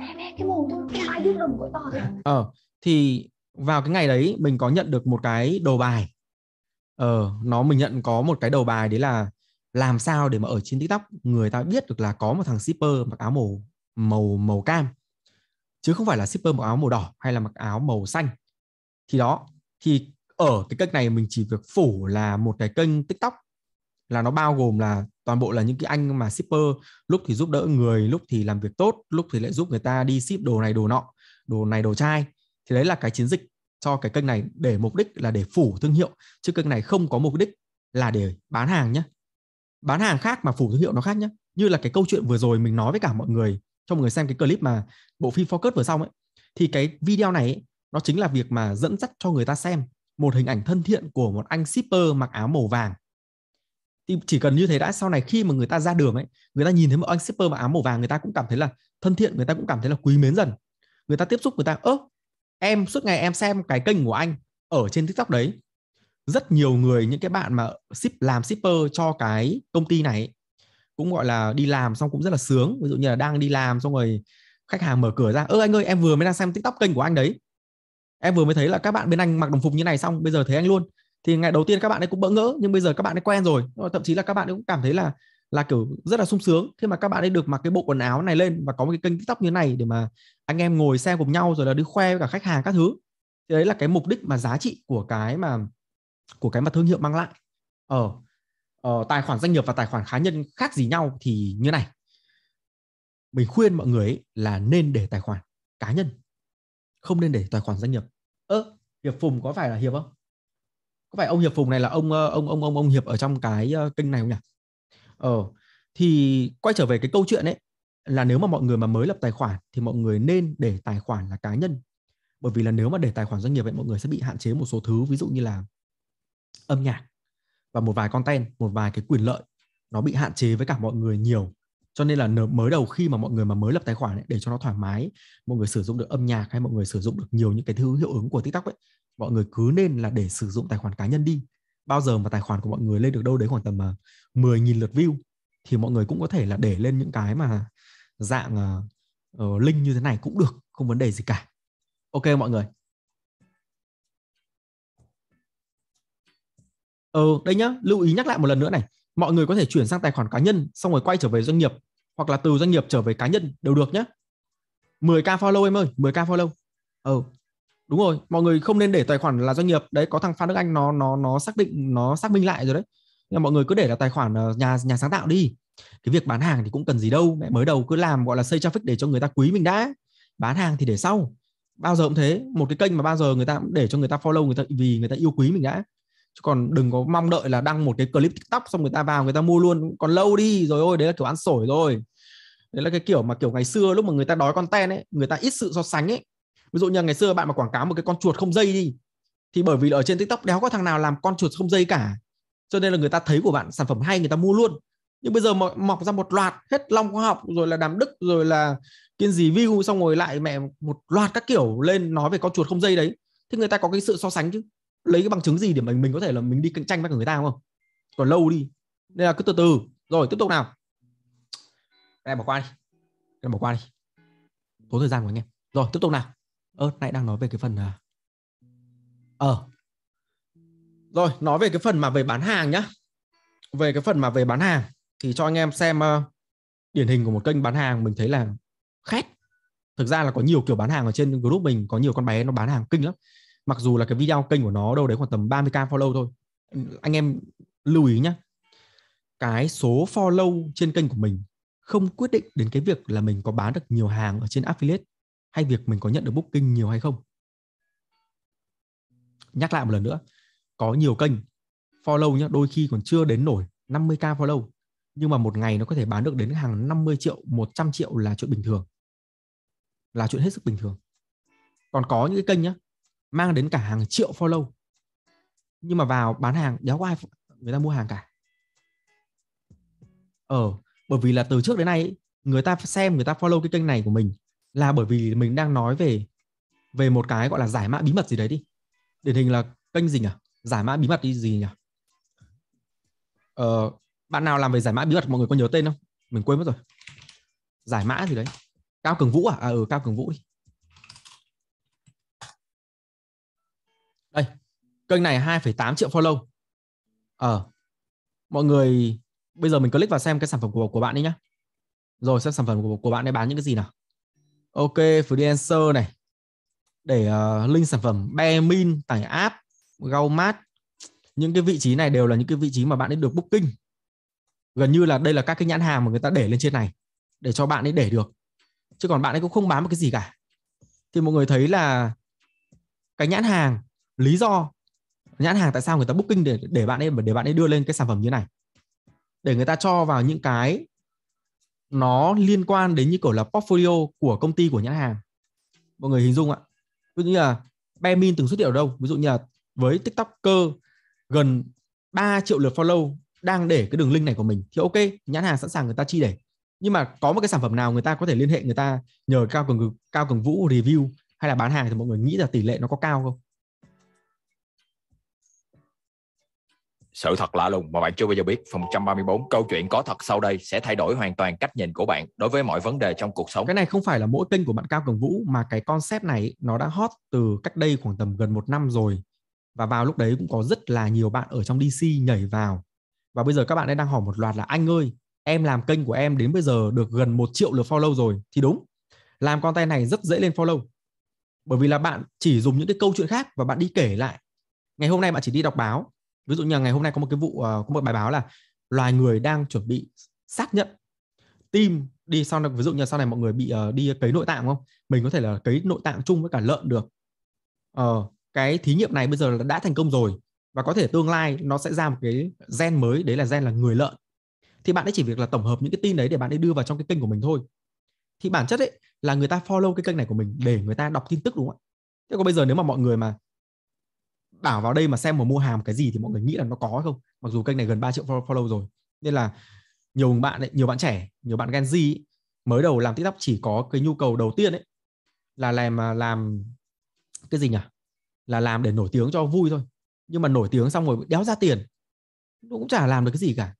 em với cái mồm thôi cái bài đừng có to ờ thì vào cái ngày đấy mình có nhận được một cái đầu bài ờ nó mình nhận có một cái đầu bài đấy là làm sao để mà ở trên tiktok người ta biết được là có một thằng shipper mặc áo màu màu màu cam chứ không phải là shipper mặc áo màu đỏ hay là mặc áo màu xanh thì đó thì ở ờ, cái kênh này mình chỉ việc phủ là một cái kênh tiktok là nó bao gồm là toàn bộ là những cái anh mà shipper lúc thì giúp đỡ người lúc thì làm việc tốt lúc thì lại giúp người ta đi ship đồ này đồ nọ đồ này đồ chai thì đấy là cái chiến dịch cho cái kênh này để mục đích là để phủ thương hiệu chứ kênh này không có mục đích là để bán hàng nhé bán hàng khác mà phủ thương hiệu nó khác nhé như là cái câu chuyện vừa rồi mình nói với cả mọi người cho mọi người xem cái clip mà bộ phim Focus vừa xong ấy thì cái video này ấy, nó chính là việc mà dẫn dắt cho người ta xem một hình ảnh thân thiện của một anh shipper mặc áo màu vàng thì chỉ cần như thế đã sau này khi mà người ta ra đường ấy người ta nhìn thấy một anh shipper mặc áo màu vàng người ta cũng cảm thấy là thân thiện người ta cũng cảm thấy là quý mến dần người ta tiếp xúc người ta ớ em suốt ngày em xem cái kênh của anh ở trên tiktok đấy rất nhiều người những cái bạn mà ship làm shipper cho cái công ty này cũng gọi là đi làm xong cũng rất là sướng ví dụ như là đang đi làm xong rồi khách hàng mở cửa ra ơ anh ơi em vừa mới đang xem tiktok kênh của anh đấy em vừa mới thấy là các bạn bên anh mặc đồng phục như này xong bây giờ thấy anh luôn thì ngày đầu tiên các bạn ấy cũng bỡ ngỡ nhưng bây giờ các bạn ấy quen rồi ờ, thậm chí là các bạn ấy cũng cảm thấy là là kiểu rất là sung sướng khi mà các bạn ấy được mặc cái bộ quần áo này lên và có một cái kênh tóc như này để mà anh em ngồi xem cùng nhau rồi là đi khoe với cả khách hàng các thứ thì đấy là cái mục đích mà giá trị của cái mà của cái mà thương hiệu mang lại ở ờ, ờ, tài khoản doanh nghiệp và tài khoản cá nhân khác gì nhau thì như này mình khuyên mọi người là nên để tài khoản cá nhân không nên để tài khoản doanh nghiệp ơ hiệp phùng có phải là hiệp không có phải ông hiệp phùng này là ông ờ, ông ông ông ông hiệp ở trong cái ờ, kênh này không nhỉ ờ thì quay trở về cái câu chuyện ấy là nếu mà mọi người mà mới lập tài khoản thì mọi người nên để tài khoản là cá nhân bởi vì là nếu mà để tài khoản doanh nghiệp vậy mọi người sẽ bị hạn chế một số thứ ví dụ như là âm nhạc và một vài content một vài cái quyền lợi nó bị hạn chế với cả mọi người nhiều cho nên là mới đầu khi mà mọi người mà mới lập tài khoản ấy, để cho nó thoải mái mọi người sử dụng được âm nhạc hay mọi người sử dụng được nhiều những cái thứ hiệu ứng của tiktok ấy mọi người cứ nên là để sử dụng tài khoản cá nhân đi bao giờ mà tài khoản của mọi người lên được đâu đấy khoảng tầm uh, à, 10.000 lượt view thì mọi người cũng có thể là để lên những cái mà dạng uh, link như thế này cũng được không vấn đề gì cả ok mọi người ờ đây nhá lưu ý nhắc lại một lần nữa này mọi người có thể chuyển sang tài khoản cá nhân xong rồi quay trở về doanh nghiệp hoặc là từ doanh nghiệp trở về cá nhân đều được nhé 10k follow em ơi 10k follow ờ ừ. đúng rồi mọi người không nên để tài khoản là doanh nghiệp đấy có thằng phan đức anh nó nó nó xác định nó xác minh lại rồi đấy nhưng mọi người cứ để là tài khoản ờ, nhà nhà sáng tạo đi cái việc bán hàng thì cũng cần gì đâu mẹ mới đầu cứ làm gọi là xây traffic để cho người ta quý mình đã bán hàng thì để sau bao giờ cũng thế một cái kênh mà bao giờ người ta cũng để cho người ta follow người ta vì người ta yêu quý mình đã chứ còn đừng có mong đợi là đăng một cái clip tiktok xong người ta vào người ta mua luôn còn lâu đi rồi ôi đấy là kiểu ăn sổi rồi đấy là cái kiểu mà kiểu ngày xưa lúc mà người ta đói content ấy người ta ít sự so sánh ấy ví dụ như ngày xưa bạn mà quảng cáo một cái con chuột không dây đi thì bởi vì ở trên tiktok đéo có thằng nào làm con chuột không dây cả cho nên là người ta thấy của bạn sản phẩm hay người ta mua luôn nhưng bây giờ mọc, mọc ra một loạt hết long khoa học rồi là đàm đức rồi là kiên gì view xong rồi lại mẹ một loạt các kiểu lên nói về con chuột không dây đấy thì người ta có cái sự so sánh chứ lấy cái bằng chứng gì để mình mình có thể là mình đi cạnh tranh với người ta không còn lâu đi nên là cứ từ từ rồi tiếp tục nào em bỏ qua đi em bỏ qua đi tốn thời gian của anh em rồi tiếp tục nào ơ ờ, nãy đang nói về cái phần à ờ rồi nói về cái phần mà về bán hàng nhá về cái phần mà về bán hàng thì cho anh em xem uh, điển hình của một kênh bán hàng mình thấy là khét thực ra là có nhiều kiểu bán hàng ở trên group mình có nhiều con bé nó bán hàng kinh lắm mặc dù là cái video kênh của nó đâu đấy khoảng tầm 30k follow thôi anh em lưu ý nhé cái số follow trên kênh của mình không quyết định đến cái việc là mình có bán được nhiều hàng ở trên affiliate hay việc mình có nhận được booking nhiều hay không nhắc lại một lần nữa có nhiều kênh follow nhá đôi khi còn chưa đến nổi 50k follow nhưng mà một ngày nó có thể bán được đến hàng 50 triệu 100 triệu là chuyện bình thường là chuyện hết sức bình thường còn có những cái kênh nhá mang đến cả hàng triệu follow nhưng mà vào bán hàng đéo có ai người ta mua hàng cả ờ bởi vì là từ trước đến nay người ta xem người ta follow cái kênh này của mình là bởi vì mình đang nói về về một cái gọi là giải mã bí mật gì đấy đi điển hình là kênh gì nhỉ giải mã bí mật đi gì nhỉ ờ, bạn nào làm về giải mã bí mật mọi người có nhớ tên không mình quên mất rồi giải mã gì đấy cao cường vũ à, à ừ cao cường vũ đi đây kênh này 2,8 triệu follow ờ à, mọi người bây giờ mình click vào xem cái sản phẩm của của bạn đi nhá rồi xem sản phẩm của của bạn ấy bán những cái gì nào ok freelancer này để uh, link sản phẩm Bemin tải app Gaumat những cái vị trí này đều là những cái vị trí mà bạn ấy được booking gần như là đây là các cái nhãn hàng mà người ta để lên trên này để cho bạn ấy để được chứ còn bạn ấy cũng không bán một cái gì cả thì mọi người thấy là cái nhãn hàng lý do nhãn hàng tại sao người ta booking để để bạn ấy để bạn ấy đưa lên cái sản phẩm như này để người ta cho vào những cái nó liên quan đến như kiểu là portfolio của công ty của nhãn hàng mọi người hình dung ạ ví dụ như là Bemin từng xuất hiện ở đâu ví dụ như là với tiktoker gần 3 triệu lượt follow đang để cái đường link này của mình thì ok nhãn hàng sẵn sàng người ta chi để nhưng mà có một cái sản phẩm nào người ta có thể liên hệ người ta nhờ cao cường cao cường vũ review hay là bán hàng thì mọi người nghĩ là tỷ lệ nó có cao không Sự thật lạ lùng mà bạn chưa bao giờ biết, phần 134 câu chuyện có thật sau đây sẽ thay đổi hoàn toàn cách nhìn của bạn đối với mọi vấn đề trong cuộc sống. Cái này không phải là mỗi kênh của bạn Cao Cường Vũ mà cái concept này nó đã hot từ cách đây khoảng tầm gần một năm rồi. Và vào lúc đấy cũng có rất là nhiều bạn ở trong DC nhảy vào. Và bây giờ các bạn ấy đang hỏi một loạt là anh ơi, em làm kênh của em đến bây giờ được gần một triệu lượt follow rồi thì đúng. Làm content này rất dễ lên follow. Bởi vì là bạn chỉ dùng những cái câu chuyện khác và bạn đi kể lại. Ngày hôm nay bạn chỉ đi đọc báo, ví dụ như ngày hôm nay có một cái vụ ờ, có một bài báo là loài người đang chuẩn bị xác nhận tim đi sau này ví dụ như sau này mọi người bị uh, đi cấy nội tạng không mình có thể là cấy nội tạng chung với cả lợn được ờ, cái thí nghiệm này bây giờ đã thành công rồi và có thể tương lai nó sẽ ra một cái gen mới đấy là gen là người lợn thì bạn ấy chỉ việc là tổng hợp những cái tin đấy để bạn ấy đưa vào trong cái kênh của mình thôi thì bản chất ấy là người ta follow cái kênh này của mình để người ta đọc tin tức đúng không ạ thế còn bây giờ nếu mà mọi người mà đảo vào đây mà xem mà mua hàm cái gì thì mọi người nghĩ là nó có hay không mặc dù kênh này gần 3 triệu follow rồi nên là nhiều bạn ấy, nhiều bạn trẻ nhiều bạn Gen Z ấy, mới đầu làm TikTok chỉ có cái nhu cầu đầu tiên ấy là làm à, làm cái gì nhỉ là làm để nổi tiếng cho vui thôi nhưng mà nổi tiếng xong rồi đéo ra tiền nó cũng chả làm được cái gì cả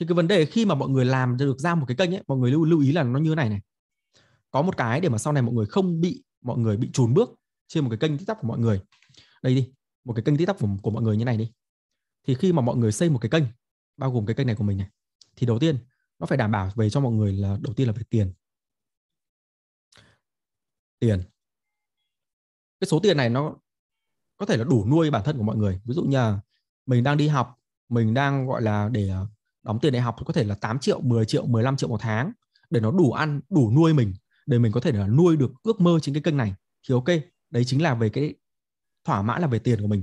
thì cái vấn đề khi mà mọi người làm được ra một cái kênh ấy mọi người lưu lưu ý là nó như thế này này có một cái để mà sau này mọi người không bị mọi người bị trùn bước trên một cái kênh tiktok của mọi người đây đi một cái kênh tiktok của, của mọi người như này đi thì khi mà mọi người xây một cái kênh bao gồm cái kênh này của mình này thì đầu tiên nó phải đảm bảo về cho mọi người là đầu tiên là về tiền tiền cái số tiền này nó có thể là đủ nuôi bản thân của mọi người ví dụ như là mình đang đi học mình đang gọi là để à, đóng tiền đại học có thể là 8 triệu 10 triệu 15 triệu một tháng để nó đủ ăn đủ nuôi mình để mình có thể là nuôi được ước mơ trên cái kênh này thì ok đấy chính là về cái thỏa mãn là về tiền của mình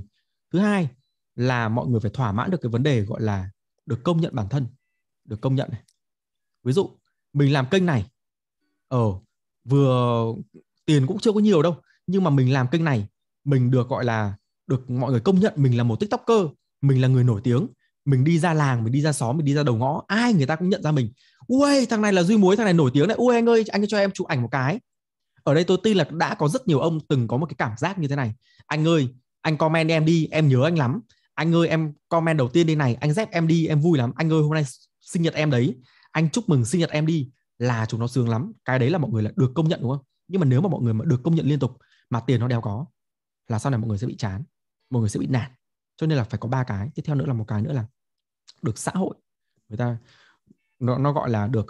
thứ hai là mọi người phải thỏa mãn được cái vấn đề gọi là được công nhận bản thân được công nhận này ví dụ mình làm kênh này ở ờ, vừa tiền cũng chưa có nhiều đâu nhưng mà mình làm kênh này mình được gọi là được mọi người công nhận mình là một tiktoker mình là người nổi tiếng mình đi ra làng mình đi ra xóm mình đi ra đầu ngõ ai người ta cũng nhận ra mình ui thằng này là duy muối thằng này nổi tiếng này ui anh ơi anh cho em chụp ảnh một cái ở đây tôi tin là đã có rất nhiều ông từng có một cái cảm giác như thế này anh ơi anh comment em đi em nhớ anh lắm anh ơi em comment đầu tiên đi này anh dép em đi em vui lắm anh ơi hôm nay sinh nhật em đấy anh chúc mừng sinh nhật em đi là chúng nó sướng lắm cái đấy là mọi người là được công nhận đúng không nhưng mà nếu mà mọi người mà được công nhận liên tục mà tiền nó đeo có là sau này mọi người sẽ bị chán mọi người sẽ bị nản cho nên là phải có ba cái tiếp theo nữa là một cái nữa là được xã hội người ta nó, nó gọi là được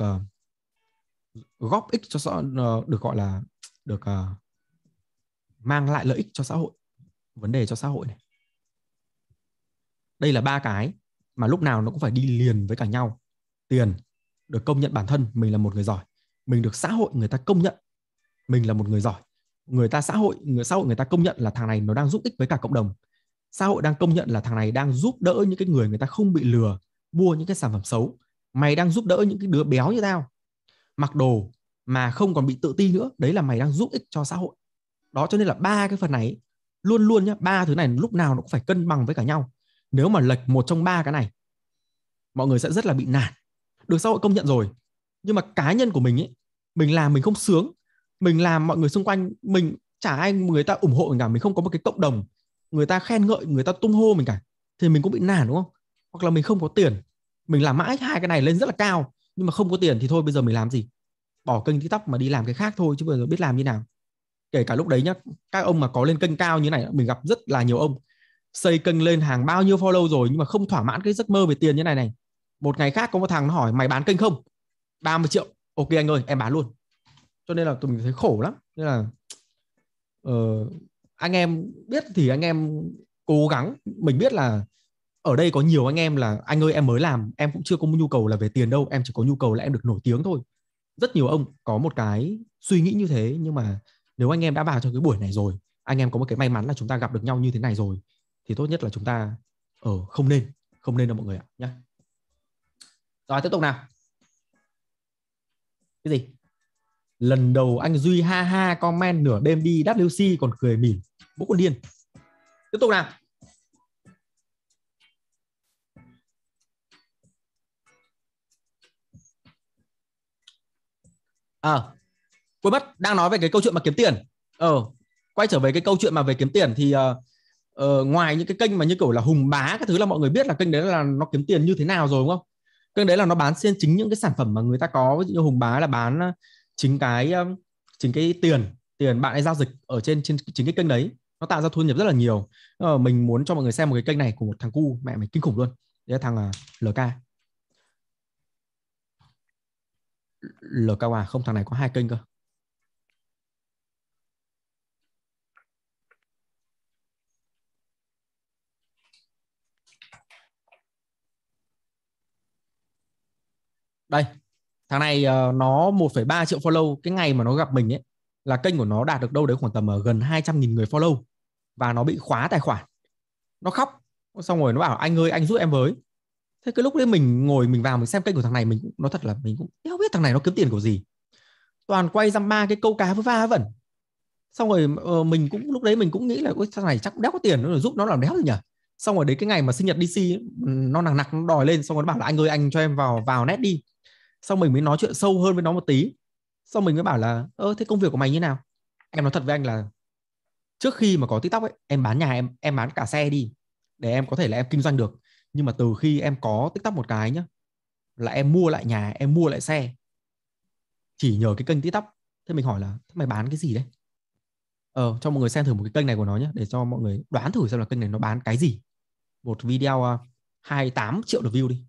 uh, góp ích cho uh, được gọi là được uh, mang lại lợi ích cho xã hội vấn đề cho xã hội này đây là ba cái mà lúc nào nó cũng phải đi liền với cả nhau tiền được công nhận bản thân mình là một người giỏi mình được xã hội người ta công nhận mình là một người giỏi người ta xã hội người xã hội người ta công nhận là thằng này nó đang giúp ích với cả cộng đồng xã hội đang công nhận là thằng này đang giúp đỡ những cái người người ta không bị lừa mua những cái sản phẩm xấu mày đang giúp đỡ những cái đứa béo như tao mặc đồ mà không còn bị tự ti nữa đấy là mày đang giúp ích cho xã hội đó cho nên là ba cái phần này luôn luôn nhá ba thứ này lúc nào nó cũng phải cân bằng với cả nhau nếu mà lệch một trong ba cái này mọi người sẽ rất là bị nản được xã hội công nhận rồi nhưng mà cá nhân của mình ấy mình làm mình không sướng mình làm mọi người xung quanh mình chả ai người ta ủng hộ mình cả mình không có một cái cộng đồng người ta khen ngợi người ta tung hô mình cả thì mình cũng bị nản đúng không hoặc là mình không có tiền mình làm mãi hai cái này lên rất là cao nhưng mà không có tiền thì thôi bây giờ mình làm gì bỏ kênh tiktok mà đi làm cái khác thôi chứ bây giờ biết làm như nào kể cả lúc đấy nhá các ông mà có lên kênh cao như này mình gặp rất là nhiều ông xây kênh lên hàng bao nhiêu follow rồi nhưng mà không thỏa mãn cái giấc mơ về tiền như này này một ngày khác có một thằng nó hỏi mày bán kênh không 30 triệu ok anh ơi em bán luôn cho nên là tụi mình thấy khổ lắm nên là uh, anh em biết thì anh em cố gắng mình biết là ở đây có nhiều anh em là anh ơi em mới làm em cũng chưa có nhu cầu là về tiền đâu em chỉ có nhu cầu là em được nổi tiếng thôi rất nhiều ông có một cái suy nghĩ như thế nhưng mà nếu anh em đã vào trong cái buổi này rồi anh em có một cái may mắn là chúng ta gặp được nhau như thế này rồi thì tốt nhất là chúng ta ở ờ, ừ, không nên không nên đâu mọi người ạ nhé rồi tiếp tục nào cái gì lần đầu anh duy ha ha comment nửa đêm đi WC còn cười mỉm bố con điên tiếp tục nào à, quên mất đang nói về cái câu chuyện mà kiếm tiền ờ quay trở về cái câu chuyện mà về kiếm tiền thì uh, uh, ngoài những cái kênh mà như kiểu là hùng bá các thứ là mọi người biết là kênh đấy là nó kiếm tiền như thế nào rồi đúng không kênh đấy là nó bán trên chính những cái sản phẩm mà người ta có như hùng bá là bán chính cái chính cái tiền tiền bạn ấy giao dịch ở trên trên chính cái kênh đấy nó tạo ra thu nhập rất là nhiều ờ, mình muốn cho mọi người xem một cái kênh này của một thằng cu mẹ mày kinh khủng luôn đấy là thằng uh, lk LKA không thằng này có hai kênh cơ đây thằng này uh, nó 1,3 triệu follow cái ngày mà nó gặp mình ấy là kênh của nó đạt được đâu đấy khoảng tầm ở ờ, gần 200.000 người follow và nó bị khóa tài khoản nó khóc xong rồi nó bảo anh ơi anh giúp em với thế cái lúc đấy mình ngồi mình vào mình xem kênh của thằng này mình cũng nói thật là mình cũng không biết thằng này nó kiếm tiền của gì toàn quay ra ba cái câu cá với va vẩn xong rồi ờ, mình cũng lúc đấy mình cũng nghĩ là ôi thằng này chắc đéo có tiền nó giúp nó làm đéo gì nhỉ xong rồi đến cái ngày mà sinh nhật DC nó nặng nặc nó đòi lên xong rồi nó bảo là anh ơi anh cho em vào vào net đi xong mình mới nói chuyện sâu hơn với nó một tí xong mình mới bảo là ơ thế công việc của mày như nào em nói thật với anh là trước khi mà có tiktok ấy em bán nhà em em bán cả xe đi để em có thể là em kinh doanh được nhưng mà từ khi em có tiktok một cái nhá là em mua lại nhà em mua lại xe chỉ nhờ cái kênh tiktok thế mình hỏi là thế mày bán cái gì đấy ờ cho mọi người xem thử một cái kênh này của nó nhé để cho mọi người đoán thử xem là kênh này nó bán cái gì một video uh, à, 28 triệu được view đi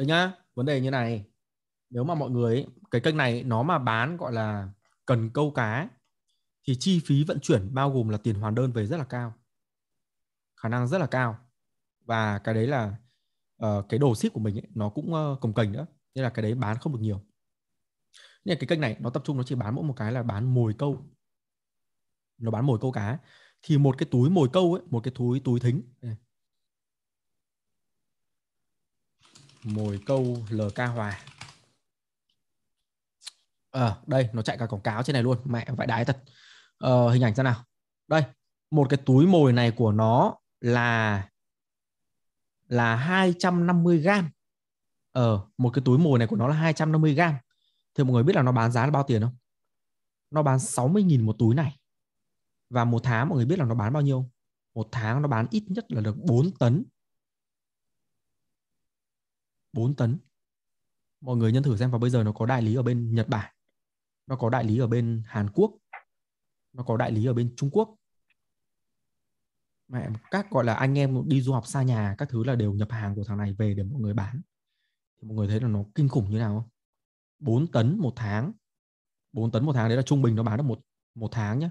Đấy nhá, vấn đề như này. Nếu mà mọi người cái kênh này nó mà bán gọi là cần câu cá thì chi phí vận chuyển bao gồm là tiền hoàn đơn về rất là cao. Khả năng rất là cao. Và cái đấy là uh, cái đồ ship của mình ấy, nó cũng uh, cồng cành nữa. Nên là cái đấy bán không được nhiều. Nên cái kênh này nó tập trung nó chỉ bán mỗi một cái là bán mồi câu. Nó bán mồi câu cá. Thì một cái túi mồi câu ấy, một cái túi túi thính. mồi câu lk hòa à, ờ, đây nó chạy cả quảng cáo trên này luôn mẹ vãi đái thật à, hình ảnh ra nào đây một cái túi mồi này của nó là là 250 gram ờ một cái túi mồi này của nó là 250 gram thì mọi người biết là nó bán giá là bao tiền không nó bán 60.000 một túi này và một tháng mọi người biết là nó bán bao nhiêu một tháng nó bán ít nhất là được 4 tấn 4 tấn mọi người nhân thử xem và bây giờ nó có đại lý ở bên Nhật Bản nó có đại lý ở bên Hàn Quốc nó có đại lý ở bên Trung Quốc mẹ các gọi là anh em đi du học xa nhà các thứ là đều nhập hàng của thằng này về để mọi người bán thì mọi người thấy là nó kinh khủng như nào không 4 tấn một tháng 4 tấn một tháng đấy là trung bình nó bán được một một tháng nhá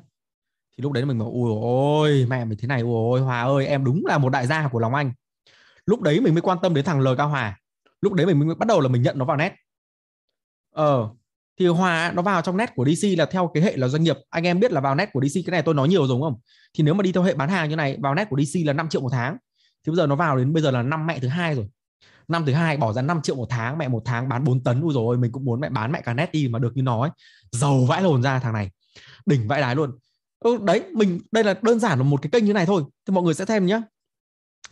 thì lúc đấy mình bảo ôi ôi mẹ mình thế này ôi ôi hòa ơi em đúng là một đại gia của lòng anh lúc đấy mình mới quan tâm đến thằng Cao hòa lúc đấy mình mới bắt đầu là mình nhận nó vào net ờ thì hòa nó vào trong net của dc là theo cái hệ là doanh nghiệp anh em biết là vào net của dc cái này tôi nói nhiều rồi đúng không thì nếu mà đi theo hệ bán hàng như này vào net của dc là 5 triệu một tháng thì bây giờ nó vào đến bây giờ là năm mẹ thứ hai rồi năm thứ hai bỏ ra 5 triệu một tháng mẹ một tháng bán 4 tấn ui rồi mình cũng muốn mẹ bán mẹ cả net đi mà được như nó ấy giàu vãi lồn ra thằng này đỉnh vãi đái luôn ừ, đấy mình đây là đơn giản là một cái kênh như này thôi thì mọi người sẽ thêm nhá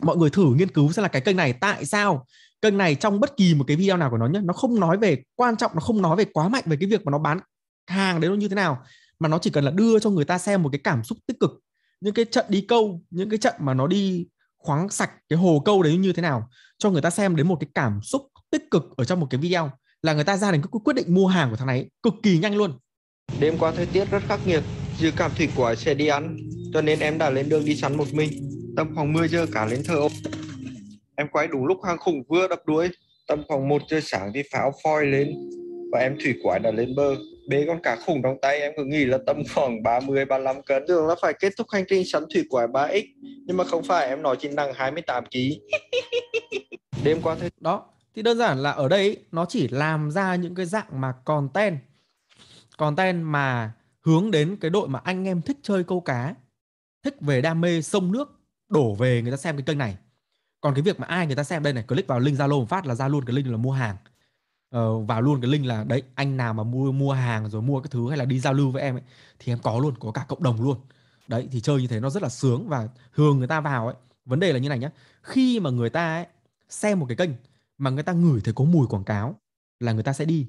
mọi người thử nghiên cứu xem là cái kênh này tại sao kênh này trong bất kỳ một cái video nào của nó nhé nó không nói về quan trọng nó không nói về quá mạnh về cái việc mà nó bán hàng đấy nó như thế nào mà nó chỉ cần là đưa cho người ta xem một cái cảm xúc tích cực những cái trận đi câu những cái trận mà nó đi khoáng sạch cái hồ câu đấy như thế nào cho người ta xem đến một cái cảm xúc tích cực ở trong một cái video là người ta ra đến quyết định mua hàng của thằng này cực kỳ nhanh luôn đêm qua thời tiết rất khắc nghiệt dưới cảm thỉnh của xe đi ăn cho nên em đã lên đường đi săn một mình tầm khoảng 10 giờ cả lên thơ ôm Em quay đúng lúc hang khủng vừa đập đuôi. Tầm khoảng một giờ sáng thì pháo phoi lên và em thủy quái đã lên bờ. Bế con cá khủng trong tay em cứ nghĩ là tầm khoảng 30 35 cân. Tưởng là phải kết thúc hành trình sắn thủy quái 3x nhưng mà không phải em nói chỉ nặng 28 kg. Đêm qua thế đó thì đơn giản là ở đây nó chỉ làm ra những cái dạng mà content content mà hướng đến cái đội mà anh em thích chơi câu cá thích về đam mê sông nước đổ về người ta xem cái kênh này còn cái việc mà ai người ta xem đây này click vào link zalo phát là ra luôn cái link là mua hàng ờ, vào luôn cái link là đấy anh nào mà mua mua hàng rồi mua cái thứ hay là đi giao lưu với em ấy thì em có luôn có cả cộng đồng luôn đấy thì chơi như thế nó rất là sướng và thường người ta vào ấy vấn đề là như này nhá khi mà người ta ấy, xem một cái kênh mà người ta ngửi thấy có mùi quảng cáo là người ta sẽ đi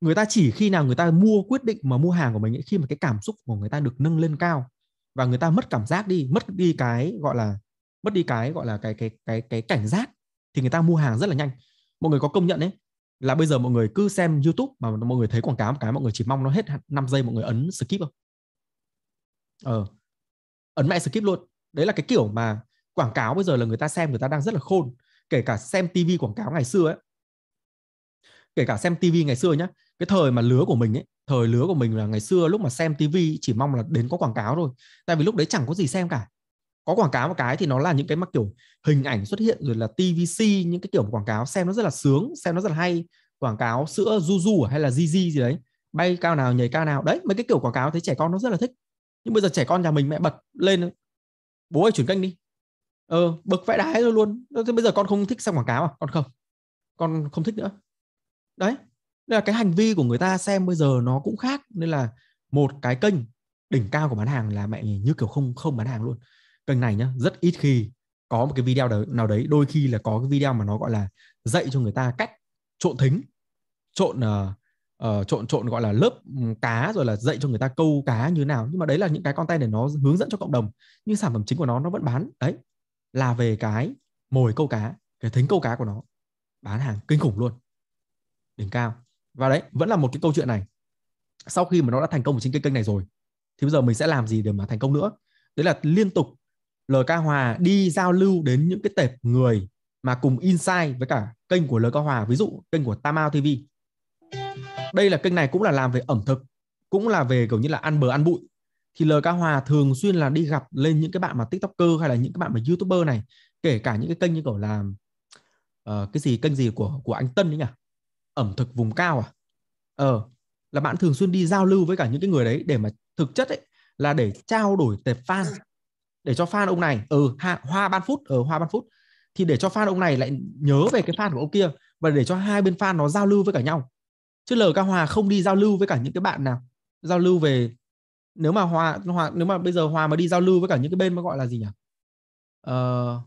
người ta chỉ khi nào người ta mua quyết định mà mua hàng của mình ấy, khi mà cái cảm xúc của người ta được nâng lên cao và người ta mất cảm giác đi mất đi cái gọi là mất đi cái gọi là cái cái cái cái cảnh giác thì người ta mua hàng rất là nhanh mọi người có công nhận đấy là bây giờ mọi người cứ xem YouTube mà mọi người thấy quảng cáo một cái mọi người chỉ mong nó hết 5 giây mọi người ấn skip không? Ờ. Ấn mẹ skip luôn. Đấy là cái kiểu mà quảng cáo bây giờ là người ta xem người ta đang rất là khôn, kể cả xem TV quảng cáo ngày xưa ấy. Kể cả xem TV ngày xưa nhá, cái thời mà lứa của mình ấy, thời lứa của mình là ngày xưa lúc mà xem TV chỉ mong là đến có quảng cáo thôi. Tại vì lúc đấy chẳng có gì xem cả có quảng cáo một cái thì nó là những cái mặc kiểu hình ảnh xuất hiện rồi là TVC những cái kiểu quảng cáo xem nó rất là sướng xem nó rất là hay quảng cáo sữa Juju à, hay là Gigi gì đấy bay cao nào nhảy cao nào đấy mấy cái kiểu quảng cáo thấy trẻ con nó rất là thích nhưng bây giờ trẻ con nhà mình mẹ bật lên bố ơi chuyển kênh đi ờ bực vãi đái rồi luôn thế bây giờ con không thích xem quảng cáo à con không con không thích nữa đấy nên là cái hành vi của người ta xem bây giờ nó cũng khác nên là một cái kênh đỉnh cao của bán hàng là mẹ như kiểu không không bán hàng luôn kênh này nhá rất ít khi có một cái video đó, nào đấy đôi khi là có cái video mà nó gọi là dạy cho người ta cách trộn thính trộn uh, uh, trộn trộn gọi là lớp ừ, cá rồi là dạy cho người ta câu cá như nào nhưng mà đấy là những cái content để nó hướng dẫn cho cộng đồng nhưng sản phẩm chính của nó nó vẫn bán đấy là về cái mồi câu cá cái thính câu cá của nó bán hàng kinh khủng luôn đỉnh cao và đấy vẫn là một cái câu chuyện này sau khi mà nó đã thành công ở trên kênh kênh này rồi thì bây giờ mình sẽ làm gì để mà thành công nữa đấy là liên tục LK Hòa đi giao lưu đến những cái tệp người mà cùng insight với cả kênh của LK Hòa, ví dụ kênh của Tamao TV. Đây là kênh này cũng là làm về ẩm thực, cũng là về kiểu như là ăn bờ ăn bụi. Thì LK Hòa thường xuyên là đi gặp lên những cái bạn mà TikToker hay là những cái bạn mà YouTuber này, kể cả những cái kênh như kiểu là uh, cái gì kênh gì của của anh Tân ấy nhỉ? Ẩm thực vùng cao à? Ờ, là bạn thường xuyên đi giao lưu với cả những cái người đấy để mà thực chất ấy là để trao đổi tệp fan để cho fan ông này ở ừ, hoa ban phút ở ừ, hoa ban phút thì để cho fan ông này lại nhớ về cái fan của ông kia và để cho hai bên fan nó giao lưu với cả nhau chứ lk hòa không đi giao lưu với cả những cái bạn nào giao lưu về nếu mà hòa hòa nếu mà bây giờ hòa mà đi giao lưu với cả những cái bên mà gọi là gì nhỉ ờ,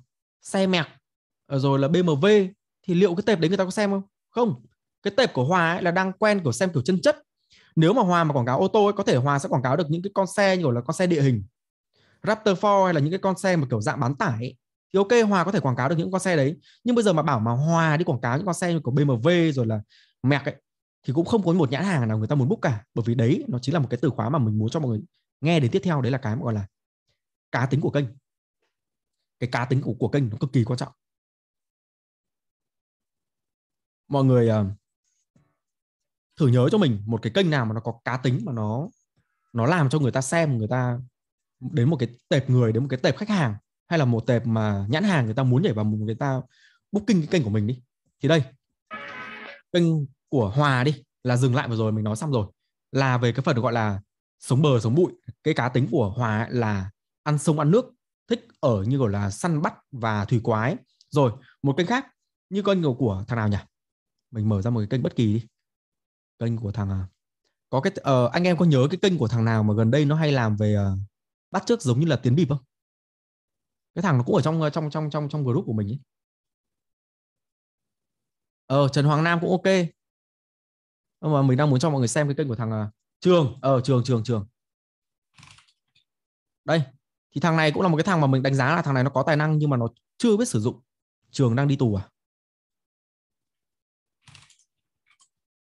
xe mẹc ờ, rồi là bmw thì liệu cái tệp đấy người ta có xem không không cái tệp của hòa ấy là đang quen của xem kiểu chân chất nếu mà hòa mà quảng cáo ô tô ấy, có thể hòa sẽ quảng cáo được những cái con xe như là con xe địa hình Raptor 4 hay là những cái con xe mà kiểu dạng bán tải ấy, thì ok Hòa có thể quảng cáo được những con xe đấy nhưng bây giờ mà bảo mà Hòa đi quảng cáo những con xe của BMW rồi là mẹc ấy thì cũng không có một nhãn hàng nào người ta muốn book cả bởi vì đấy nó chính là một cái từ khóa mà mình muốn cho mọi người nghe đến tiếp theo đấy là cái mà gọi là cá tính của kênh cái cá tính của, của kênh nó cực kỳ quan trọng mọi người ờ, thử nhớ cho mình một cái kênh nào mà nó có cá tính mà nó nó làm cho người ta xem người ta đến một cái tệp người đến một cái tệp khách hàng hay là một tệp mà nhãn hàng người ta muốn nhảy vào một người ta booking cái kênh của mình đi thì đây kênh của Hòa đi là dừng lại vừa rồi mình nói xong rồi là về cái phần gọi là sống bờ sống bụi cái cá tính của Hòa là ăn sông ăn nước thích ở như gọi là săn bắt và thủy quái rồi một kênh khác như kênh của thằng nào nhỉ mình mở ra một cái kênh bất kỳ đi kênh của thằng có cái uh, anh em có nhớ cái kênh của thằng nào mà gần đây nó hay làm về uh, bắt trước giống như là tiến bịp không cái thằng nó cũng ở trong ờ, trong trong trong trong group của mình ấy. ờ trần hoàng nam cũng ok nhưng mà mình đang muốn cho mọi người xem cái kênh của thằng ờ, trường ờ trường trường trường đây thì thằng này cũng là một cái thằng mà mình đánh giá là thằng này nó có tài năng nhưng mà nó chưa biết sử dụng trường đang đi tù à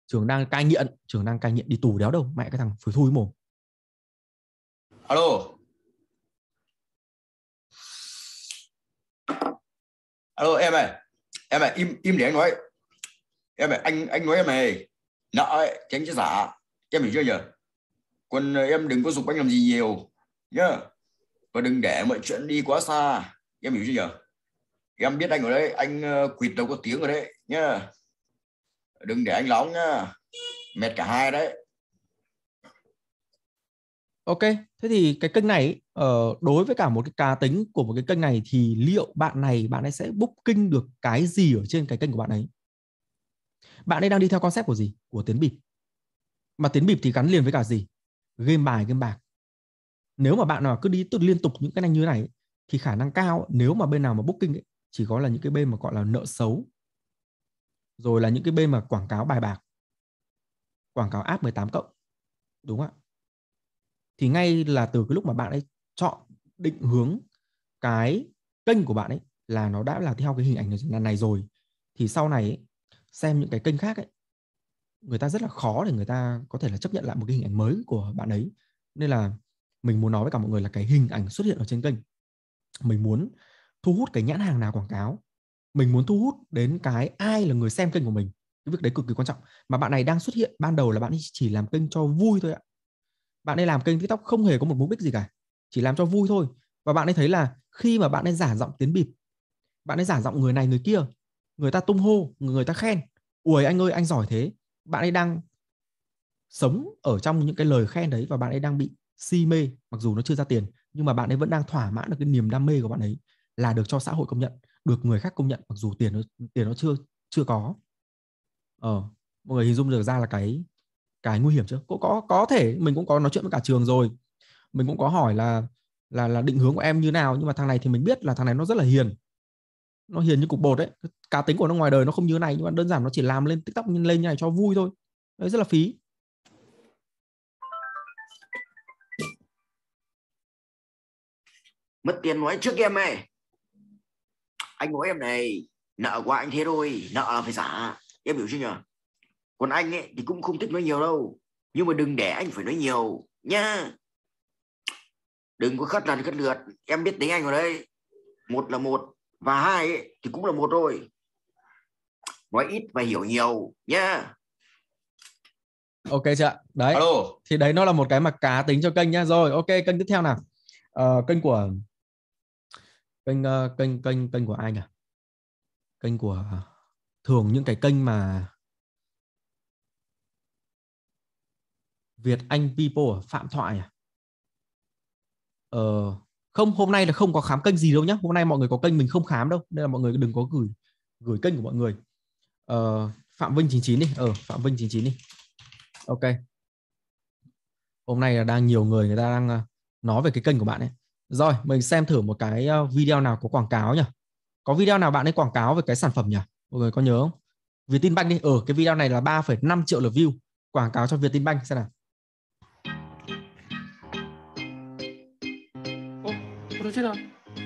trường đang cai nghiện trường đang cai nghiện đi tù đéo đâu mẹ cái thằng phủi thui mồm alo alo em ơi em ơi im im để anh nói em ơi anh anh nói em ơi nợ ấy, tránh sẽ giả em hiểu chưa nhỉ còn ờ, em đừng có dục anh làm gì nhiều nhá và đừng để mọi chuyện đi quá xa em hiểu chưa nhỉ em biết anh ở đấy anh ờ, quỳt đâu có tiếng ở đấy nhá đừng để anh nóng nhá mệt cả hai đấy Ok, thế thì cái kênh này ờ, đối với cả một cái cá tính của một cái kênh này thì liệu bạn này bạn ấy sẽ booking được cái gì ở trên cái kênh của bạn ấy? Bạn ấy đang đi theo concept của gì? Của tiến bịp. Mà tiến bịp thì gắn liền với cả gì? Game bài, game bạc. Nếu mà bạn nào cứ đi tự liên tục những cái này như này thì khả năng cao nếu mà bên nào mà booking ấy, chỉ có là những cái bên mà gọi là nợ xấu. Rồi là những cái bên mà quảng cáo bài bạc. Quảng cáo app 18 cộng. Đúng không ạ? thì ngay là từ cái lúc mà bạn ấy chọn định hướng cái kênh của bạn ấy là nó đã là theo cái hình ảnh lần này rồi thì sau này ấy, xem những cái kênh khác ấy người ta rất là khó để người ta có thể là chấp nhận lại một cái hình ảnh mới của bạn ấy nên là mình muốn nói với cả mọi người là cái hình ảnh xuất hiện ở trên kênh mình muốn thu hút cái nhãn hàng nào quảng cáo mình muốn thu hút đến cái ai là người xem kênh của mình cái việc đấy cực kỳ quan trọng mà bạn này đang xuất hiện ban đầu là bạn ấy chỉ làm kênh cho vui thôi ạ bạn ấy làm kênh tiktok không hề có một mục đích gì cả chỉ làm cho vui thôi và bạn ấy thấy là khi mà bạn ấy giả giọng tiến bịp bạn ấy giả giọng người này người kia người ta tung hô người ta khen ui anh ơi anh giỏi thế bạn ấy đang sống ở trong những cái lời khen đấy và bạn ấy đang bị si mê mặc dù nó chưa ra tiền nhưng mà bạn ấy vẫn đang thỏa mãn được cái niềm đam mê của bạn ấy là được cho xã hội công nhận được người khác công nhận mặc dù tiền nó tiền nó chưa chưa có ờ mọi người hình dung được ra là cái cái nguy hiểm chưa cũng có có thể mình cũng có nói chuyện với cả trường rồi mình cũng có hỏi là là là định hướng của em như nào nhưng mà thằng này thì mình biết là thằng này nó rất là hiền nó hiền như cục bột đấy cá tính của nó ngoài đời nó không như này nhưng mà đơn giản nó chỉ làm lên tiktok lên như này cho vui thôi đấy rất là phí mất tiền nói trước em này anh nói em này nợ quá anh thế thôi nợ phải trả em hiểu chưa nhỉ còn anh ấy thì cũng không thích nói nhiều đâu nhưng mà đừng để anh phải nói nhiều nha đừng có khất lần khất lượt em biết tính anh ở đây một là một và hai ấy, thì cũng là một thôi nói ít và hiểu nhiều nha ok chưa đấy Alo. thì đấy nó là một cái mà cá tính cho kênh nhá rồi ok kênh tiếp theo nào ờ, kênh của kênh ờ, kênh kênh kênh của ai nhỉ à? kênh của thường những cái kênh mà Việt Anh People Phạm Thoại à? Ờ, không hôm nay là không có khám kênh gì đâu nhé. hôm nay mọi người có kênh mình không khám đâu nên là mọi người đừng có gửi gửi kênh của mọi người ờ, phạm vinh 99 đi ờ phạm vinh 99 đi ok hôm nay là đang nhiều người người ta đang ờ, nói về cái kênh của bạn ấy rồi mình xem thử một cái ờ, video nào có quảng cáo nhỉ có video nào bạn ấy quảng cáo về cái sản phẩm nhỉ mọi người có nhớ không Vietinbank đi ở ờ, cái video này là 3,5 triệu lượt view quảng cáo cho Vietinbank xem nào tôi chết rồi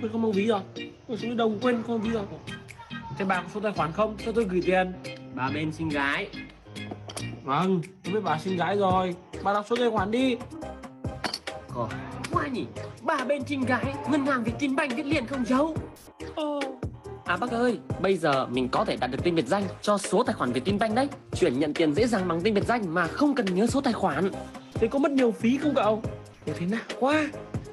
tôi không mang ví rồi à? tôi xuống đồng quên không ví rồi à? thế bà có số tài khoản không cho tôi gửi tiền bà bên xinh gái vâng tôi biết bà xinh gái rồi bà đọc số tài khoản đi Còn quá nhỉ bà bên xinh gái ngân hàng vietinbank viết liền không giấu ờ. À bác ơi, bây giờ mình có thể đặt được tên biệt danh cho số tài khoản Vietinbank đấy Chuyển nhận tiền dễ dàng bằng tên biệt danh mà không cần nhớ số tài khoản Thế có mất nhiều phí không cậu? Ủa thế nào quá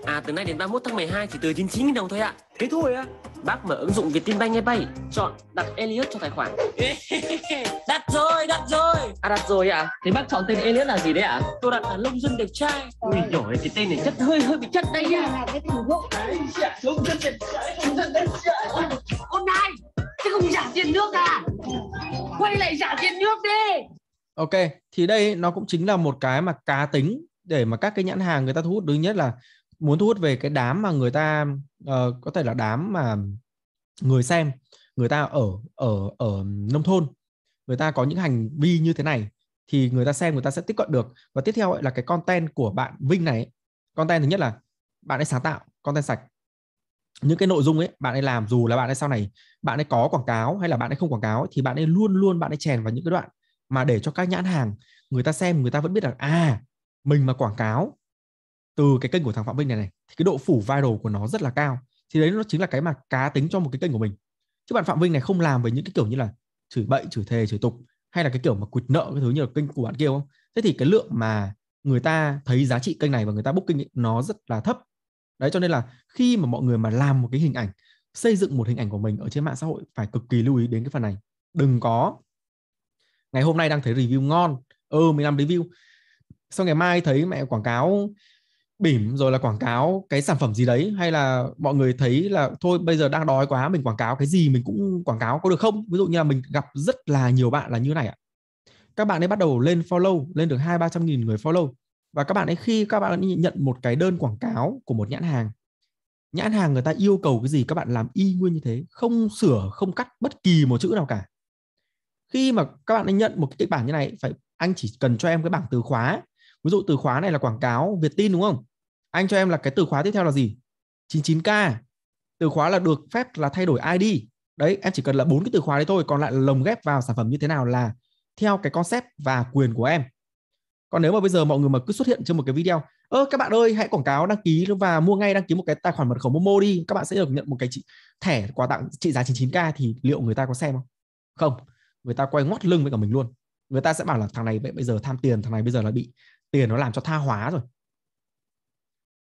À từ nay đến 31 tháng 12 chỉ từ 99.000 đồng thôi ạ Thế thôi á à? Bác mở ứng dụng Vietinbank ngay bay Chọn đặt Elliot cho tài khoản Đặt rồi, đặt rồi À đặt rồi ạ Thế bác chọn tên Elliot là gì đấy ạ? Tôi đặt là Lông Dân Đẹp Trai Ui nhỏ cái tên này chất hơi hơi bị chất đây nha đấy Lông Dân Đẹp Trai, Lông Dân Đẹp Trai Con này, thế không trả tiền nước à Quay lại giả tiền nước đi Ok, thì đây nó cũng chính là một cái mà cá tính để mà các cái nhãn hàng người ta thu hút thứ nhất là muốn thu hút về cái đám mà người ta uh, có thể là đám mà người xem người ta ở ở ở nông thôn người ta có những hành vi như thế này thì người ta xem người ta sẽ tiếp cận được và tiếp theo là cái content của bạn Vinh này content thứ nhất là bạn ấy sáng tạo content sạch những cái nội dung ấy bạn ấy làm dù là bạn ấy sau này bạn ấy có quảng cáo hay là bạn ấy không quảng cáo thì bạn ấy luôn luôn bạn ấy chèn vào những cái đoạn mà để cho các nhãn hàng người ta xem người ta vẫn biết là à mình mà quảng cáo từ cái kênh của thằng Phạm Vinh này này thì cái độ phủ viral của nó rất là cao thì đấy nó chính là cái mà cá tính cho một cái kênh của mình chứ bạn Phạm Vinh này không làm với những cái kiểu như là chửi bậy chửi thề chửi tục hay là cái kiểu mà quỵt nợ cái thứ như là kênh của bạn kia không thế thì cái lượng mà người ta thấy giá trị kênh này và người ta booking ấy, nó rất là thấp đấy cho nên là khi mà mọi người mà làm một cái hình ảnh xây dựng một hình ảnh của mình ở trên mạng xã hội phải cực kỳ lưu ý đến cái phần này đừng có ngày hôm nay đang thấy review ngon ừ mình làm review sau ngày mai thấy mẹ quảng cáo bỉm rồi là quảng cáo cái sản phẩm gì đấy hay là mọi người thấy là thôi bây giờ đang đói quá mình quảng cáo cái gì mình cũng quảng cáo có được không ví dụ như là mình gặp rất là nhiều bạn là như này ạ các bạn ấy bắt đầu lên follow lên được hai ba trăm nghìn người follow và các bạn ấy khi các bạn ấy nhận một cái đơn quảng cáo của một nhãn hàng nhãn hàng người ta yêu cầu cái gì các bạn làm y nguyên như thế không sửa không cắt bất kỳ một chữ nào cả khi mà các bạn ấy nhận một cái kịch bản như này phải anh chỉ cần cho em cái bảng từ khóa ví dụ từ khóa này là quảng cáo Việt tin đúng không anh cho em là cái từ khóa tiếp theo là gì 99k từ khóa là được phép là thay đổi ID đấy em chỉ cần là bốn cái từ khóa đấy thôi còn lại là lồng ghép vào sản phẩm như thế nào là theo cái concept và quyền của em còn nếu mà bây giờ mọi người mà cứ xuất hiện trên một cái video ơ các bạn ơi hãy quảng cáo đăng ký và mua ngay đăng ký một cái tài khoản mật khẩu Momo đi các bạn sẽ được nhận một cái chị, thẻ quà tặng trị giá 99k thì liệu người ta có xem không không người ta quay ngoắt lưng với cả mình luôn người ta sẽ bảo là thằng này bây giờ tham tiền thằng này bây giờ là bị tiền nó làm cho tha hóa rồi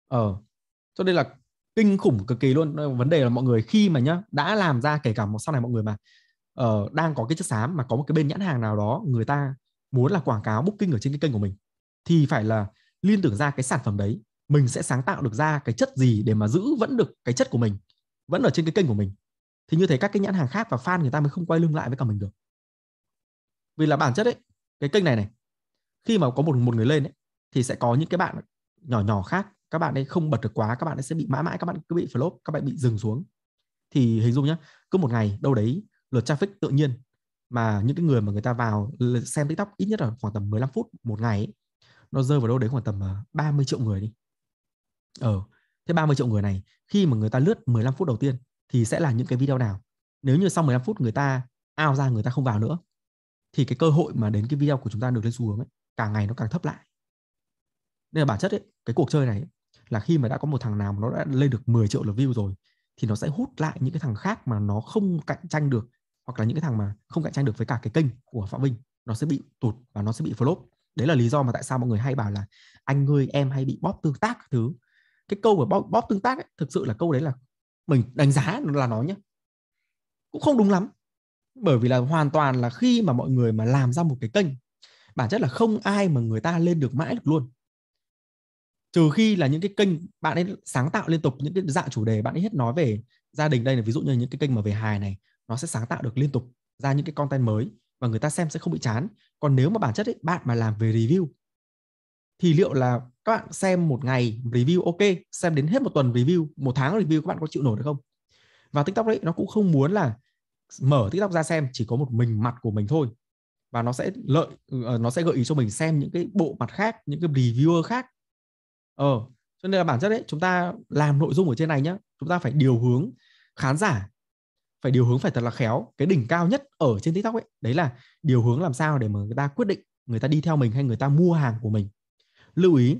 ờ cho nên là kinh khủng cực kỳ luôn ờ, vấn đề là mọi người khi mà nhá đã làm ra kể cả một sau này mọi người mà uh, đang có cái chất xám mà có một cái bên nhãn hàng nào đó người ta muốn là quảng cáo booking ở trên cái kênh của mình thì phải là liên tưởng ra cái sản phẩm đấy mình sẽ sáng tạo được ra cái chất gì để mà giữ vẫn được cái chất của mình vẫn ở trên cái kênh của mình thì như thế các cái nhãn hàng khác và fan người ta mới không quay lưng lại với cả mình được vì là bản chất ấy cái kênh này này khi mà có một một người lên ấy, thì sẽ có những cái bạn nhỏ nhỏ khác các bạn ấy không bật được quá các bạn ấy sẽ bị mãi mãi các bạn cứ bị flop các bạn bị dừng xuống thì hình dung nhá cứ một ngày đâu đấy lượt traffic tự nhiên mà những cái người mà người ta vào xem tiktok ít nhất là khoảng tầm 15 phút một ngày ấy, nó rơi vào đâu đấy khoảng tầm 30 à, triệu người đi ờ thế 30 triệu người này khi mà người ta lướt 15 phút đầu tiên thì sẽ là những cái video nào nếu như sau 15 phút người ta ao ra người ta không vào nữa thì cái cơ hội mà đến cái video của chúng ta được lên xu hướng ấy càng ngày nó càng thấp lại nên là bản chất ấy, cái cuộc chơi này là khi mà đã có một thằng nào mà nó đã lên được 10 triệu lượt view rồi thì nó sẽ hút lại những cái thằng khác mà nó không cạnh tranh được hoặc là những cái thằng mà không cạnh tranh được với cả cái kênh của Phạm Vinh nó sẽ bị tụt và nó sẽ bị flop đấy là lý do mà tại sao mọi người hay bảo là anh ơi em hay bị bóp tương tác thứ cái câu của bóp, bóp tương tác ấy, thực sự là câu đấy là mình đánh giá là nó nhé cũng không đúng lắm bởi vì là hoàn toàn là khi mà mọi người mà làm ra một cái kênh bản chất là không ai mà người ta lên được mãi được luôn trừ khi là những cái kênh bạn ấy sáng tạo liên tục những cái dạng chủ đề bạn ấy hết nói về gia đình đây là ví dụ như những cái kênh mà về hài này nó sẽ sáng tạo được liên tục ra những cái content mới và người ta xem sẽ không bị chán còn nếu mà bản chất ấy, bạn mà làm về review thì liệu là các bạn xem một ngày review ok xem đến hết một tuần review một tháng review các bạn có chịu nổi được không và tiktok đấy nó cũng không muốn là mở tiktok ra xem chỉ có một mình mặt của mình thôi và nó sẽ lợi ờ, nó sẽ gợi ý cho mình xem những cái bộ mặt khác những cái reviewer khác ờ cho nên là bản chất đấy chúng ta làm nội dung ở trên này nhá chúng ta phải điều hướng khán giả phải điều hướng phải thật là khéo cái đỉnh cao nhất ở trên tiktok ấy đấy là điều hướng làm sao để mà người ta quyết định người ta đi theo mình hay người ta mua hàng của mình lưu ý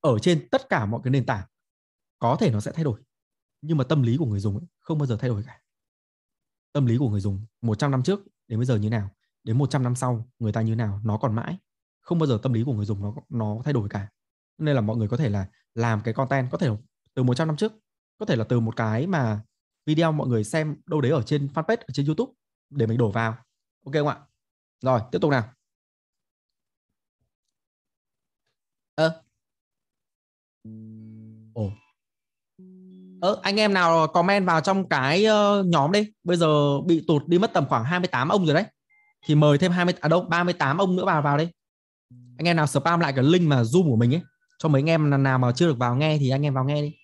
ở trên tất cả mọi cái nền tảng có thể nó sẽ thay đổi nhưng mà tâm lý của người dùng ấy không bao giờ thay đổi cả tâm lý của người dùng 100 năm trước đến bây giờ như nào đến 100 năm sau người ta như nào nó còn mãi không bao giờ tâm lý của người dùng nó nó thay đổi cả nên là mọi người có thể là làm cái content có thể từ 100 năm trước có thể là từ một cái mà video mọi người xem đâu đấy ở trên fanpage ở trên YouTube để mình đổ vào ok không ạ rồi tiếp tục nào ơ à. ồ ơ anh em nào comment vào trong cái nhóm đi bây giờ bị tụt đi mất tầm khoảng 28 ông rồi đấy thì mời thêm 20 à đâu 38 ông nữa vào vào đi. Anh em nào spam lại cái link mà Zoom của mình ấy cho mấy anh em nào mà chưa được vào nghe thì anh em vào nghe đi.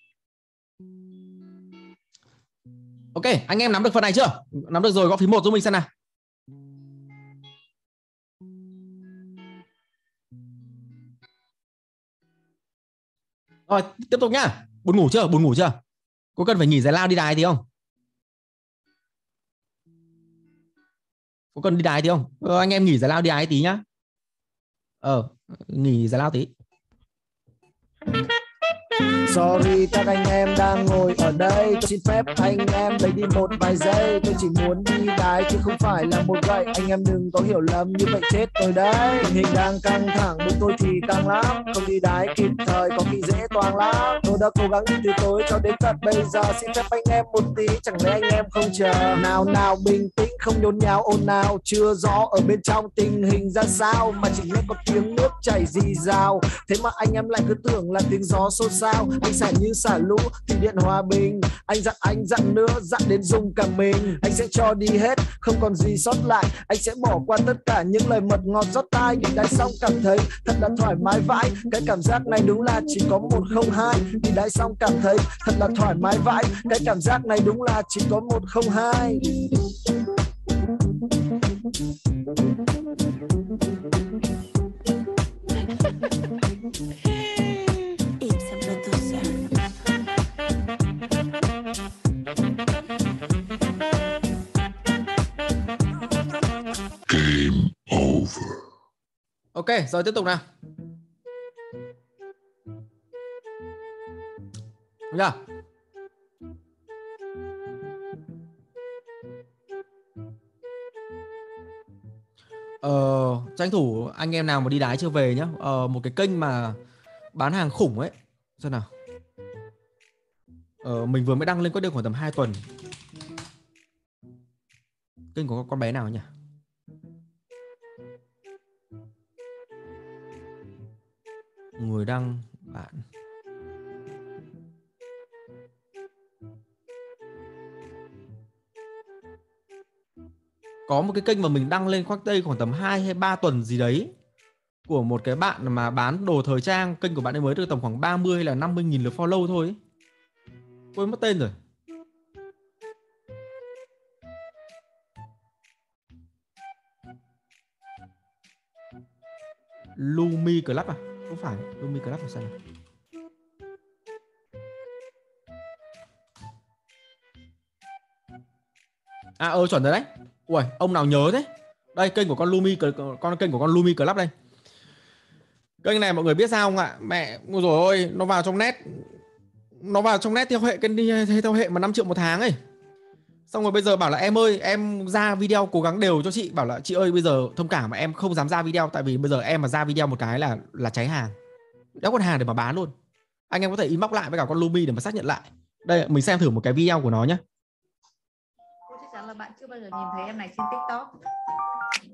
Ok, anh em nắm được phần này chưa? Nắm được rồi, gõ phím một giúp mình xem nào. Rồi, tiếp tục nha Buồn ngủ chưa? Buồn ngủ chưa? Có cần phải nghỉ giải lao đi đài thì không? có cần đi đài thì không ờ, anh em nghỉ giải lao đi đài tí nhá ờ nghỉ giải lao tí Sorry các anh em đang ngồi ở đây xin phép anh em lấy đi một vài giây Tôi chỉ muốn đi đái chứ không phải là một gậy Anh em đừng có hiểu lầm như vậy chết tôi đấy Tình hình đang căng thẳng với tôi thì căng lắm Không đi đái kịp thời có khi dễ toàn lắm Tôi đã cố gắng từ tối cho đến tận bây giờ Xin phép anh em một tí chẳng lẽ anh em không chờ Nào nào bình tĩnh không nhốn nháo ồn nào Chưa rõ ở bên trong tình hình ra sao Mà chỉ nghe có tiếng nước chảy rì rào Thế mà anh em lại cứ tưởng là tiếng gió xôn xao sao anh xả như xả lũ thủy điện hòa bình anh dặn anh dặn nữa dặn đến dùng cả mình anh sẽ cho đi hết không còn gì sót lại anh sẽ bỏ qua tất cả những lời mật ngọt rót tai đi đáy xong cảm thấy thật là thoải mái vãi cái cảm giác này đúng là chỉ có một không hai Thì đáy xong cảm thấy thật là thoải mái vãi cái cảm giác này đúng là chỉ có một không hai Ok, rồi tiếp tục nào. Được yeah. chưa? Ờ, tranh thủ anh em nào mà đi đái chưa về nhá. Ờ, một cái kênh mà bán hàng khủng ấy. Xem nào. Ờ, mình vừa mới đăng lên có được khoảng tầm 2 tuần. Kênh của con bé nào nhỉ? người đăng bạn có một cái kênh mà mình đăng lên khoác tây khoảng tầm 2 hay 3 tuần gì đấy của một cái bạn mà bán đồ thời trang kênh của bạn ấy mới được tầm khoảng 30 hay là 50 nghìn lượt follow thôi quên mất tên rồi Lumi Club à không phải, Domi Club là sao À ờ ừ, chuẩn rồi đấy. Ui, ông nào nhớ thế? Đây kênh của con Lumi con kênh của con Lumi Club đây. Kênh này mọi người biết sao không ạ? Mẹ, rồi ôi, nó vào trong net, Nó vào trong net theo hệ cái theo hệ mà 5 triệu một tháng ấy xong rồi bây giờ bảo là em ơi em ra video cố gắng đều cho chị bảo là chị ơi bây giờ thông cảm mà em không dám ra video tại vì bây giờ em mà ra video một cái là là cháy hàng đã còn hàng để mà bán luôn anh em có thể inbox lại với cả con Lumi để mà xác nhận lại đây mình xem thử một cái video của nó nhé bạn chưa bao giờ nhìn thấy em này trên tiktok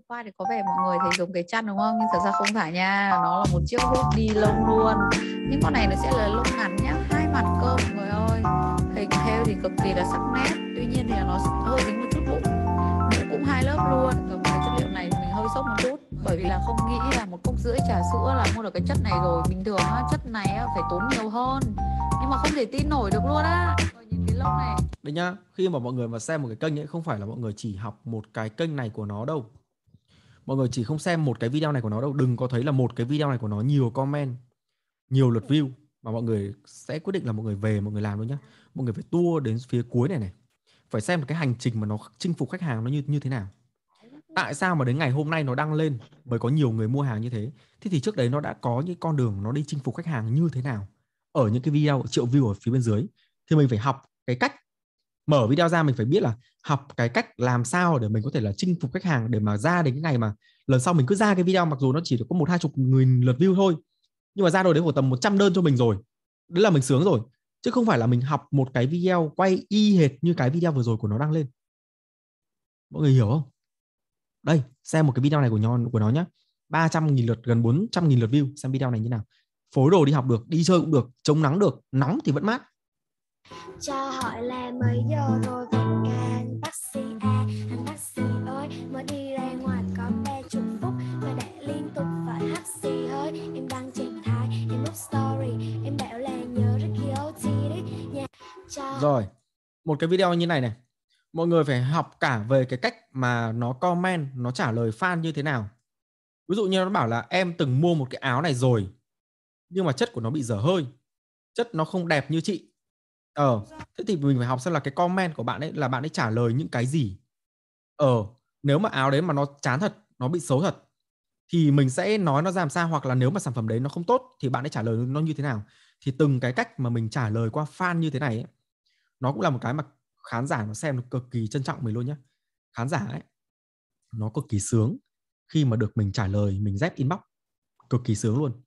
qua thì có vẻ mọi người thấy dùng cái chăn đúng không nhưng thật ra không phải nha nó là một chiếc hút đi lông luôn những con này nó sẽ là lông ngắn nhá hai mặt cơ mọi người ơi hình theo thì cực kỳ là sắc nét tuy nhiên thì nó hơi dính một chút bụng mình cũng hai lớp luôn còn cái chất liệu này mình hơi sốc một chút bởi vì là không nghĩ là một cốc rưỡi trà sữa là mua được cái chất này rồi bình thường á, chất này á, phải tốn nhiều hơn nhưng mà không thể tin nổi được luôn á lông này. Đấy nhá, khi mà mọi người mà xem một cái kênh ấy không phải là mọi người chỉ học một cái kênh này của nó đâu. Mọi người chỉ không xem một cái video này của nó đâu, đừng có thấy là một cái video này của nó nhiều comment, nhiều lượt view mà mọi người sẽ quyết định là mọi người về mọi người làm luôn nhá mọi người phải tua đến phía cuối này này phải xem cái hành trình mà nó chinh phục khách hàng nó như như thế nào tại sao mà đến ngày hôm nay nó đăng lên mới có nhiều người mua hàng như thế thế thì trước đấy nó đã có những con đường nó đi chinh phục khách hàng như thế nào ở những cái video triệu view ở phía bên dưới thì mình phải học cái cách mở video ra mình phải biết là học cái cách làm sao để mình có thể là chinh phục khách hàng để mà ra đến cái ngày mà lần sau mình cứ ra cái video mặc dù nó chỉ được có một hai chục nghìn lượt view thôi nhưng mà ra rồi đấy khoảng tầm 100 đơn cho mình rồi đấy là mình sướng rồi chứ không phải là mình học một cái video quay y hệt như cái video vừa rồi của nó đăng lên mọi người hiểu không đây xem một cái video này của nó của nó nhé 300.000 lượt gần 400.000 lượt view xem video này như nào phối đồ đi học được đi chơi cũng được chống nắng được nóng thì vẫn mát cho hỏi là mấy giờ rồi về nhà anh taxi à anh taxi ơi mới đi ra ngoài có ba chục phút mà đã liên tục phải taxi hơi em đang trạng thái em lúc story em bảo rồi, một cái video như này này. Mọi người phải học cả về cái cách mà nó comment, nó trả lời fan như thế nào. Ví dụ như nó bảo là em từng mua một cái áo này rồi, nhưng mà chất của nó bị dở hơi, chất nó không đẹp như chị. Ờ, thế thì mình phải học xem là cái comment của bạn ấy là bạn ấy trả lời những cái gì. Ờ, nếu mà áo đấy mà nó chán thật, nó bị xấu thật thì mình sẽ nói nó làm sao hoặc là nếu mà sản phẩm đấy nó không tốt thì bạn ấy trả lời nó như thế nào thì từng cái cách mà mình trả lời qua fan như thế này ấy, nó cũng là một cái mà khán giả nó xem nó cực kỳ trân trọng mình luôn nhé khán giả ấy nó cực kỳ sướng khi mà được mình trả lời mình dép inbox cực kỳ sướng luôn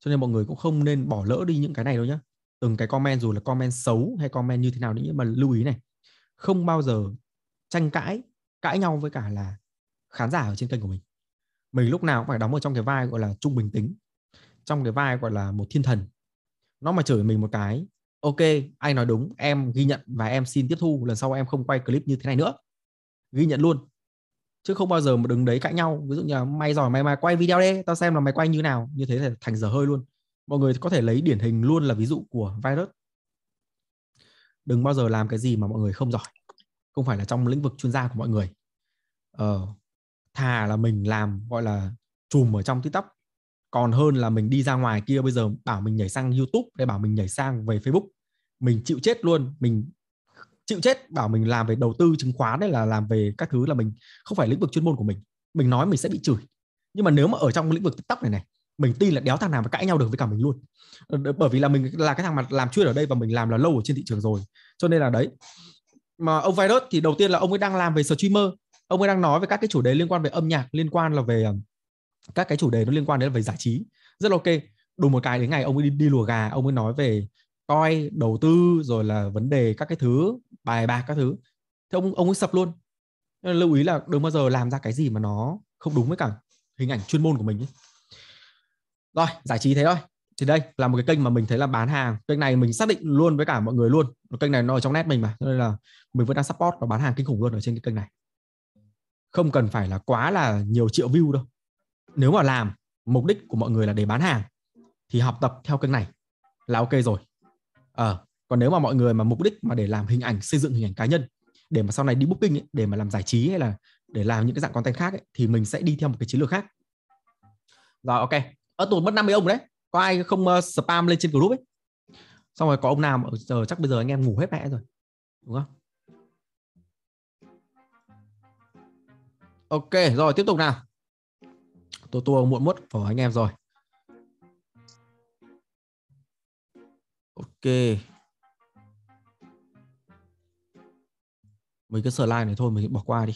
cho nên mọi người cũng không nên bỏ lỡ đi những cái này đâu nhé từng cái comment dù là comment xấu hay comment như thế nào đấy mà lưu ý này không bao giờ tranh cãi cãi nhau với cả là khán giả ở trên kênh của mình mình lúc nào cũng phải đóng ở trong cái vai gọi là trung bình tính trong cái vai gọi là một thiên thần nó mà chửi mình một cái ok anh nói đúng em ghi nhận và em xin tiếp thu lần sau em không quay clip như thế này nữa ghi nhận luôn chứ không bao giờ mà đứng đấy cãi nhau ví dụ như là mày giỏi mày mà quay video đi tao xem là mày quay như nào như thế thì thành dở hơi luôn mọi người có thể lấy điển hình luôn là ví dụ của virus đừng bao giờ làm cái gì mà mọi người không giỏi không phải là trong lĩnh vực chuyên gia của mọi người ờ, thà là mình làm gọi là chùm ở trong tiktok còn hơn là mình đi ra ngoài kia bây giờ bảo mình nhảy sang youtube để bảo mình nhảy sang về facebook mình chịu chết luôn mình chịu chết bảo mình làm về đầu tư chứng khoán hay là làm về các thứ là mình không phải lĩnh vực chuyên môn của mình mình nói mình sẽ bị chửi nhưng mà nếu mà ở trong lĩnh vực tiktok này này mình tin là đéo thằng nào mà cãi nhau được với cả mình luôn ờ, bởi vì là mình là cái thằng mà làm chuyên ở đây và mình làm là lâu ở trên thị trường rồi cho nên là đấy mà ông virus thì đầu tiên là ông ấy đang làm về streamer ông ấy đang nói về các cái chủ đề liên quan về âm nhạc liên quan là về ờ, các cái chủ đề nó liên quan đến về giải trí rất là ok đủ một cái đến ngày ông ấy đi, đi lùa gà ông ấy nói về coi đầu tư rồi là vấn đề các cái thứ bài bạc các thứ thế ông ông ấy sập luôn nên lưu ý là đừng bao giờ làm ra cái gì mà nó không đúng với cả hình ảnh chuyên môn của mình ấy. rồi giải trí thế thôi thì đây là một cái kênh mà mình thấy là bán hàng kênh này mình xác định luôn với cả mọi người luôn kênh này nó ở trong nét mình mà cho nên là mình vẫn đang support và bán hàng kinh khủng luôn ở trên cái kênh này không cần phải là quá là nhiều triệu view đâu nếu mà làm mục đích của mọi người là để bán hàng thì học tập theo kênh này là ok rồi à, còn nếu mà mọi người mà mục đích mà để làm hình ảnh xây dựng hình ảnh cá nhân để mà sau này đi booking ấy, để mà làm giải trí hay là để làm những cái dạng content khác ấy, thì mình sẽ đi theo một cái chiến lược khác rồi ok ở tụt mất 50 ông đấy có ai không uh, spam lên trên group ấy xong rồi có ông nào ở ờ, giờ chắc bây giờ anh em ngủ hết mẹ rồi đúng không ok rồi tiếp tục nào tôi tua muộn mất của anh em rồi Ok. Mấy cái slide này thôi mình bỏ qua đi.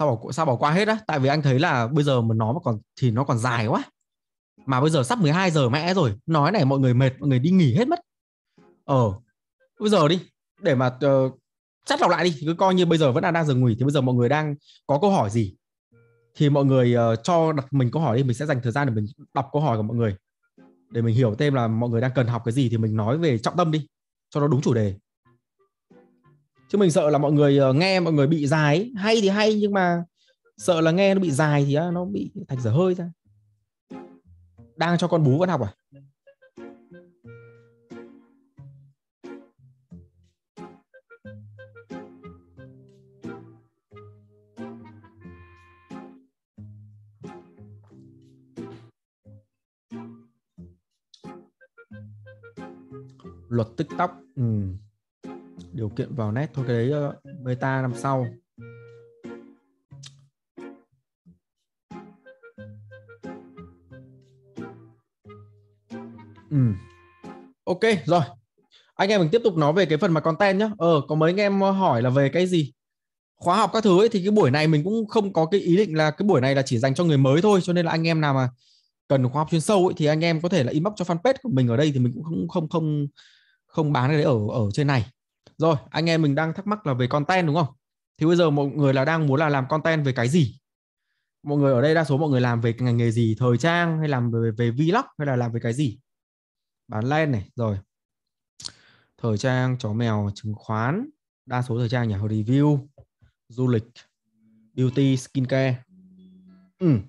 sao bỏ sao bỏ qua hết á tại vì anh thấy là bây giờ mà nó mà còn thì nó còn dài quá mà bây giờ sắp 12 giờ mẹ rồi nói này mọi người mệt mọi người đi nghỉ hết mất ờ bây giờ đi để mà uh, ờ, chắc lọc lại đi cứ coi như bây giờ vẫn là đang giờ nghỉ thì bây giờ mọi người đang có câu hỏi gì thì mọi người uh, cho đặt mình câu hỏi đi mình sẽ dành thời gian để mình đọc câu hỏi của mọi người để mình hiểu thêm là mọi người đang cần học cái gì thì mình nói về trọng tâm đi cho nó đúng chủ đề chứ mình sợ là mọi người ờ, nghe mọi người bị dài hay thì hay nhưng mà sợ là nghe nó bị dài thì nó bị thành dở hơi ra đang cho con bú vẫn học à luật tiktok ừ điều kiện vào nét thôi cái đấy ờ, meta năm sau ừ. ok rồi anh em mình tiếp tục nói về cái phần mà content nhá ờ có mấy anh em hỏi là về cái gì khóa học các thứ ấy, thì cái buổi này mình cũng không có cái ý định là cái buổi này là chỉ dành cho người mới thôi cho nên là anh em nào mà cần khóa học chuyên sâu ấy, thì anh em có thể là inbox cho fanpage của mình ở đây thì mình cũng không không không không bán cái đấy ở ở trên này rồi, anh em mình đang thắc mắc là về content đúng không? Thì bây giờ mọi người là đang muốn là làm content về cái gì? Mọi người ở đây đa số mọi người làm về ngành nghề gì, thời trang hay làm về về vlog hay là làm về cái gì? Bán len này, rồi. Thời trang, chó mèo, chứng khoán, đa số thời trang nhà review, du lịch, beauty, skincare. Ừ.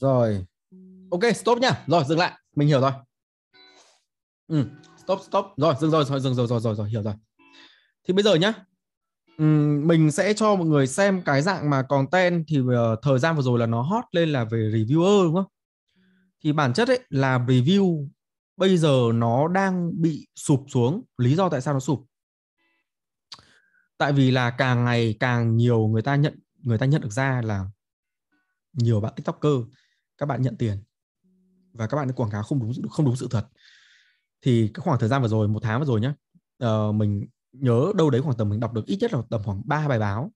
Rồi, ok stop nha, rồi dừng lại mình hiểu rồi ừ, stop stop rồi dừng rồi rồi dừng rồi rồi rồi rồi hiểu rồi thì bây giờ nhá ừ, mình sẽ cho mọi người xem cái dạng mà content thì ờ, thời gian vừa rồi là nó hot lên là về reviewer đúng không thì bản chất ấy là review bây giờ nó đang bị sụp xuống lý do tại sao nó sụp tại vì là càng ngày càng nhiều người ta nhận người ta nhận được ra là nhiều bạn tiktoker các bạn nhận tiền và các bạn quảng cáo không đúng không đúng sự thật thì cái khoảng thời gian vừa rồi một tháng vừa rồi nhé uh, ờ, mình nhớ đâu đấy khoảng tầm mình đọc được ít nhất là tầm khoảng 3 bài báo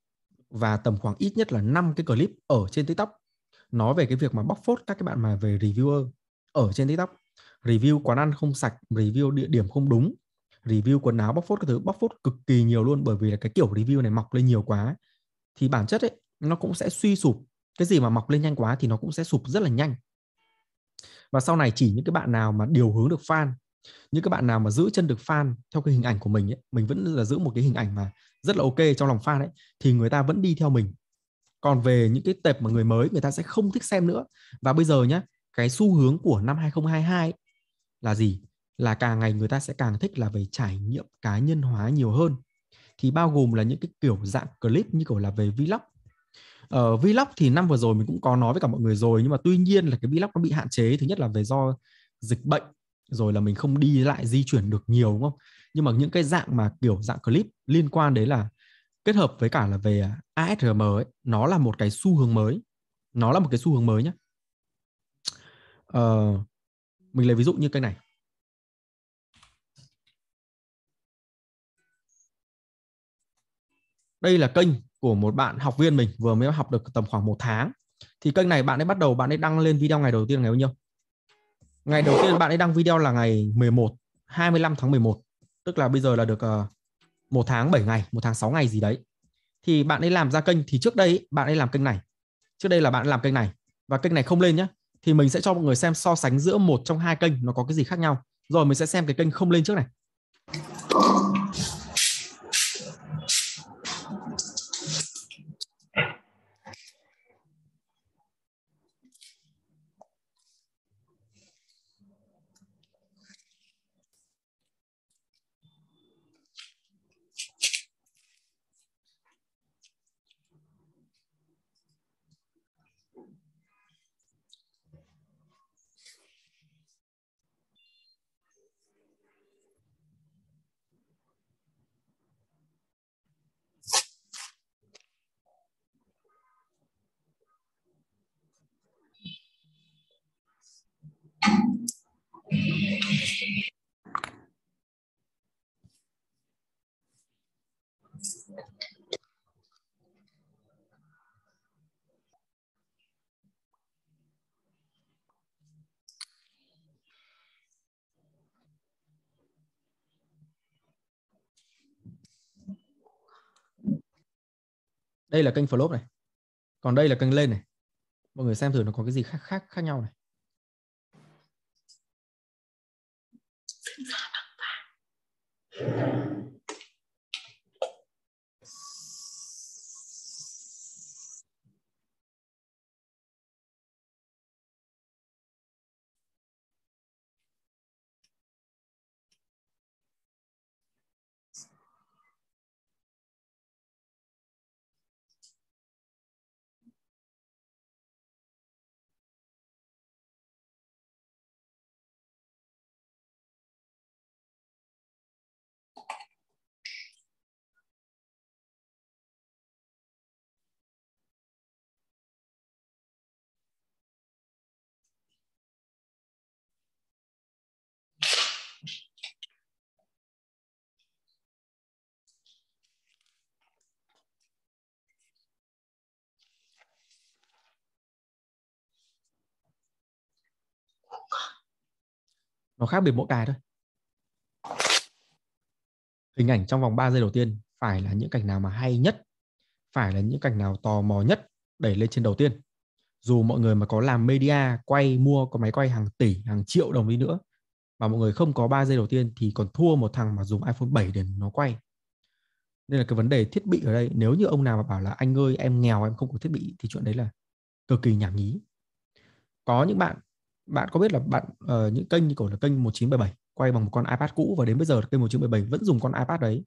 và tầm khoảng ít nhất là 5 cái clip ở trên TikTok nói về cái việc mà bóc phốt các cái bạn mà về reviewer ở trên TikTok review quán ăn không sạch review địa điểm không đúng review quần áo bóc phốt các thứ bóc phốt cực kỳ nhiều luôn bởi vì là cái kiểu review này mọc lên nhiều quá thì bản chất ấy nó cũng sẽ suy sụp cái gì mà mọc lên nhanh quá thì nó cũng sẽ sụp rất là nhanh và sau này chỉ những cái bạn nào mà điều hướng được fan những các bạn nào mà giữ chân được fan theo cái hình ảnh của mình ấy, mình vẫn là giữ một cái hình ảnh mà rất là ok trong lòng fan ấy thì người ta vẫn đi theo mình còn về những cái tệp mà người mới người ta sẽ không thích xem nữa và bây giờ nhá cái xu hướng của năm 2022 là gì là càng ngày người ta sẽ càng thích là về trải nghiệm cá nhân hóa nhiều hơn thì bao gồm là những cái kiểu dạng clip như kiểu là về vlog ở ờ, uh, vlog thì năm vừa rồi mình cũng có nói với cả mọi người rồi nhưng mà tuy nhiên là cái vlog nó bị hạn chế thứ nhất là về do dịch bệnh rồi là mình không đi lại di chuyển được nhiều đúng không nhưng mà những cái dạng mà kiểu dạng clip liên quan đấy là kết hợp với cả là về ASRM ấy nó là một cái xu hướng mới nó là một cái xu hướng mới nhé uh, ờ, mình lấy ví dụ như cái này đây là kênh của một bạn học viên mình vừa mới học được tầm khoảng một tháng thì kênh này bạn ấy bắt đầu bạn ấy đăng lên video ngày đầu tiên ngày bao nhiêu ngày đầu tiên bạn ấy đăng video là ngày 11 25 tháng 11 tức là bây giờ là được ờ, một tháng 7 ngày một tháng 6 ngày gì đấy thì bạn ấy làm ra kênh thì trước đây bạn ấy làm kênh này trước đây là bạn làm kênh này và kênh này không lên nhé thì mình sẽ cho mọi người xem so sánh giữa một trong hai kênh nó có cái gì khác nhau rồi mình sẽ xem cái kênh không lên trước này đây là kênh flop này còn đây là kênh lên này mọi người xem thử nó có cái gì khác khác khác nhau này Thank you. nó khác biệt mỗi cái thôi hình ảnh trong vòng 3 giây đầu tiên phải là những cảnh nào mà hay nhất phải là những cảnh nào tò mò nhất đẩy lên trên đầu tiên dù mọi người mà có làm media quay mua có máy quay hàng tỷ hàng triệu đồng đi nữa mà mọi người không có 3 giây đầu tiên thì còn thua một thằng mà dùng iPhone 7 để nó quay nên là cái vấn đề thiết bị ở đây nếu như ông nào mà bảo là anh ơi em nghèo em không có thiết bị thì chuyện đấy là cực kỳ nhảm nhí có những bạn bạn có biết là bạn uh, những kênh như cổ là kênh 1977 quay bằng một con iPad cũ và đến bây giờ kênh 1977 vẫn dùng con iPad đấy.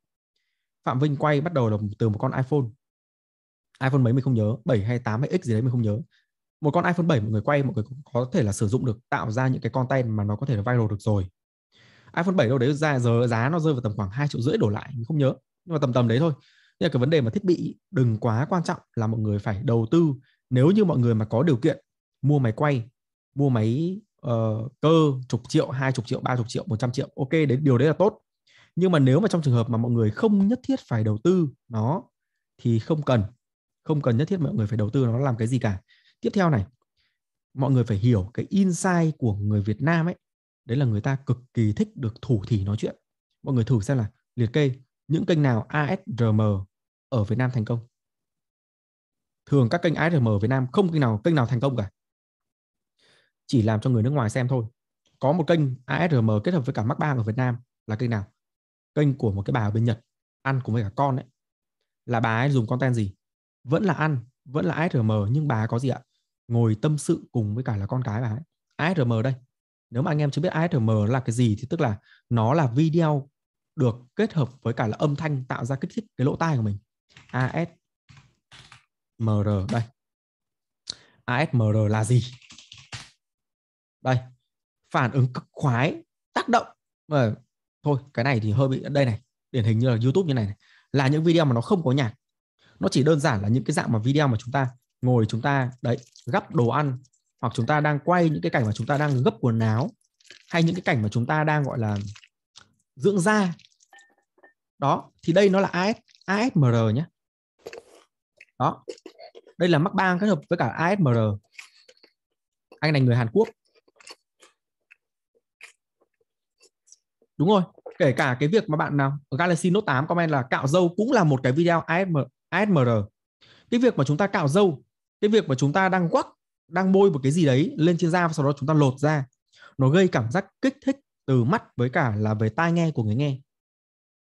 Phạm Vinh quay bắt đầu là từ một con iPhone. iPhone mấy mình không nhớ, 7 hay 8 hay X gì đấy mình không nhớ. Một con iPhone 7 mọi người quay mọi người có thể là sử dụng được tạo ra những cái content mà nó có thể là viral được rồi. iPhone 7 đâu đấy ra giờ giá nó rơi vào tầm khoảng 2 triệu rưỡi đổ lại, mình không nhớ. Nhưng mà tầm tầm đấy thôi. Nhưng mà cái vấn đề mà thiết bị đừng quá quan trọng là mọi người phải đầu tư nếu như mọi người mà có điều kiện mua máy quay mua máy uh, cơ chục triệu hai chục triệu ba chục triệu một trăm triệu ok đấy điều đấy là tốt nhưng mà nếu mà trong trường hợp mà mọi người không nhất thiết phải đầu tư nó thì không cần không cần nhất thiết mọi người phải đầu tư nó làm cái gì cả tiếp theo này mọi người phải hiểu cái insight của người Việt Nam ấy đấy là người ta cực kỳ thích được thủ thỉ nói chuyện mọi người thử xem là liệt kê những kênh nào ASRM ở Việt Nam thành công thường các kênh ASRM ở Việt Nam không kênh nào kênh nào thành công cả chỉ làm cho người nước ngoài xem thôi có một kênh ASRM kết hợp với cả Mark 3 ở Việt Nam là kênh nào kênh của một cái bà ở bên Nhật ăn cùng với cả con đấy là bà ấy dùng content gì vẫn là ăn vẫn là ASRM nhưng bà ấy có gì ạ ngồi tâm sự cùng với cả là con cái bà ấy ASRM đây nếu mà anh em chưa biết ASMR là cái gì thì tức là nó là video được kết hợp với cả là âm thanh tạo ra kích thích cái lỗ tai của mình ASMR đây ASMR là gì đây phản ứng cực khoái tác động à, thôi cái này thì hơi bị đây này điển hình như là youtube như này, này là những video mà nó không có nhạc nó chỉ đơn giản là những cái dạng mà video mà chúng ta ngồi chúng ta đấy gấp đồ ăn hoặc chúng ta đang quay những cái cảnh mà chúng ta đang gấp quần áo hay những cái cảnh mà chúng ta đang gọi là dưỡng da đó thì đây nó là AS, ASMR nhé đó đây là mắc bang kết hợp với cả ASMR anh này người Hàn Quốc đúng rồi kể cả cái việc mà bạn nào ở Galaxy Note 8 comment là cạo dâu cũng là một cái video ASM, ASMR cái việc mà chúng ta cạo dâu cái việc mà chúng ta đang quắc đang bôi một cái gì đấy lên trên da và sau đó chúng ta lột ra nó gây cảm giác kích thích từ mắt với cả là về tai nghe của người nghe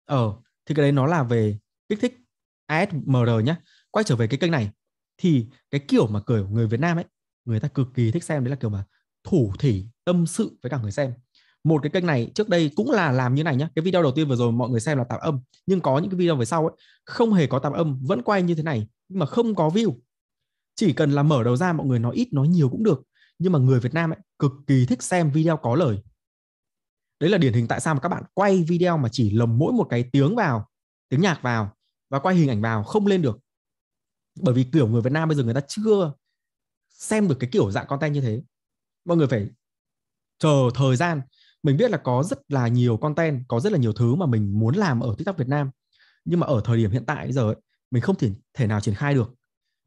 ờ thì cái đấy nó là về kích thích ASMR nhé quay trở về cái kênh này thì cái kiểu mà cười của người Việt Nam ấy người ta cực kỳ thích xem đấy là kiểu mà thủ thỉ tâm sự với cả người xem một cái kênh này trước đây cũng là làm như này nhé cái video đầu tiên vừa rồi mọi người xem là tạm âm nhưng có những cái video về sau ấy không hề có tạm âm vẫn quay như thế này nhưng mà không có view chỉ cần là mở đầu ra mọi người nói ít nói nhiều cũng được nhưng mà người Việt Nam ấy cực kỳ thích xem video có lời đấy là điển hình tại sao mà các bạn quay video mà chỉ lồng mỗi một cái tiếng vào tiếng nhạc vào và quay hình ảnh vào không lên được bởi vì kiểu người Việt Nam bây giờ người ta chưa xem được cái kiểu dạng content như thế mọi người phải chờ thời gian mình biết là có rất là nhiều content có rất là nhiều thứ mà mình muốn làm ở tiktok việt nam nhưng mà ở thời điểm hiện tại bây giờ ấy, mình không thể thể nào triển khai được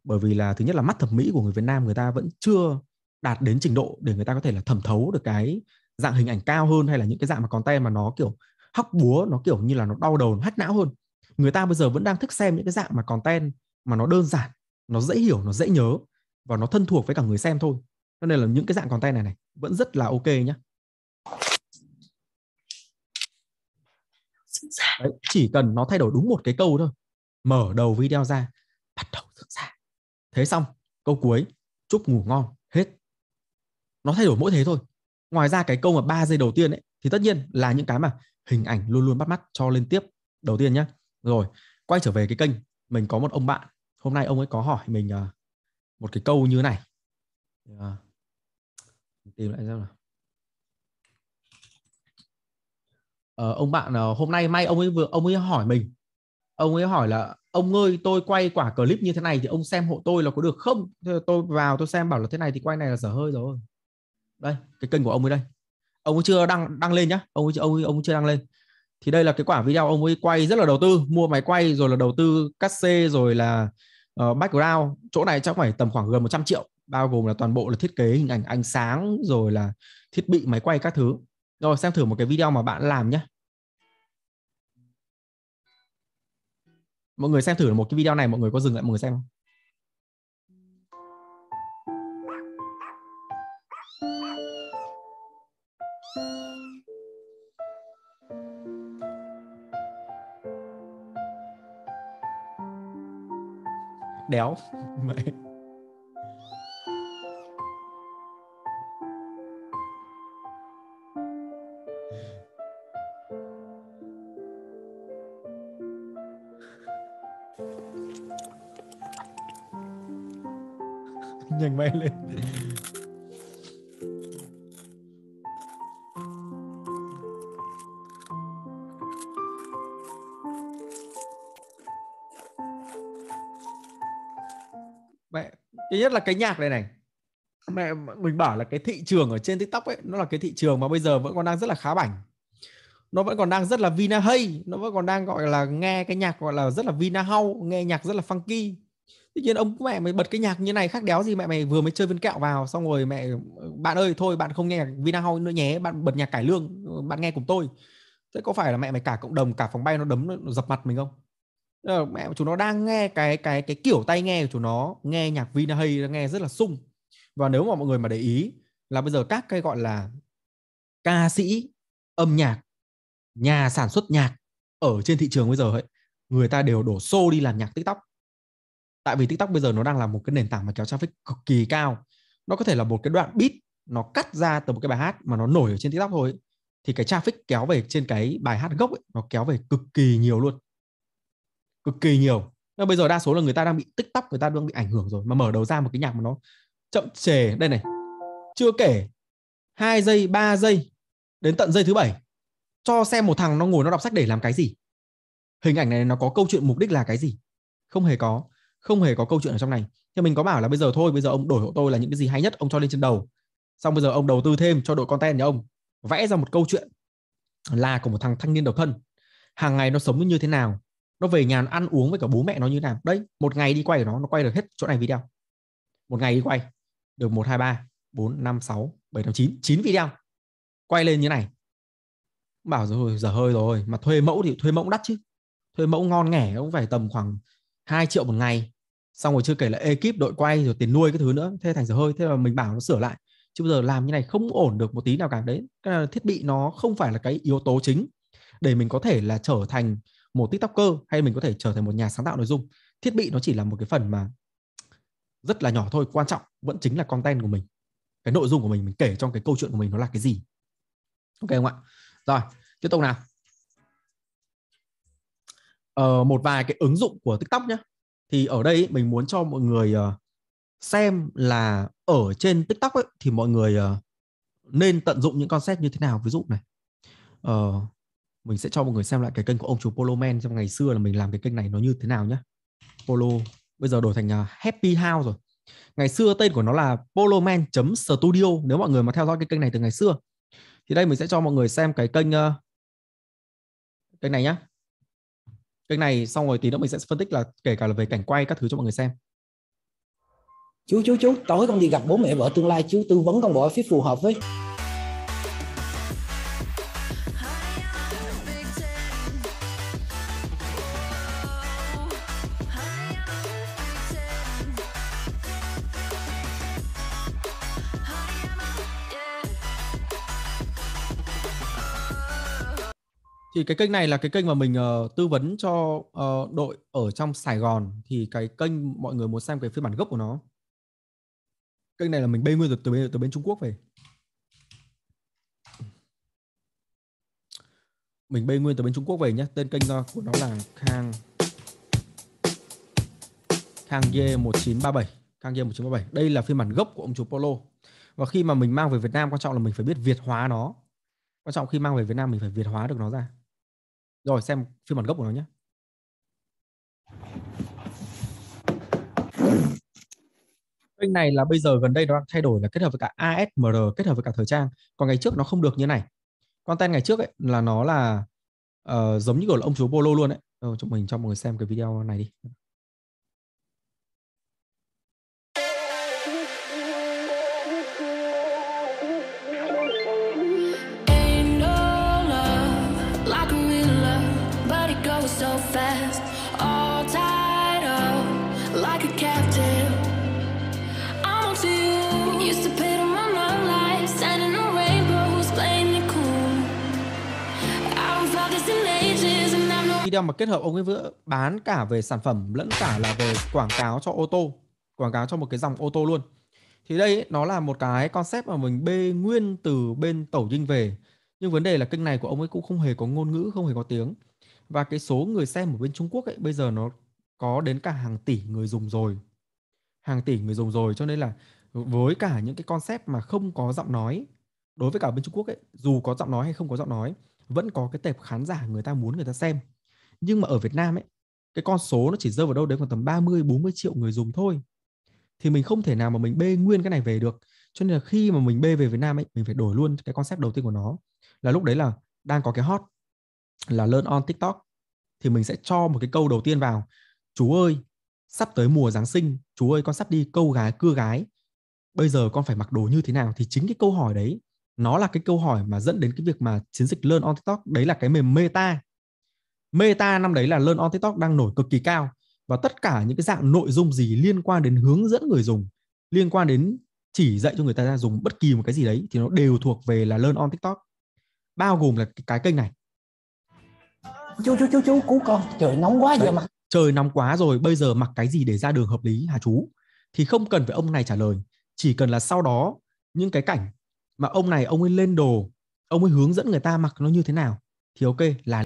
bởi vì là thứ nhất là mắt thẩm mỹ của người việt nam người ta vẫn chưa đạt đến trình độ để người ta có thể là thẩm thấu được cái dạng hình ảnh cao hơn hay là những cái dạng mà content mà nó kiểu hóc búa nó kiểu như là nó đau đầu nó hắt não hơn người ta bây giờ vẫn đang thích xem những cái dạng mà content mà nó đơn giản nó dễ hiểu nó dễ nhớ và nó thân thuộc với cả người xem thôi cho nên là những cái dạng content này này vẫn rất là ok nhá Đấy, chỉ cần nó thay đổi đúng một cái câu thôi mở đầu video ra bắt đầu dưỡng da thế xong câu cuối chúc ngủ ngon hết nó thay đổi mỗi thế thôi ngoài ra cái câu mà 3 giây đầu tiên ấy thì tất nhiên là những cái mà hình ảnh luôn luôn bắt mắt cho lên tiếp đầu tiên nhé rồi quay trở về cái kênh mình có một ông bạn hôm nay ông ấy có hỏi mình uh, một cái câu như này uh, tìm lại xem nào Ờ, ông bạn ờ, hôm nay may ông ấy vừa ông ấy hỏi mình ông ấy hỏi là ông ơi tôi quay quả clip như thế này thì ông xem hộ tôi là có được không tôi vào tôi xem bảo là thế này thì quay này là dở hơi rồi đây cái kênh của ông ấy đây ông ấy chưa đăng đăng lên nhá ông ấy ông ấy, ông ấy chưa đăng lên thì đây là cái quả video ông ấy quay rất là đầu tư mua máy quay rồi là đầu tư cắt xê rồi là uh, background chỗ này chắc phải tầm khoảng gần 100 triệu bao gồm là toàn bộ là thiết kế hình ảnh ánh sáng rồi là thiết bị máy quay các thứ rồi xem thử một cái video mà bạn làm nhé. Mọi người xem thử một cái video này mọi người có dừng lại mọi người xem không? đéo mày. nhành bay lên mẹ thứ nhất là cái nhạc này này mẹ mình bảo là cái thị trường ở trên tiktok ấy nó là cái thị trường mà bây giờ vẫn còn đang rất là khá bảnh nó vẫn còn đang rất là vina hay nó vẫn còn đang gọi là nghe cái nhạc gọi là rất là vina hau nghe nhạc rất là funky tự nhiên ông mẹ mày bật cái nhạc như này khác đéo gì mẹ mày vừa mới chơi viên kẹo vào xong rồi mẹ bạn ơi thôi bạn không nghe nhạc Vinahouse nữa nhé bạn bật nhạc cải lương bạn nghe cùng tôi thế có phải là mẹ mày cả cộng đồng cả phòng bay nó đấm nó dập mặt mình không mẹ chúng nó đang nghe cái cái cái kiểu tay nghe của chúng nó nghe nhạc Vinahouse nghe rất là sung và nếu mà mọi người mà để ý là bây giờ các cái gọi là ca sĩ âm nhạc nhà sản xuất nhạc ở trên thị trường bây giờ ấy người ta đều đổ xô đi làm nhạc tiktok tại vì tiktok bây giờ nó đang là một cái nền tảng mà kéo traffic cực kỳ cao nó có thể là một cái đoạn beat nó cắt ra từ một cái bài hát mà nó nổi ở trên tiktok thôi thì cái traffic kéo về trên cái bài hát gốc ấy, nó kéo về cực kỳ nhiều luôn cực kỳ nhiều nhưng bây giờ đa số là người ta đang bị tiktok người ta đang bị ảnh hưởng rồi mà mở đầu ra một cái nhạc mà nó chậm chề đây này chưa kể hai giây 3 giây đến tận giây thứ bảy cho xem một thằng nó ngồi nó đọc sách để làm cái gì hình ảnh này nó có câu chuyện mục đích là cái gì không hề có không hề có câu chuyện ở trong này thì mình có bảo là bây giờ thôi bây giờ ông đổi hộ tôi là những cái gì hay nhất ông cho lên trên đầu xong bây giờ ông đầu tư thêm cho đội content nhà ông vẽ ra một câu chuyện là của một thằng thanh niên độc thân hàng ngày nó sống như thế nào nó về nhà nó ăn uống với cả bố mẹ nó như thế nào đấy một ngày đi quay của nó nó quay được hết chỗ này video một ngày đi quay được một hai ba bốn năm sáu bảy tám chín chín video quay lên như này bảo rồi giờ hơi rồi mà thuê mẫu thì thuê mẫu đắt chứ thuê mẫu ngon nghẻ cũng phải tầm khoảng 2 triệu một ngày xong rồi chưa kể là ekip đội quay rồi tiền nuôi cái thứ nữa thế thành dở hơi thế là mình bảo nó sửa lại chứ bây giờ làm như này không ổn được một tí nào cả đấy là thiết bị nó không phải là cái yếu tố chính để mình có thể là trở thành một tiktoker hay mình có thể trở thành một nhà sáng tạo nội dung thiết bị nó chỉ là một cái phần mà rất là nhỏ thôi quan trọng vẫn chính là content của mình cái nội dung của mình mình kể trong cái câu chuyện của mình nó là cái gì ok không ạ rồi tiếp tục nào ờ, một vài cái ứng dụng của tiktok nhé thì ở đây mình muốn cho mọi người ờ, xem là ở trên tiktok ấy, thì mọi người ờ, nên tận dụng những concept như thế nào ví dụ này ờ, mình sẽ cho mọi người xem lại cái kênh của ông chủ Polo Man trong ngày xưa là mình làm cái kênh này nó như thế nào nhé Polo bây giờ đổi thành ờ, Happy House rồi ngày xưa tên của nó là Polo poloman studio nếu mọi người mà theo dõi cái kênh này từ ngày xưa thì đây mình sẽ cho mọi người xem cái kênh kênh này nhé cái này xong rồi tí nữa mình sẽ phân tích là kể cả là về cảnh quay các thứ cho mọi người xem chú chú chú tối con đi gặp bố mẹ vợ tương lai chú tư vấn con bộ phí phù hợp với thì cái kênh này là cái kênh mà mình uh, tư vấn cho uh, đội ở trong Sài Gòn thì cái kênh mọi người muốn xem cái phiên bản gốc của nó kênh này là mình bê nguyên từ từ bên từ bên Trung Quốc về mình bê nguyên từ bên Trung Quốc về nhé tên kênh của nó là Khang Khang Ye 1937 Khang Ye 1937 đây là phiên bản gốc của ông chủ Polo và khi mà mình mang về Việt Nam quan trọng là mình phải biết Việt hóa nó quan trọng khi mang về Việt Nam mình phải Việt hóa được nó ra rồi xem phiên bản gốc của nó nhé kênh này là bây giờ gần đây nó đang thay đổi là kết hợp với cả ASMR kết hợp với cả thời trang còn ngày trước nó không được như này content ngày trước ấy là nó là uh, giống như của ông chú bolo luôn đấy ừ, ờ, mình cho mọi người xem cái video này đi video mà kết hợp ông ấy vừa bán cả về sản phẩm lẫn cả là về quảng cáo cho ô tô quảng cáo cho một cái dòng ô tô luôn thì đây nó là một cái concept mà mình bê nguyên từ bên tẩu dinh về nhưng vấn đề là kênh này của ông ấy cũng không hề có ngôn ngữ không hề có tiếng và cái số người xem ở bên Trung Quốc ấy bây giờ nó có đến cả hàng tỷ người dùng rồi hàng tỷ người dùng rồi cho nên là với cả những cái concept mà không có giọng nói đối với cả bên Trung Quốc ấy dù có giọng nói hay không có giọng nói vẫn có cái tệp khán giả người ta muốn người ta xem nhưng mà ở Việt Nam ấy cái con số nó chỉ rơi vào đâu đấy khoảng tầm 30 40 triệu người dùng thôi thì mình không thể nào mà mình bê nguyên cái này về được cho nên là khi mà mình bê về Việt Nam ấy mình phải đổi luôn cái concept đầu tiên của nó là lúc đấy là đang có cái hot là learn on TikTok thì mình sẽ cho một cái câu đầu tiên vào chú ơi sắp tới mùa Giáng sinh chú ơi con sắp đi câu gái cưa gái bây giờ con phải mặc đồ như thế nào thì chính cái câu hỏi đấy nó là cái câu hỏi mà dẫn đến cái việc mà chiến dịch learn on TikTok đấy là cái mềm meta Meta năm đấy là Learn on TikTok đang nổi cực kỳ cao và tất cả những cái dạng nội dung gì liên quan đến hướng dẫn người dùng, liên quan đến chỉ dạy cho người ta dùng bất kỳ một cái gì đấy thì nó đều thuộc về là Learn on TikTok. Bao gồm là cái, kênh này. Chú chú chú chú cứu con, trời nóng quá đấy. giờ mà. Trời nóng quá rồi, bây giờ mặc cái gì để ra đường hợp lý hả chú? Thì không cần phải ông này trả lời, chỉ cần là sau đó những cái cảnh mà ông này ông ấy lên đồ, ông ấy hướng dẫn người ta mặc nó như thế nào thì ok là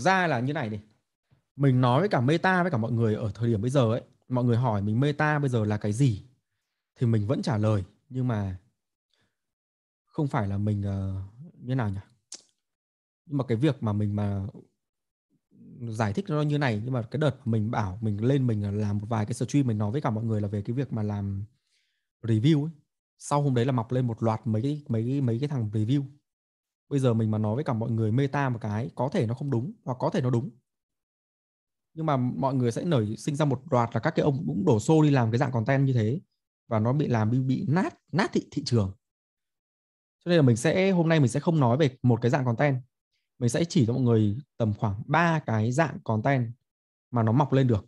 thực ra là như này đi mình nói với cả meta với cả mọi người ở thời điểm bây giờ ấy mọi người hỏi mình meta bây giờ là cái gì thì mình vẫn trả lời nhưng mà không phải là mình uh, như nào nhỉ nhưng mà cái việc mà mình mà giải thích nó như này nhưng mà cái đợt mình bảo mình lên mình làm một vài cái stream mình nói với cả mọi người là về cái việc mà làm review ấy. sau hôm đấy là mọc lên một loạt mấy mấy mấy cái thằng review bây giờ mình mà nói với cả mọi người meta một cái có thể nó không đúng hoặc có thể nó đúng nhưng mà mọi người sẽ nảy sinh ra một loạt là các cái ông cũng đổ xô đi làm cái dạng content như thế và nó bị làm bị bị nát nát thị thị trường cho nên là mình sẽ hôm nay mình sẽ không nói về một cái dạng content mình sẽ chỉ cho mọi người tầm khoảng ba cái dạng content mà nó mọc lên được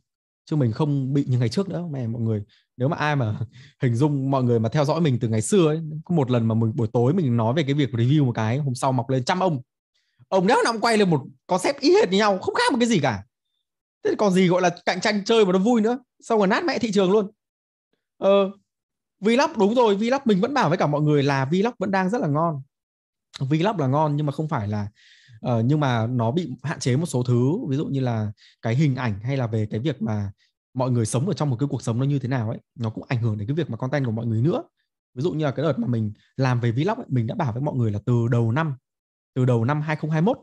chứ mình không bị như ngày trước nữa mẹ mọi người nếu mà ai mà hình dung mọi người mà theo dõi mình từ ngày xưa ấy có một lần mà mình buổi tối mình nói về cái việc review một cái hôm sau mọc lên trăm ông ông nếu nào quay lên một concept y hệt như nhau không khác một cái gì cả thế còn gì gọi là cạnh tranh chơi mà nó vui nữa xong rồi nát mẹ thị trường luôn ờ vlog đúng rồi vlog mình vẫn bảo với cả mọi người là vlog vẫn đang rất là ngon vlog là ngon nhưng mà không phải là Ờ, nhưng mà nó bị hạn chế một số thứ ví dụ như là cái hình ảnh hay là về cái việc mà mọi người sống ở trong một cái cuộc sống nó như thế nào ấy nó cũng ảnh hưởng đến cái việc mà content của mọi người nữa ví dụ như là cái đợt mà mình làm về vlog ấy, mình đã bảo với mọi người là từ đầu năm từ đầu năm 2021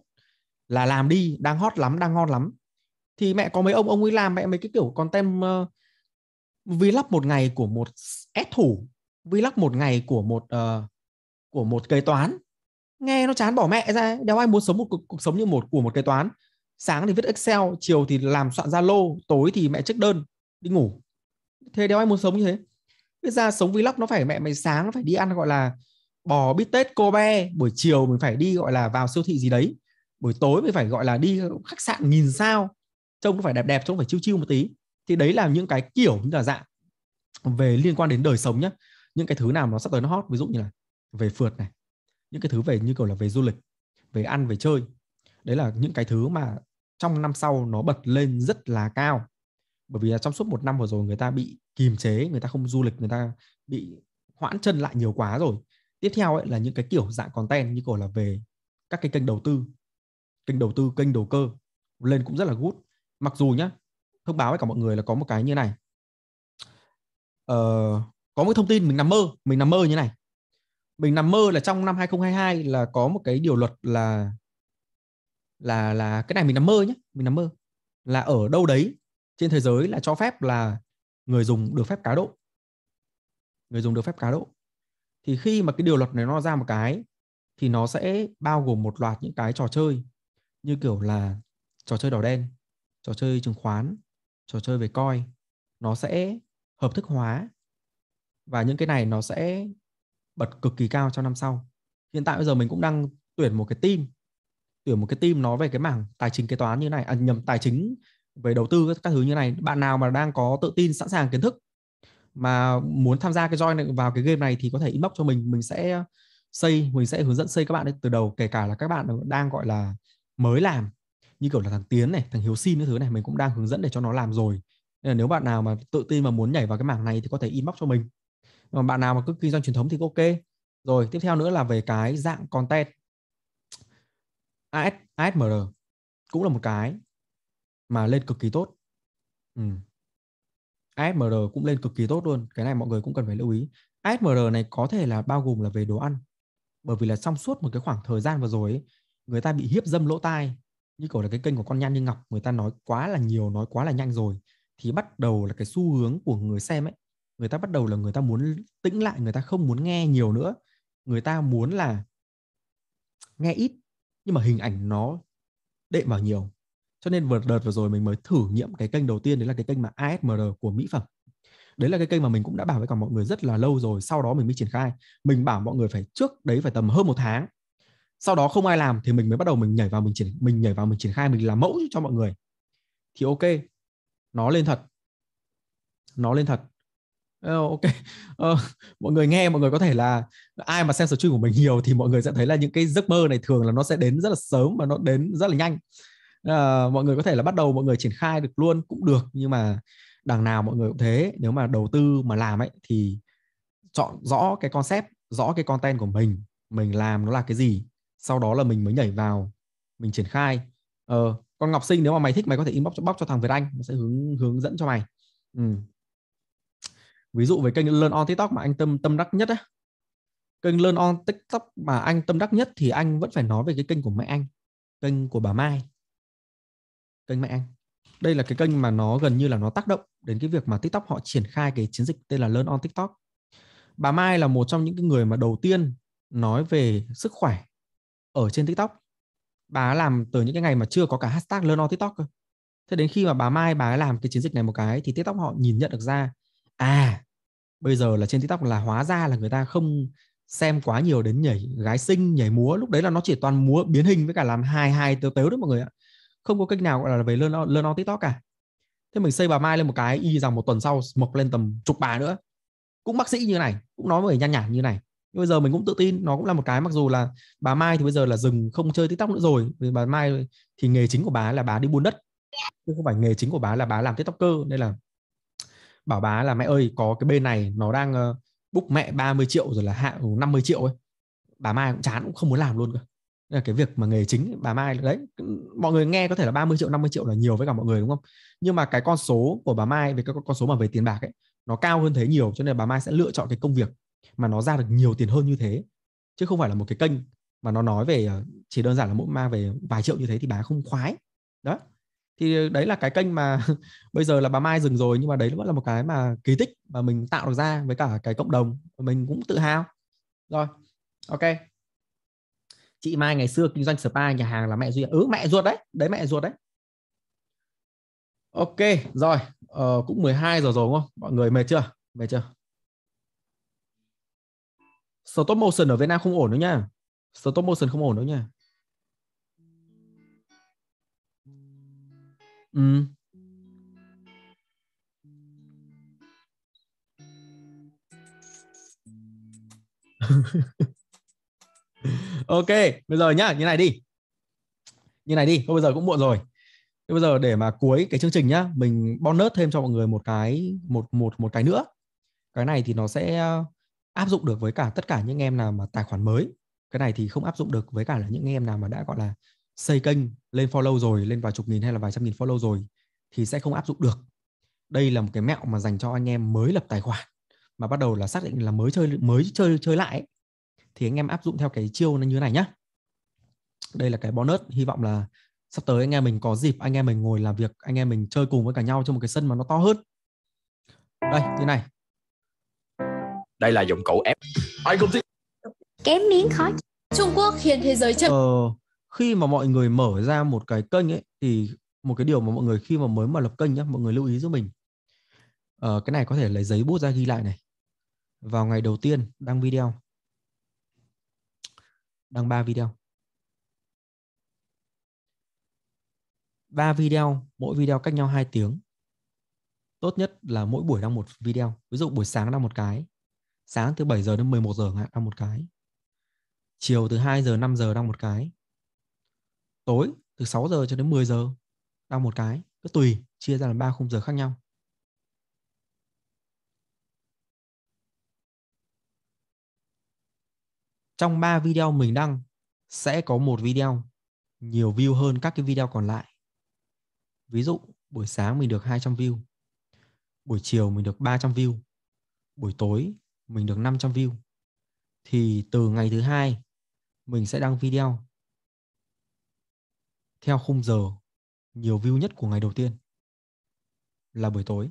là làm đi đang hot lắm đang ngon lắm thì mẹ có mấy ông ông ấy làm mẹ mấy cái kiểu content uh, vlog một ngày của một S thủ vlog một ngày của một uh, của một kế toán nghe nó chán bỏ mẹ ra đâu ai muốn sống một cuộc, cuộc sống như một của một kế toán sáng thì viết excel chiều thì làm soạn zalo tối thì mẹ check đơn đi ngủ thế đéo ai muốn sống như thế biết ra sống vlog nó phải mẹ mày sáng nó phải đi ăn gọi là bò bít tết be. buổi chiều mình phải đi gọi là vào siêu thị gì đấy buổi tối mình phải gọi là đi khách sạn nghìn sao trông nó phải đẹp đẹp trông phải chiêu chiêu một tí thì đấy là những cái kiểu như là dạng về liên quan đến đời sống nhá những cái thứ nào nó sắp tới nó hot ví dụ như là về phượt này những cái thứ về như kiểu là về du lịch về ăn về chơi đấy là những cái thứ mà trong năm sau nó bật lên rất là cao bởi vì là trong suốt một năm vừa rồi người ta bị kìm chế người ta không du lịch người ta bị hoãn chân lại nhiều quá rồi tiếp theo ấy là những cái kiểu dạng content như kiểu là về các cái kênh đầu tư kênh đầu tư kênh đầu cơ lên cũng rất là good mặc dù nhá thông báo với cả mọi người là có một cái như này ờ, có một thông tin mình nằm mơ mình nằm mơ như này mình nằm mơ là trong năm 2022 là có một cái điều luật là là là cái này mình nằm mơ nhé mình nằm mơ là ở đâu đấy trên thế giới là cho phép là người dùng được phép cá độ người dùng được phép cá độ thì khi mà cái điều luật này nó ra một cái thì nó sẽ bao gồm một loạt những cái trò chơi như kiểu là trò chơi đỏ đen trò chơi chứng khoán trò chơi về coi nó sẽ hợp thức hóa và những cái này nó sẽ bật cực kỳ cao cho năm sau hiện tại bây giờ mình cũng đang tuyển một cái team tuyển một cái team nói về cái mảng tài chính kế toán như này à, nhầm tài chính về đầu tư các thứ như này bạn nào mà đang có tự tin sẵn sàng kiến thức mà muốn tham gia cái join này vào cái game này thì có thể inbox cho mình mình sẽ xây mình sẽ hướng dẫn xây các bạn từ đầu kể cả là các bạn đang gọi là mới làm như kiểu là thằng tiến này thằng hiếu sim cái thứ này mình cũng đang hướng dẫn để cho nó làm rồi nên là nếu bạn nào mà tự tin mà muốn nhảy vào cái mảng này thì có thể inbox cho mình còn ờ, bạn nào mà cứ kinh doanh truyền thống thì ok rồi tiếp theo nữa là về cái dạng content AS, ASMR cũng là một cái mà lên cực kỳ tốt ừ. ASMR cũng lên cực kỳ tốt luôn cái này mọi người cũng cần phải lưu ý ASMR này có thể là bao gồm là về đồ ăn bởi vì là trong suốt một cái khoảng thời gian vừa rồi ấy, người ta bị hiếp dâm lỗ tai như kiểu là cái kênh của con nhan như ngọc người ta nói quá là nhiều nói quá là nhanh rồi thì bắt đầu là cái xu hướng của người xem ấy người ta bắt đầu là người ta muốn tĩnh lại người ta không muốn nghe nhiều nữa người ta muốn là nghe ít nhưng mà hình ảnh nó đệm vào nhiều cho nên vừa đợt vừa rồi mình mới thử nghiệm cái kênh đầu tiên đấy là cái kênh mà ASMR của mỹ phẩm đấy là cái kênh mà mình cũng đã bảo với cả mọi người rất là lâu rồi sau đó mình mới triển khai mình bảo mọi người phải trước đấy phải tầm hơn một tháng sau đó không ai làm thì mình mới bắt đầu mình nhảy vào mình triển mình nhảy vào mình triển khai mình làm mẫu cho mọi người thì ok nó lên thật nó lên thật Ờ, ok uh, mọi người nghe mọi người có thể là ai mà xem sở stream của mình nhiều thì mọi người sẽ thấy là những cái giấc mơ này thường là nó sẽ đến rất là sớm và nó đến rất là nhanh uh, mọi người có thể là bắt đầu mọi người triển khai được luôn cũng được nhưng mà đằng nào mọi người cũng thế nếu mà đầu tư mà làm ấy thì chọn rõ cái concept rõ cái content của mình mình làm nó là cái gì sau đó là mình mới nhảy vào mình triển khai ờ uh, ngọc sinh nếu mà mày thích mày có thể inbox cho bóc cho thằng việt anh nó sẽ hướng hướng dẫn cho mày ừ ví dụ về kênh Learn on TikTok mà anh tâm tâm đắc nhất á kênh Learn on TikTok mà anh tâm đắc nhất thì anh vẫn phải nói về cái kênh của mẹ anh kênh của bà Mai kênh mẹ anh đây là cái kênh mà nó gần như là nó tác động đến cái việc mà TikTok họ triển khai cái chiến dịch tên là Learn on TikTok bà Mai là một trong những cái người mà đầu tiên nói về sức khỏe ở trên TikTok bà làm từ những cái ngày mà chưa có cả hashtag Learn on TikTok cơ thế đến khi mà bà Mai bà ấy làm cái chiến dịch này một cái thì TikTok họ nhìn nhận được ra à bây giờ là trên tiktok là hóa ra là người ta không xem quá nhiều đến nhảy gái xinh nhảy múa lúc đấy là nó chỉ toàn múa biến hình với cả làm hai hai tếu tếu đấy mọi người ạ không có cách nào gọi là về learn on, on tiktok cả thế mình xây bà mai lên một cái y rằng một tuần sau mọc lên tầm chục bà nữa cũng bác sĩ như này cũng nói với nhan nhản như này nhưng bây giờ mình cũng tự tin nó cũng là một cái mặc dù là bà mai thì bây giờ là dừng không chơi tiktok nữa rồi vì bà mai thì nghề chính của bà là bà đi buôn đất chứ không phải nghề chính của bà là bà làm tiktoker nên là bảo bá là mẹ ơi có cái bên này nó đang uh, book mẹ 30 triệu rồi là hạ 50 ừ, triệu ấy bà Mai cũng chán cũng không muốn làm luôn cơ là cái việc mà nghề chính bà Mai đấy mọi người nghe có thể là 30 triệu 50 triệu là nhiều với cả mọi người đúng không nhưng mà cái con số của bà Mai về cái con số mà về tiền bạc ấy nó cao hơn thế nhiều cho nên bà Mai sẽ lựa chọn cái công việc mà nó ra được nhiều tiền hơn như thế chứ không phải là một cái kênh mà nó nói về ờ, chỉ đơn giản là mỗi mang về vài triệu như thế thì bà không khoái đó thì đấy là cái kênh mà bây giờ là bà Mai dừng rồi nhưng mà đấy vẫn là một cái mà kỳ tích mà mình tạo được ra với cả cái cộng đồng mình cũng tự hào rồi ok chị Mai ngày xưa kinh doanh spa nhà hàng là mẹ duyệt ừ mẹ ruột đấy đấy mẹ ruột đấy ok rồi ờ, cũng 12 giờ rồi đúng không mọi người mệt chưa mệt chưa stop motion ở Việt Nam không ổn nữa nha stop motion không ổn nữa nha ừ. ok bây giờ nhá như này đi như này đi thôi bây giờ cũng muộn rồi thế bây giờ để mà cuối cái chương trình nhá mình bonus thêm cho mọi người một cái một một một cái nữa cái này thì nó sẽ ờ, áp dụng được với cả tất cả những em nào mà tài khoản mới cái này thì không áp dụng được với cả là những em nào mà đã gọi là xây kênh lên follow rồi lên vài chục nghìn hay là vài trăm nghìn follow rồi thì sẽ không áp dụng được đây là một cái mẹo mà dành cho anh em mới lập tài khoản mà bắt đầu là xác định là mới chơi mới chơi chơi lại ấy, thì anh em áp dụng theo cái chiêu nó như thế này nhé đây là cái bonus hy vọng là sắp tới anh em mình có dịp anh em mình ngồi làm việc anh em mình chơi cùng với cả nhau trong một cái sân mà nó to hơn đây như này đây là dụng cụ ép ai cũng thích kém miếng khó Trung Quốc khiến thế giới chậm ờ, khi mà mọi người mở ra một cái kênh ấy thì một cái điều mà mọi người khi mà mới mà lập kênh nhá mọi người lưu ý giúp mình ờ, cái này có thể lấy giấy bút ra ghi lại này vào ngày đầu tiên đăng video đăng 3 video 3 video mỗi video cách nhau 2 tiếng tốt nhất là mỗi buổi đăng một video ví dụ buổi sáng đăng một cái sáng từ 7 giờ đến 11 giờ đăng một cái chiều từ 2 giờ 5 giờ đăng một cái tối từ 6 giờ cho đến 10 giờ đau một cái cứ tùy chia ra làm ba khung giờ khác nhau trong 3 video mình đăng sẽ có một video nhiều view hơn các cái video còn lại. Ví dụ buổi sáng mình được 200 view, buổi chiều mình được 300 view, buổi tối mình được 500 view. Thì từ ngày thứ hai mình sẽ đăng video theo khung giờ nhiều view nhất của ngày đầu tiên là buổi tối.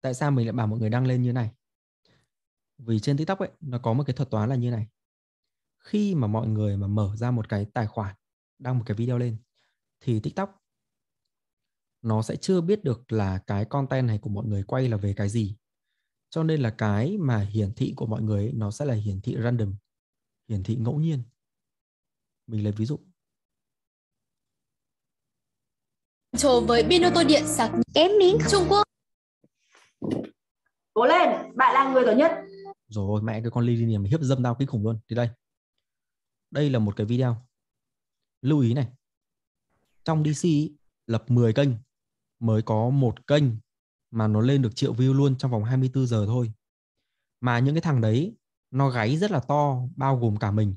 Tại sao mình lại bảo mọi người đăng lên như này? Vì trên TikTok ấy nó có một cái thuật toán là như này. Khi mà mọi người mà mở ra một cái tài khoản đăng một cái video lên thì TikTok nó sẽ chưa biết được là cái content này của mọi người quay là về cái gì cho nên là cái mà hiển thị của mọi người ấy, nó sẽ là hiển thị random hiển thị ngẫu nhiên mình lấy ví dụ trồ với pin ô tô điện sạc kém miếng Trung Quốc cố lên bạn là người giỏi nhất rồi mẹ cái con ly niềm hiếp dâm tao kinh khủng luôn thì đây đây là một cái video lưu ý này trong DC lập 10 kênh mới có một kênh mà nó lên được triệu view luôn trong vòng 24 giờ thôi. Mà những cái thằng đấy nó gáy rất là to bao gồm cả mình.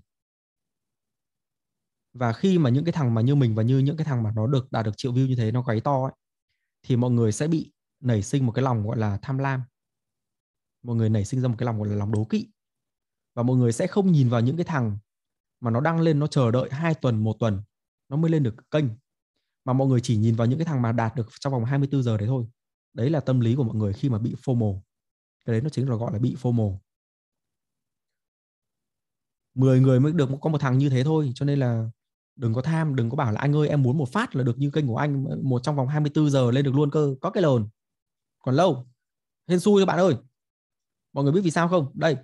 Và khi mà những cái thằng mà như mình và như những cái thằng mà nó được đạt được triệu view như thế nó gáy to ấy thì mọi người sẽ bị nảy sinh một cái lòng gọi là tham lam. Mọi người nảy sinh ra một cái lòng gọi là lòng đố kỵ. Và mọi người sẽ không nhìn vào những cái thằng mà nó đăng lên nó chờ đợi 2 tuần, một tuần nó mới lên được kênh mà mọi người chỉ nhìn vào những cái thằng mà đạt được trong vòng 24 giờ đấy thôi đấy là tâm lý của mọi người khi mà bị FOMO cái đấy nó chính là gọi là bị FOMO 10 người mới được có một thằng như thế thôi cho nên là đừng có tham đừng có bảo là anh ơi em muốn một phát là được như kênh của anh một trong vòng 24 giờ lên được luôn cơ có cái lồn còn lâu hên xui thôi bạn ơi mọi người biết vì sao không đây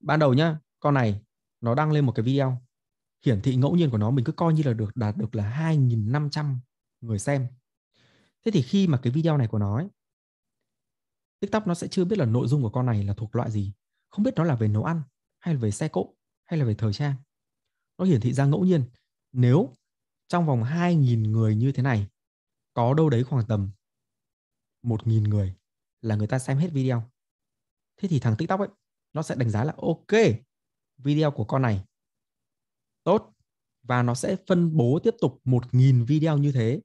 ban đầu nhá con này nó đăng lên một cái video hiển thị ngẫu nhiên của nó mình cứ coi như là được đạt được là 2.500 người xem thế thì khi mà cái video này của nó ấy, tiktok nó sẽ chưa biết là nội dung của con này là thuộc loại gì không biết nó là về nấu ăn hay là về xe cộ hay là về thời trang nó hiển thị ra ngẫu nhiên nếu trong vòng 2.000 người như thế này có đâu đấy khoảng tầm 1.000 người là người ta xem hết video thế thì thằng tiktok ấy nó sẽ đánh giá là ok video của con này tốt và nó sẽ phân bố tiếp tục 1.000 video như thế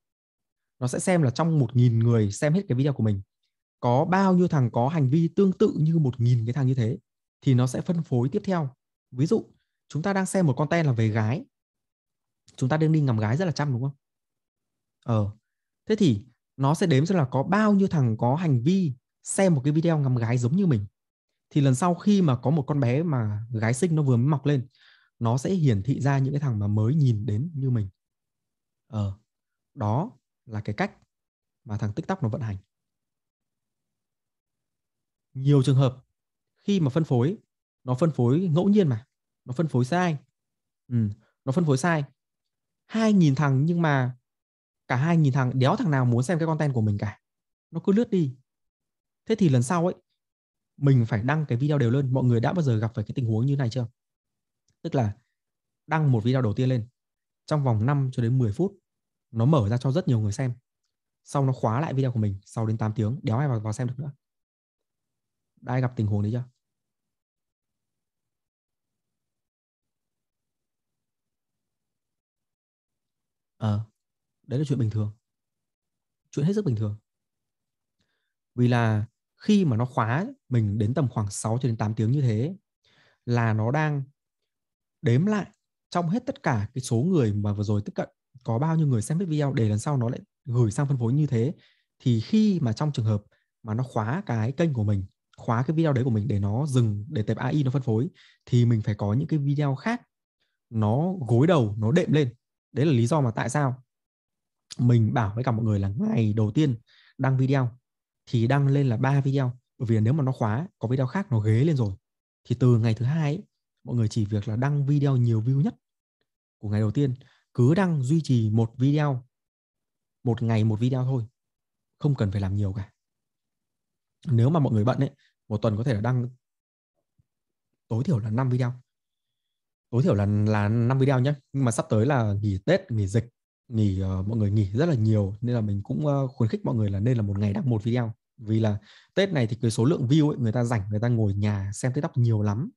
nó sẽ xem là trong 1.000 người xem hết cái video của mình có bao nhiêu thằng có hành vi tương tự như 1.000 cái thằng như thế thì nó sẽ phân phối tiếp theo. Ví dụ chúng ta đang xem một content là về gái. Chúng ta đang đi ngắm gái rất là chăm đúng không? Ờ. Thế thì nó sẽ đếm xem là có bao nhiêu thằng có hành vi xem một cái video ngắm gái giống như mình. Thì lần sau khi mà có một con bé mà gái sinh nó vừa mới mọc lên, nó sẽ hiển thị ra những cái thằng mà mới nhìn đến như mình. Ờ. Đó là cái cách mà thằng TikTok nó vận hành. Nhiều trường hợp khi mà phân phối nó phân phối ngẫu nhiên mà nó phân phối sai ừ, nó phân phối sai hai nghìn thằng nhưng mà cả hai nghìn thằng đéo thằng nào muốn xem cái content của mình cả nó cứ lướt đi thế thì lần sau ấy mình phải đăng cái video đều lên mọi người đã bao giờ gặp phải cái tình huống như này chưa tức là đăng một video đầu tiên lên trong vòng 5 cho đến 10 phút nó mở ra cho rất nhiều người xem sau nó khóa lại video của mình sau đến 8 tiếng đéo ai vào, vào xem được nữa đã ai gặp tình huống đấy chưa ờ à, đấy là chuyện bình thường chuyện hết sức bình thường vì là khi mà nó khóa mình đến tầm khoảng 6 cho đến 8 tiếng như thế là nó đang đếm lại trong hết tất cả cái số người mà vừa rồi tiếp cận có bao nhiêu người xem hết video để lần sau nó lại gửi sang phân phối như thế thì khi mà trong trường hợp mà nó khóa cái kênh của mình khóa cái video đấy của mình để nó dừng để tệp AI nó phân phối thì mình phải có những cái video khác nó gối đầu nó đệm lên đấy là lý do mà tại sao mình bảo với cả mọi người là ngày đầu tiên đăng video thì đăng lên là ba video bởi vì nếu mà nó khóa có video khác nó ghế lên rồi thì từ ngày thứ hai ấy, mọi người chỉ việc là đăng video nhiều view nhất của ngày đầu tiên cứ đăng duy trì một video một ngày một video thôi không cần phải làm nhiều cả nếu mà mọi người bận ấy một tuần có thể là đăng tối thiểu là 5 video tối thiểu là là 5 video nhé nhưng mà sắp tới là nghỉ tết nghỉ dịch nghỉ uh, mọi người nghỉ rất là nhiều nên là mình cũng uh, khuyến khích mọi người là nên là một ngày đăng một video vì là tết này thì cái số lượng view ấy, người ta rảnh người ta ngồi nhà xem tiktok nhiều lắm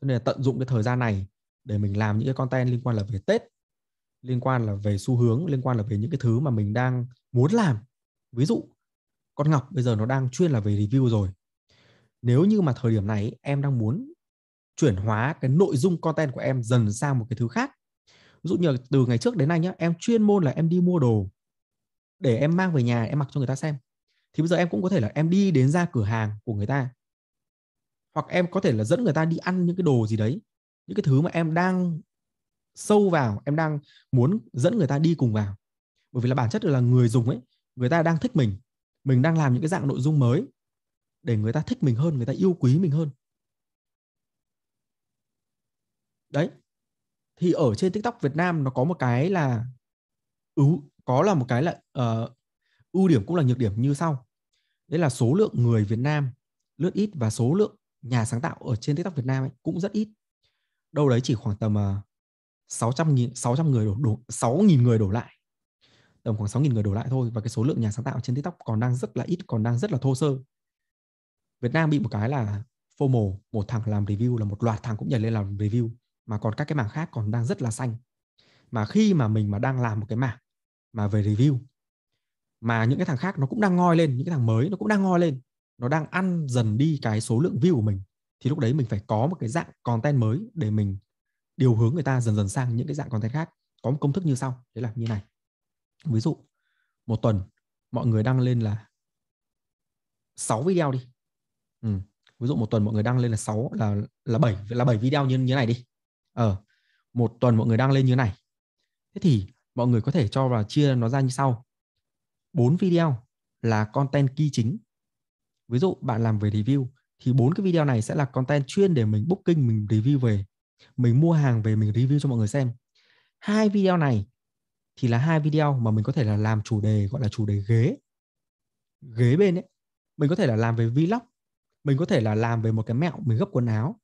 cho nên là tận dụng cái thời gian này để mình làm những cái content liên quan là về tết liên quan là về xu hướng liên quan là về những cái thứ mà mình đang muốn làm ví dụ con ngọc bây giờ nó đang chuyên là về review rồi nếu như mà thời điểm này em đang muốn chuyển hóa cái nội dung content của em dần sang một cái thứ khác ví dụ như từ ngày trước đến nay nhá em chuyên môn là em đi mua đồ để em mang về nhà em mặc cho người ta xem thì bây giờ em cũng có thể là em đi đến ra cửa hàng của người ta hoặc em có thể là dẫn người ta đi ăn những cái đồ gì đấy những cái thứ mà em đang sâu vào em đang muốn dẫn người ta đi cùng vào bởi vì là bản chất là người dùng ấy người ta đang thích mình mình đang làm những cái dạng nội dung mới để người ta thích mình hơn người ta yêu quý mình hơn đấy thì ở trên tiktok việt nam nó có một cái là ừ, có là một cái là uh, ưu điểm cũng là nhược điểm như sau đấy là số lượng người việt nam lướt ít và số lượng nhà sáng tạo ở trên tiktok việt nam ấy cũng rất ít đâu đấy chỉ khoảng tầm uh, 600 nghìn 600 người đổ, đổ 6 nghìn người đổ lại tầm khoảng 6 nghìn người đổ lại thôi và cái số lượng nhà sáng tạo trên TikTok còn đang rất là ít còn đang rất là thô sơ Việt Nam bị một cái là FOMO một thằng làm review là một loạt thằng cũng nhảy lên làm review mà còn các cái mảng khác còn đang rất là xanh mà khi mà mình mà đang làm một cái mảng mà về review mà những cái thằng khác nó cũng đang ngoi lên những cái thằng mới nó cũng đang ngoi lên nó đang ăn dần đi cái số lượng view của mình thì lúc đấy mình phải có một cái dạng content mới để mình điều hướng người ta dần dần sang những cái dạng content khác có một công thức như sau đấy là như này ví dụ một tuần mọi người đăng lên là 6 video đi ừ. ví dụ một tuần mọi người đăng lên là 6 là là 7 là 7 video như như này đi ờ một tuần mọi người đăng lên như này thế thì mọi người có thể cho vào chia nó ra như sau 4 video là content key chính ví dụ bạn làm về review thì bốn cái video này sẽ là content chuyên để mình booking mình review về mình mua hàng về mình review cho mọi người xem hai video này thì là hai video mà mình có thể là làm chủ đề gọi là chủ đề ghế ghế bên ấy mình có thể là làm về vlog mình có thể là làm về một cái mẹo mình gấp quần áo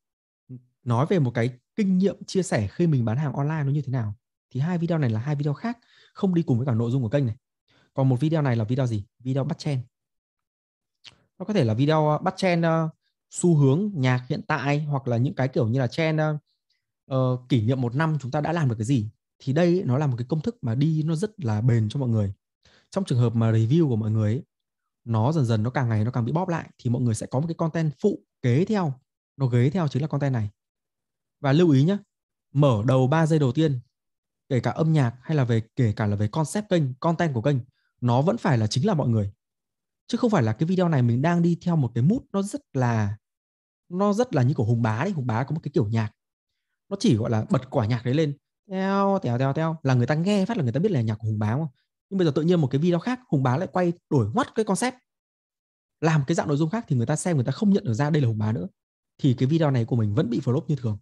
nói về một cái kinh nghiệm chia sẻ khi mình bán hàng online nó như thế nào thì hai video này là hai video khác không đi cùng với cả nội dung của kênh này còn một video này là video gì video bắt chen nó có thể là video bắt chen uh, ờ, xu hướng nhạc hiện tại hoặc là những cái kiểu như là chen uh, ờ, Ờ, kỷ niệm một năm chúng ta đã làm được cái gì thì đây nó là một cái công thức mà đi nó rất là bền cho mọi người trong trường hợp mà review của mọi người ấy, nó dần dần nó càng ngày nó càng bị bóp lại thì mọi người sẽ có một cái content phụ kế theo nó ghế theo chính là content này và lưu ý nhé mở đầu 3 giây đầu tiên kể cả âm nhạc hay là về kể cả là về concept kênh content của kênh nó vẫn phải là chính là mọi người chứ không phải là cái video này mình đang đi theo một cái mút nó rất là nó rất là như của hùng bá đấy hùng bá có một cái kiểu nhạc nó chỉ gọi là bật quả nhạc đấy lên theo tèo tèo tèo là người ta nghe phát là người ta biết là nhạc của hùng bá không nhưng bây giờ tự nhiên một cái video khác hùng bá lại quay đổi ngoắt cái concept làm cái dạng nội dung khác thì người ta xem người ta không nhận được ra đây là hùng bá nữa thì cái video này của mình vẫn bị flop như thường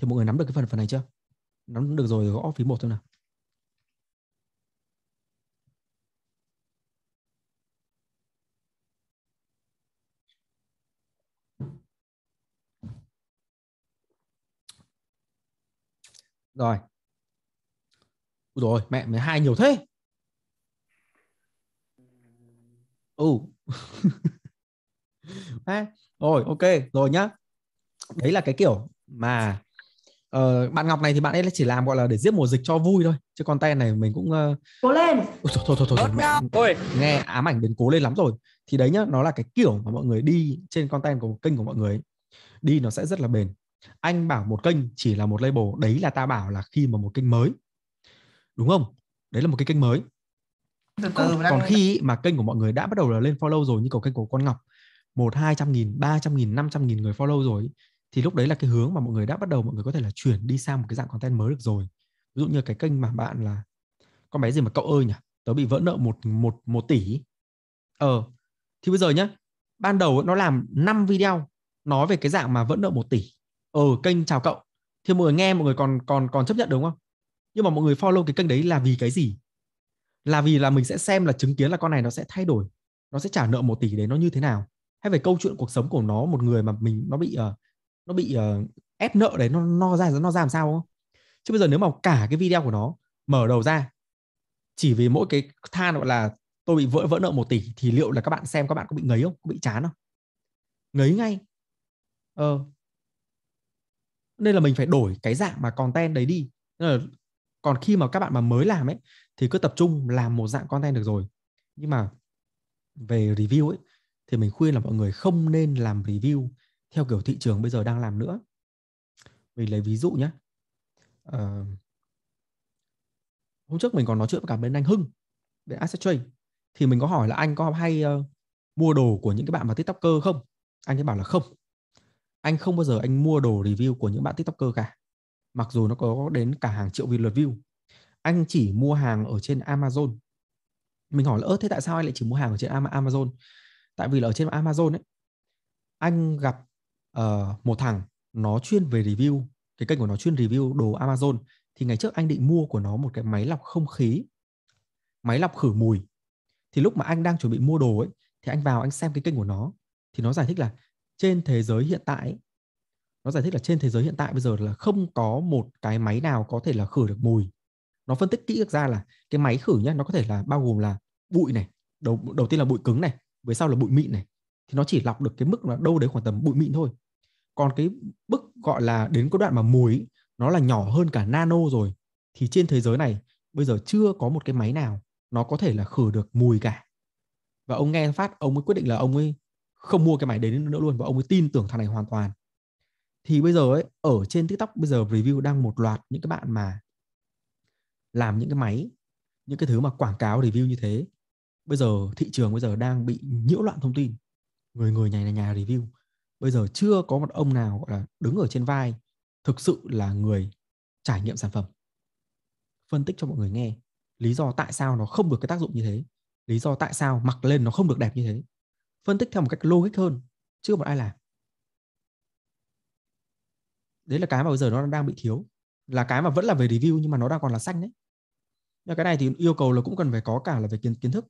thì mọi người nắm được cái phần phần này chưa nắm được rồi gõ phí một thôi nào rồi Úi rồi mẹ mới hai nhiều thế ừ à, rồi ok rồi nhá đấy là cái kiểu mà uh, bạn ngọc này thì bạn ấy chỉ làm gọi là để giết mùa dịch cho vui thôi chứ con tay này mình cũng uh... cố lên Ôi, thôi thôi thôi, thôi, thôi. mẹ Ôi. nghe ám ảnh đến cố lên lắm rồi thì đấy nhá nó là cái kiểu mà mọi người đi trên con tay của kênh của mọi người ấy. đi nó sẽ rất là bền anh bảo một kênh chỉ là một label đấy là ta bảo là khi mà một kênh mới đúng không đấy là một cái kênh mới ờ, còn, đang... còn khi mà kênh của mọi người đã bắt đầu là lên follow rồi như cầu kênh của con ngọc một hai trăm nghìn ba trăm nghìn năm trăm nghìn người follow rồi thì lúc đấy là cái hướng mà mọi người đã bắt đầu mọi người có thể là chuyển đi sang một cái dạng content mới được rồi ví dụ như cái kênh mà bạn là con bé gì mà cậu ơi nhỉ tớ bị vỡ nợ một một một tỷ ờ thì bây giờ nhá ban đầu nó làm 5 video nói về cái dạng mà vỡ nợ một tỷ ở ừ, kênh chào cậu thì mọi người nghe mọi người còn còn còn chấp nhận đúng không nhưng mà mọi người follow cái kênh đấy là vì cái gì là vì là mình sẽ xem là chứng kiến là con này nó sẽ thay đổi nó sẽ trả nợ một tỷ đấy nó như thế nào hay về câu chuyện cuộc sống của nó một người mà mình nó bị uh, nó bị uh, ép nợ đấy nó nó ra nó ra làm sao không chứ bây giờ nếu mà cả cái video của nó mở đầu ra chỉ vì mỗi cái than gọi là tôi bị vỡ vỡ nợ một tỷ thì liệu là các bạn xem các bạn có bị ngấy không có bị chán không ngấy ngay ờ nên là mình phải đổi cái dạng mà content đấy đi nên là còn khi mà các bạn mà mới làm ấy thì cứ tập trung làm một dạng content được rồi nhưng mà về review ấy thì mình khuyên là mọi người không nên làm review theo kiểu thị trường bây giờ đang làm nữa mình lấy ví dụ nhé uh, ờ, hôm trước mình còn nói chuyện với cả bên anh Hưng để Asset Trade thì mình có hỏi là anh có hay uh, mua đồ của những cái bạn mà tiktoker không anh ấy bảo là không anh không bao giờ anh mua đồ review của những bạn tiktoker cả mặc dù nó có đến cả hàng triệu view lượt view anh chỉ mua hàng ở trên amazon mình hỏi là ơ thế tại sao anh lại chỉ mua hàng ở trên amazon tại vì là ở trên amazon ấy anh gặp uh, một thằng nó chuyên về review cái kênh của nó chuyên review đồ amazon thì ngày trước anh định mua của nó một cái máy lọc không khí máy lọc khử mùi thì lúc mà anh đang chuẩn bị mua đồ ấy thì anh vào anh xem cái kênh của nó thì nó giải thích là trên thế giới hiện tại nó giải thích là trên thế giới hiện tại bây giờ là không có một cái máy nào có thể là khử được mùi nó phân tích kỹ được ra là cái máy khử nhá nó có thể là bao gồm là bụi này đầu đầu tiên là bụi cứng này về sau là bụi mịn này thì nó chỉ lọc được cái mức là đâu đấy khoảng tầm bụi mịn thôi còn cái bức gọi là đến cái đoạn mà mùi nó là nhỏ hơn cả nano rồi thì trên thế giới này bây giờ chưa có một cái máy nào nó có thể là khử được mùi cả và ông nghe phát ông mới quyết định là ông ấy không mua cái máy đấy nữa luôn và ông ấy tin tưởng thằng này hoàn toàn thì bây giờ ấy ở trên tiktok bây giờ review đang một loạt những cái bạn mà làm những cái máy những cái thứ mà quảng cáo review như thế bây giờ thị trường bây giờ đang bị nhiễu loạn thông tin người người nhà nhà review bây giờ chưa có một ông nào gọi là đứng ở trên vai thực sự là người trải nghiệm sản phẩm phân tích cho mọi người nghe lý do tại sao nó không được cái tác dụng như thế lý do tại sao mặc lên nó không được đẹp như thế phân tích theo một cách logic hơn chưa một ai làm đấy là cái mà bây giờ nó đang bị thiếu là cái mà vẫn là về review nhưng mà nó đang còn là xanh đấy nhưng cái này thì yêu cầu là cũng cần phải có cả là về kiến kiến thức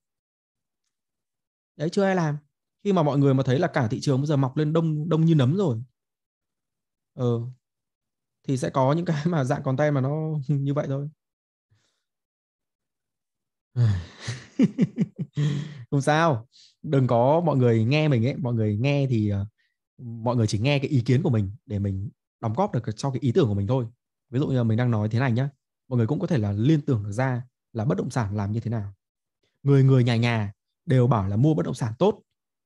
đấy chưa ai làm khi mà mọi người mà thấy là cả thị trường bây giờ mọc lên đông đông như nấm rồi ờ ừ. thì sẽ có những cái mà dạng còn tay mà nó như vậy thôi không sao đừng có mọi người nghe mình ấy mọi người nghe thì ờ, mọi người chỉ nghe cái ý kiến của mình để mình đóng góp được cho cái ý tưởng của mình thôi ví dụ như là mình đang nói thế này nhá mọi người cũng có thể là liên tưởng được ra là bất động sản làm như thế nào người người nhà nhà đều bảo là mua bất động sản tốt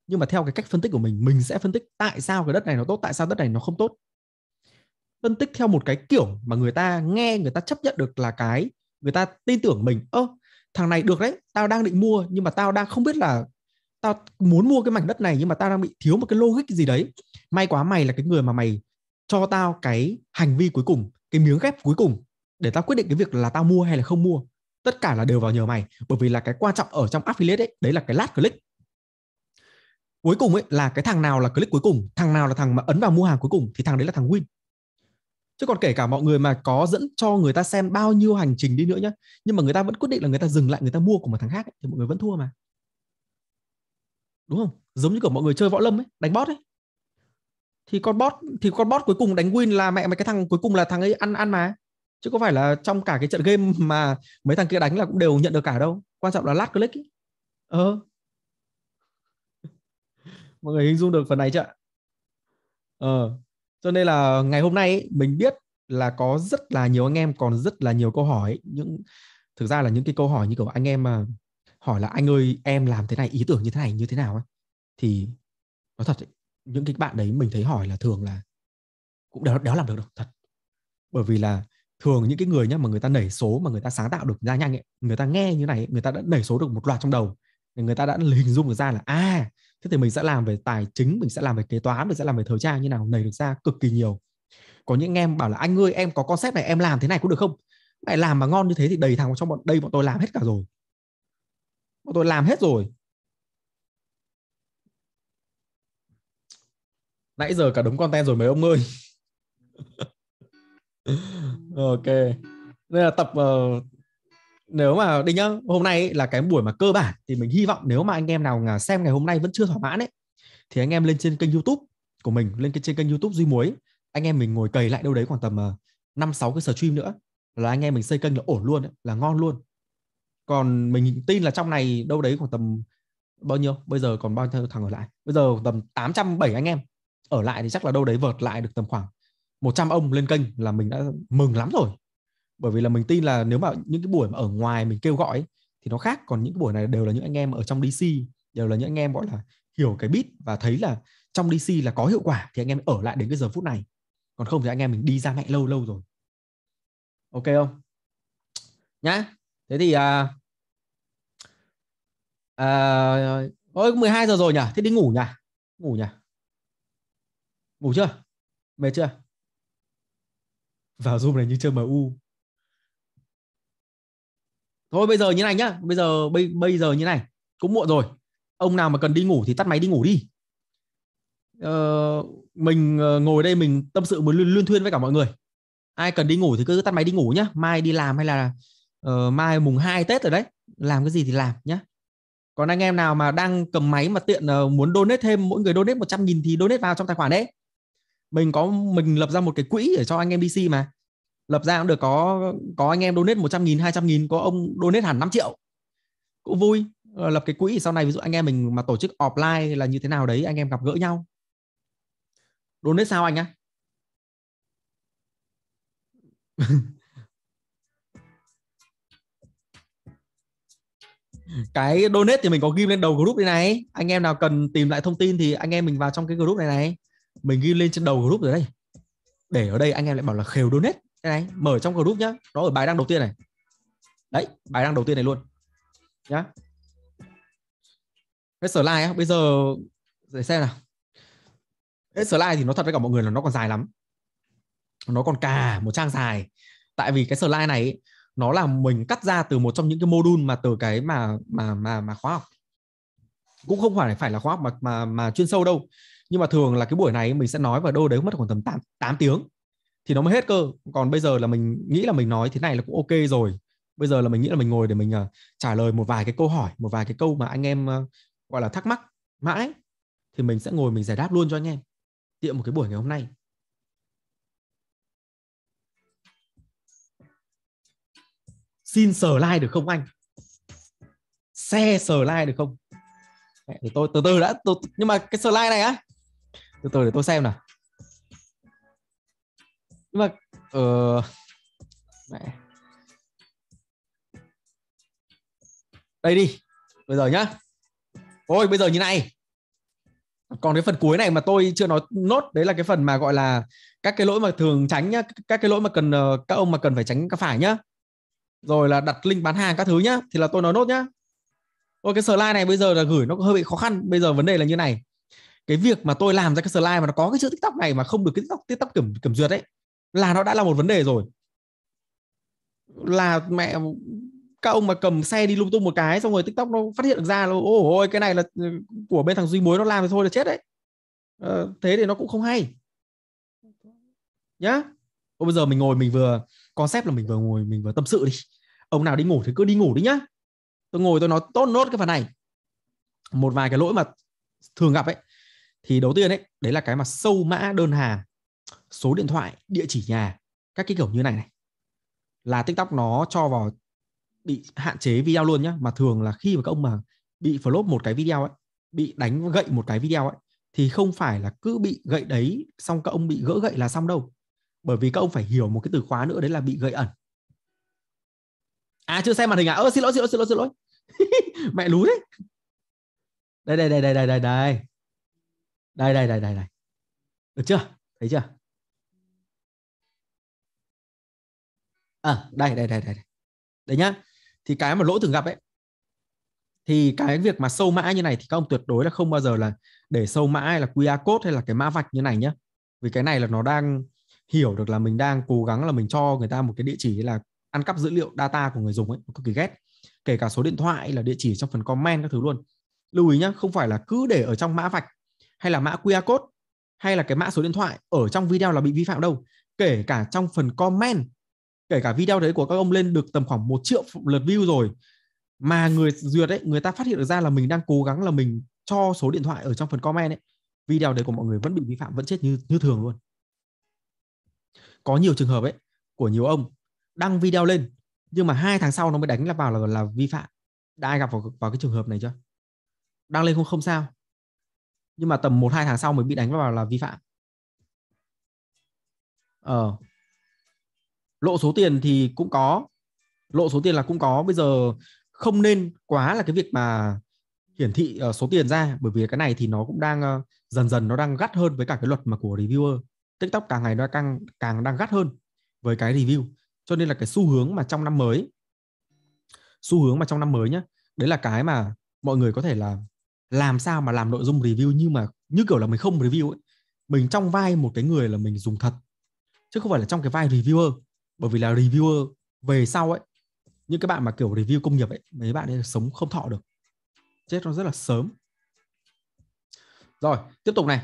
nhưng mà theo cái cách phân tích của mình mình sẽ phân tích tại sao cái đất này nó tốt tại sao đất này nó không tốt phân tích theo một cái kiểu mà người ta nghe người ta chấp nhận được là cái người ta tin tưởng mình ơ thằng này được đấy tao đang định mua nhưng mà tao đang không biết là tao muốn mua cái mảnh đất này nhưng mà tao đang bị thiếu một cái logic gì đấy may quá mày là cái người mà mày cho tao cái hành vi cuối cùng cái miếng ghép cuối cùng để tao quyết định cái việc là tao mua hay là không mua tất cả là đều vào nhờ mày bởi vì là cái quan trọng ở trong affiliate ấy đấy là cái last click cuối cùng ấy là cái thằng nào là click cuối cùng thằng nào là thằng mà ấn vào mua hàng cuối cùng thì thằng đấy là thằng win chứ còn kể cả mọi người mà có dẫn cho người ta xem bao nhiêu hành trình đi nữa nhá nhưng mà người ta vẫn quyết định là người ta dừng lại người ta mua của một thằng khác ấy, thì mọi người vẫn thua mà đúng không giống như kiểu mọi người chơi võ lâm ấy đánh bót ấy thì con bót thì con bót cuối cùng đánh win là mẹ mấy cái thằng cuối cùng là thằng ấy ăn ăn mà chứ có phải là trong cả cái trận game mà mấy thằng kia đánh là cũng đều nhận được cả đâu quan trọng là lát click ấy. ờ mọi người hình dung được phần này chưa ờ cho nên là ngày hôm nay ấy, mình biết là có rất là nhiều anh em còn rất là nhiều câu hỏi những thực ra là những cái câu hỏi như kiểu anh em mà hỏi là anh ơi em làm thế này ý tưởng như thế này như thế nào ấy thì nói thật ấy, những cái bạn đấy mình thấy hỏi là thường là cũng đéo đéo làm được đâu thật bởi vì là thường những cái người nhá mà người ta nảy số mà người ta sáng tạo được ra nhanh ấy, người ta nghe như này ấy, người ta đã nảy số được một loạt trong đầu người ta đã hình dung được ra là à thế thì mình sẽ làm về tài chính mình sẽ làm về kế toán mình sẽ làm về thời trang như nào nảy được ra cực kỳ nhiều có những em bảo là anh ơi em có concept này em làm thế này cũng được không mày làm mà ngon như thế thì đầy thằng trong bọn đây bọn tôi làm hết cả rồi mà tôi làm hết rồi nãy giờ cả đống content rồi mấy ông ơi ok đây là tập uh, nếu mà đinh nhá hôm nay là cái buổi mà cơ bản thì mình hy vọng nếu mà anh em nào xem ngày hôm nay vẫn chưa thỏa mãn ấy thì anh em lên trên kênh youtube của mình lên trên kênh youtube duy muối anh em mình ngồi cày lại đâu đấy khoảng tầm ờ, năm uh, sáu cái stream nữa là anh em mình xây kênh là ổn luôn ấy, là ngon luôn còn mình tin là trong này đâu đấy khoảng tầm bao nhiêu bây giờ còn bao nhiêu thằng ở lại bây giờ tầm 807 anh em ở lại thì chắc là đâu đấy vợt lại được tầm khoảng 100 ông lên kênh là mình đã mừng lắm rồi bởi vì là mình tin là nếu mà những cái buổi mà ở ngoài mình kêu gọi ấy, thì nó khác còn những cái buổi này đều là những anh em ở trong DC đều là những anh em gọi là hiểu cái bit và thấy là trong DC là có hiệu quả thì anh em ở lại đến cái giờ phút này còn không thì anh em mình đi ra mẹ lâu lâu rồi ok không nhá thế thì à, à, ôi 12 giờ rồi nhỉ thế đi ngủ nhỉ ngủ nhỉ ngủ chưa mệt chưa vào zoom này như chơi mu thôi bây giờ như này nhá bây giờ bây bây giờ như này cũng muộn rồi ông nào mà cần đi ngủ thì tắt máy đi ngủ đi ờ, mình ờ, ngồi đây mình tâm sự muốn luyên thuyên với cả mọi người ai cần đi ngủ thì cứ tắt máy đi ngủ nhá mai đi làm hay là uh, mai mùng 2 Tết rồi đấy làm cái gì thì làm nhé còn anh em nào mà đang cầm máy mà tiện uh, muốn donate thêm mỗi người donate 100 nghìn thì donate vào trong tài khoản đấy mình có mình lập ra một cái quỹ để cho anh em DC mà lập ra cũng được có có anh em donate 100 nghìn 200 nghìn có ông donate hẳn 5 triệu cũng vui ờ, lập cái quỹ sau này ví dụ anh em mình mà tổ chức offline là như thế nào đấy anh em gặp gỡ nhau donate sao anh á cái donate thì mình có ghi lên đầu group đây này anh em nào cần tìm lại thông tin thì anh em mình vào trong cái group này này mình ghi lên trên đầu group rồi đây để ở đây anh em lại bảo là khều donate đây này mở trong group nhá nó ở bài đăng đầu tiên này đấy bài đăng đầu tiên này luôn nhá cái slide á bây giờ để xem nào cái slide thì nó thật với cả mọi người là nó còn dài lắm nó còn cả một trang dài tại vì cái slide này nó là mình cắt ra từ một trong những cái module mà từ cái mà mà mà mà khóa học cũng không phải phải là khóa học mà mà mà chuyên sâu đâu nhưng mà thường là cái buổi này mình sẽ nói vào đâu đấy mất khoảng tầm 8, 8 tiếng thì nó mới hết cơ còn bây giờ là mình nghĩ là mình nói thế này là cũng ok rồi bây giờ là mình nghĩ là mình ngồi để mình uh, trả lời một vài cái câu hỏi một vài cái câu mà anh em uh, gọi là thắc mắc mãi thì mình sẽ ngồi mình giải đáp luôn cho anh em tiện một cái buổi ngày hôm nay xin sờ like được không anh xe sờ like được không để tôi từ từ đã tôi, nhưng mà cái sờ like này á từ từ để tôi xem nào nhưng mà ờ uh, mẹ. đây đi bây giờ nhá ôi bây giờ như này còn cái phần cuối này mà tôi chưa nói nốt đấy là cái phần mà gọi là các cái lỗi mà thường tránh nhá các cái lỗi mà cần ờ, các ông mà cần phải tránh các phải nhá rồi là đặt link bán hàng các thứ nhá thì là tôi nói nốt nhá Ôi cái slide này bây giờ là gửi nó hơi bị khó khăn bây giờ vấn đề là như này cái việc mà tôi làm ra cái slide mà nó có cái chữ tiktok này mà không được cái tiktok tiktok kiểm kiểm duyệt ấy là nó đã là một vấn đề rồi là mẹ các ông mà cầm xe đi lung tung một cái xong rồi tiktok nó phát hiện được ra là ô ôi cái này là ừ, của bên thằng duy muối nó làm thì thôi là chết đấy ờ, thế thì nó cũng không hay nhá Ô, bây giờ mình ngồi mình vừa concept là mình vừa ngồi mình vừa tâm sự đi ông nào đi ngủ thì cứ đi ngủ đi nhá tôi ngồi tôi nói tốt nốt cái phần này một vài cái lỗi mà thường gặp ấy thì đầu tiên ấy đấy là cái mà sâu mã đơn hàng số điện thoại địa chỉ nhà các cái kiểu như này này là tiktok nó cho vào bị hạn chế video luôn nhá mà thường là khi mà các ông mà bị flop một cái video ấy bị đánh gậy một cái video ấy thì không phải là cứ bị gậy đấy xong các ông bị gỡ gậy là xong đâu bởi vì các ông phải hiểu một cái từ khóa nữa đấy là bị gợi ẩn à chưa xem màn hình à ơ xin lỗi xin lỗi xin lỗi xin lỗi mẹ lú đấy đây đây đây đây đây đây đây đây đây đây đây đây được chưa thấy chưa à đây đây đây đây đấy nhá thì cái mà lỗi thường gặp ấy thì cái việc mà sâu mã như này thì các ông tuyệt đối là không bao giờ là để sâu mã hay là QR code hay là cái mã vạch như này nhá vì cái này là nó đang hiểu được là mình đang cố gắng là mình cho người ta một cái địa chỉ là ăn cắp dữ liệu data của người dùng ấy cực kỳ ghét kể cả số điện thoại là địa chỉ trong phần comment các thứ luôn lưu ý nhá không phải là cứ để ở trong mã vạch hay là mã QR code hay là cái mã số điện thoại ở trong video là bị vi phạm đâu kể cả trong phần comment kể cả video đấy của các ông lên được tầm khoảng một triệu lượt view rồi mà người duyệt ấy người ta phát hiện được ra là mình đang cố gắng là mình cho số điện thoại ở trong phần comment ấy video đấy của mọi người vẫn bị vi phạm vẫn chết như như thường luôn có nhiều trường hợp ấy của nhiều ông đăng video lên nhưng mà hai tháng sau nó mới đánh là vào là là vi phạm đã ai gặp vào, vào cái trường hợp này chưa đăng lên không không sao nhưng mà tầm một hai tháng sau mới bị đánh vào là vi phạm ờ lộ số tiền thì cũng có lộ số tiền là cũng có bây giờ không nên quá là cái việc mà hiển thị ờ, số tiền ra bởi vì cái này thì nó cũng đang ờ, dần dần nó đang gắt hơn với cả cái luật mà của reviewer tiktok càng ngày nó càng càng đang gắt hơn với cái review cho nên là cái xu hướng mà trong năm mới xu hướng mà trong năm mới nhá đấy là cái mà mọi người có thể là làm sao mà làm nội dung review nhưng mà như kiểu là mình không review ấy. mình trong vai một cái người là mình dùng thật chứ không phải là trong cái vai reviewer bởi vì là reviewer về sau ấy những cái bạn mà kiểu review công nghiệp ấy mấy bạn ấy sống không thọ được chết nó rất là sớm rồi tiếp tục này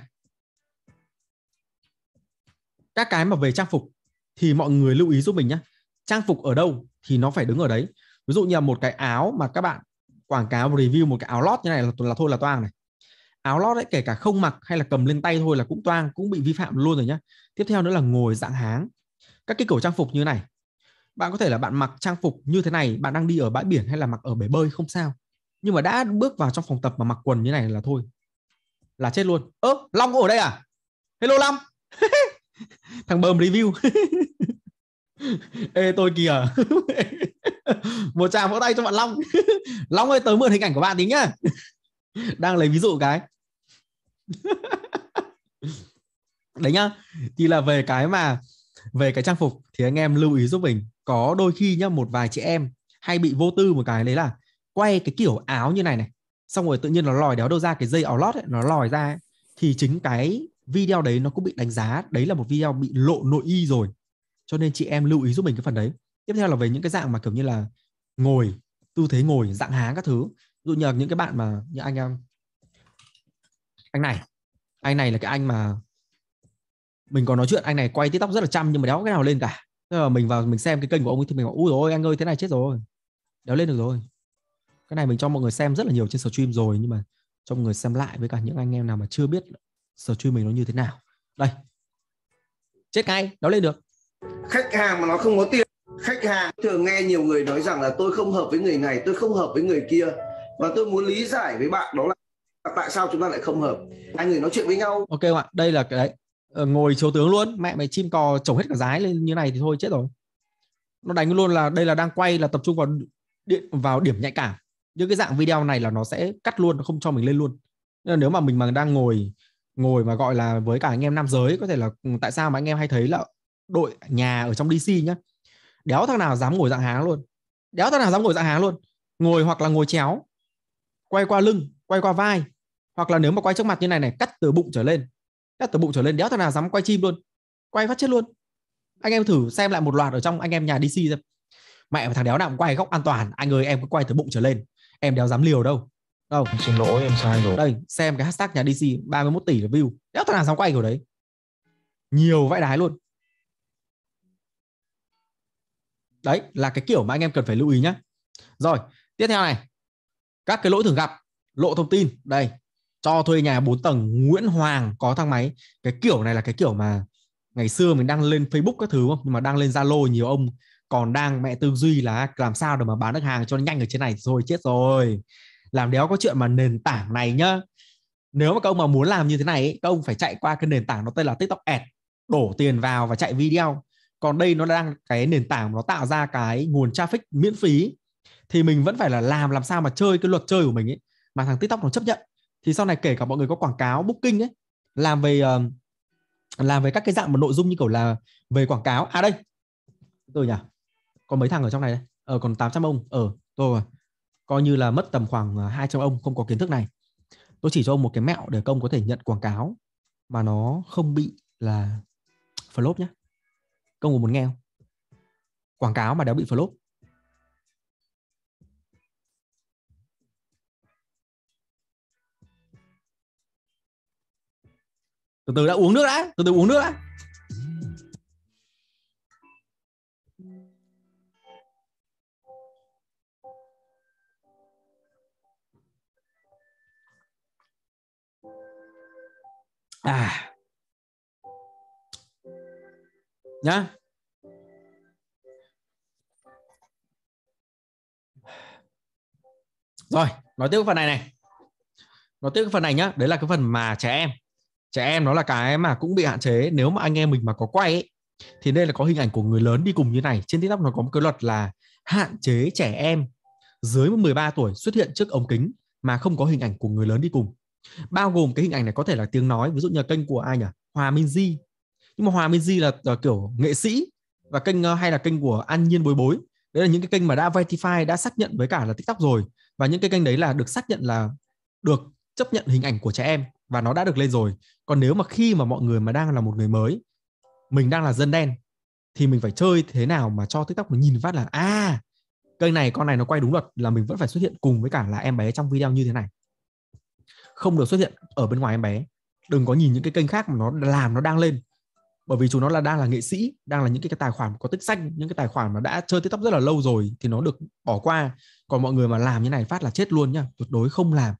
các cái mà về trang phục thì mọi người lưu ý giúp mình nhé trang phục ở đâu thì nó phải đứng ở đấy ví dụ như là một cái áo mà các bạn quảng cáo review một cái áo lót như này là, là thôi là toang này áo lót đấy kể cả không mặc hay là cầm lên tay thôi là cũng toang cũng bị vi phạm luôn rồi nhé tiếp theo nữa là ngồi dạng háng các cái kiểu trang phục như này bạn có thể là bạn mặc trang phục như thế này bạn đang đi ở bãi biển hay là mặc ở bể bơi không sao nhưng mà đã bước vào trong phòng tập mà mặc quần như này là thôi là chết luôn ơ long ở đây à hello long thằng bơm review ê tôi kìa một tràng vỗ tay cho bạn long long ơi tớ mượn hình ảnh của bạn tí nhá đang lấy ví dụ cái đấy nhá thì là về cái mà về cái trang phục thì anh em lưu ý giúp mình có đôi khi nhá một vài chị em hay bị vô tư một cái đấy là quay cái kiểu áo như này này xong rồi tự nhiên nó lòi đéo đâu ra cái dây áo lót ấy, nó lòi ra ấy. thì chính cái video đấy nó cũng bị đánh giá đấy là một video bị lộ nội y rồi cho nên chị em lưu ý giúp mình cái phần đấy tiếp theo là về những cái dạng mà kiểu như là ngồi tư thế ngồi dạng háng các thứ ví dụ như là những cái bạn mà như anh em um, anh này anh này là cái anh mà mình còn nói chuyện anh này quay tiktok rất là chăm nhưng mà đéo cái nào lên cả Thế là mình vào mình xem cái kênh của ông ấy thì mình bảo ui rồi anh ơi thế này chết rồi đéo lên được rồi cái này mình cho mọi người xem rất là nhiều trên stream rồi nhưng mà cho mọi người xem lại với cả những anh em nào mà chưa biết sở chui mình nó như thế nào đây chết ngay nó lên được khách hàng mà nó không có tiền khách hàng thường nghe nhiều người nói rằng là tôi không hợp với người này tôi không hợp với người kia và tôi muốn lý giải với bạn đó là tại sao chúng ta lại không hợp hai người nói chuyện với nhau ok bạn, đây là cái đấy ờ, ngồi chiếu tướng luôn mẹ mày chim cò trồng hết cả dái lên như này thì thôi chết rồi nó đánh luôn là đây là đang quay là tập trung vào điện vào điểm nhạy cảm những cái dạng video này là nó sẽ cắt luôn nó không cho mình lên luôn nên là nếu mà mình mà đang ngồi ngồi mà gọi là với cả anh em nam giới có thể là ừ, tại sao mà anh em hay thấy là đội nhà ở trong DC nhá đéo thằng nào dám ngồi dạng háng luôn đéo thằng nào dám ngồi dạng háng luôn ngồi hoặc là ngồi chéo quay qua lưng quay qua vai hoặc là nếu mà quay trước mặt như này này cắt từ bụng trở lên cắt từ bụng trở lên đéo thằng nào dám quay chim luôn quay phát chết luôn anh em thử xem lại một loạt ở trong anh em nhà DC xem mẹ thằng đéo nào cũng quay góc an toàn anh ơi em cứ quay từ bụng trở lên em đéo dám liều đâu đâu xin lỗi em sai rồi đây xem cái hashtag nhà DC 31 tỷ là view đéo thằng nào dám quay kiểu đấy nhiều vãi đái luôn đấy là cái kiểu mà anh em cần phải lưu ý nhé rồi tiếp theo này các cái lỗi thường gặp lộ thông tin đây cho thuê nhà 4 tầng Nguyễn Hoàng có thang máy cái kiểu này là cái kiểu mà ngày xưa mình đăng lên Facebook các thứ không nhưng mà đăng lên Zalo nhiều ông còn đang mẹ tư duy là làm sao để mà bán được hàng cho nhanh ở trên này rồi chết rồi làm đéo có chuyện mà nền tảng này nhá nếu mà các ông mà muốn làm như thế này ấy, các ông phải chạy qua cái nền tảng nó tên là tiktok ad đổ tiền vào và chạy video còn đây nó đang cái nền tảng nó tạo ra cái nguồn traffic miễn phí thì mình vẫn phải là làm làm sao mà chơi cái luật chơi của mình ấy mà thằng tiktok nó chấp nhận thì sau này kể cả mọi người có quảng cáo booking ấy làm về ờ, làm về các cái dạng mà nội dung như kiểu là về quảng cáo à đây tôi nhỉ có mấy thằng ở trong này đây ờ còn 800 ông ờ tôi rồi coi như là mất tầm khoảng 200 à, ông không có kiến thức này tôi chỉ cho ông một cái mẹo để công có thể nhận quảng cáo mà nó không bị là flop nhé công có muốn nghe không quảng cáo mà đéo bị flop từ từ đã uống nước đã từ từ uống nước đã à nhá rồi nói tiếp cái phần này này nói tiếp cái phần này nhá đấy là cái phần mà trẻ em trẻ em nó là cái mà cũng bị hạn chế nếu mà anh em mình mà có quay ấy, thì đây là có hình ảnh của người lớn đi cùng như này trên tiktok nó có một cái luật là hạn chế trẻ em dưới 13 tuổi xuất hiện trước ống kính mà không có hình ảnh của người lớn đi cùng bao gồm cái hình ảnh này có thể là tiếng nói ví dụ như là kênh của ai nhỉ Hòa Minh Di nhưng mà Hòa Minh Di là, là ờ, kiểu nghệ sĩ và kênh ờ, hay là kênh của An Nhiên Bối Bối đấy là những cái kênh mà đã verify đã xác nhận với cả là TikTok rồi và những cái kênh đấy là được xác nhận là được chấp nhận hình ảnh của trẻ em và nó đã được lên rồi còn nếu mà khi mà mọi người mà đang là một người mới mình đang là dân đen thì mình phải chơi thế nào mà cho tiktok nó nhìn phát là à kênh này con này nó quay đúng luật là mình vẫn phải xuất hiện cùng với cả là em bé trong video như thế này không được xuất hiện ở bên ngoài em bé đừng có nhìn những cái kênh khác mà nó làm nó đang lên bởi vì chúng nó là đang là nghệ sĩ đang là những cái, cái tài khoản có tích xanh những cái tài khoản mà đã chơi tiktok rất là lâu rồi thì nó được bỏ qua còn mọi người mà làm như này phát là chết luôn nhá tuyệt đối không làm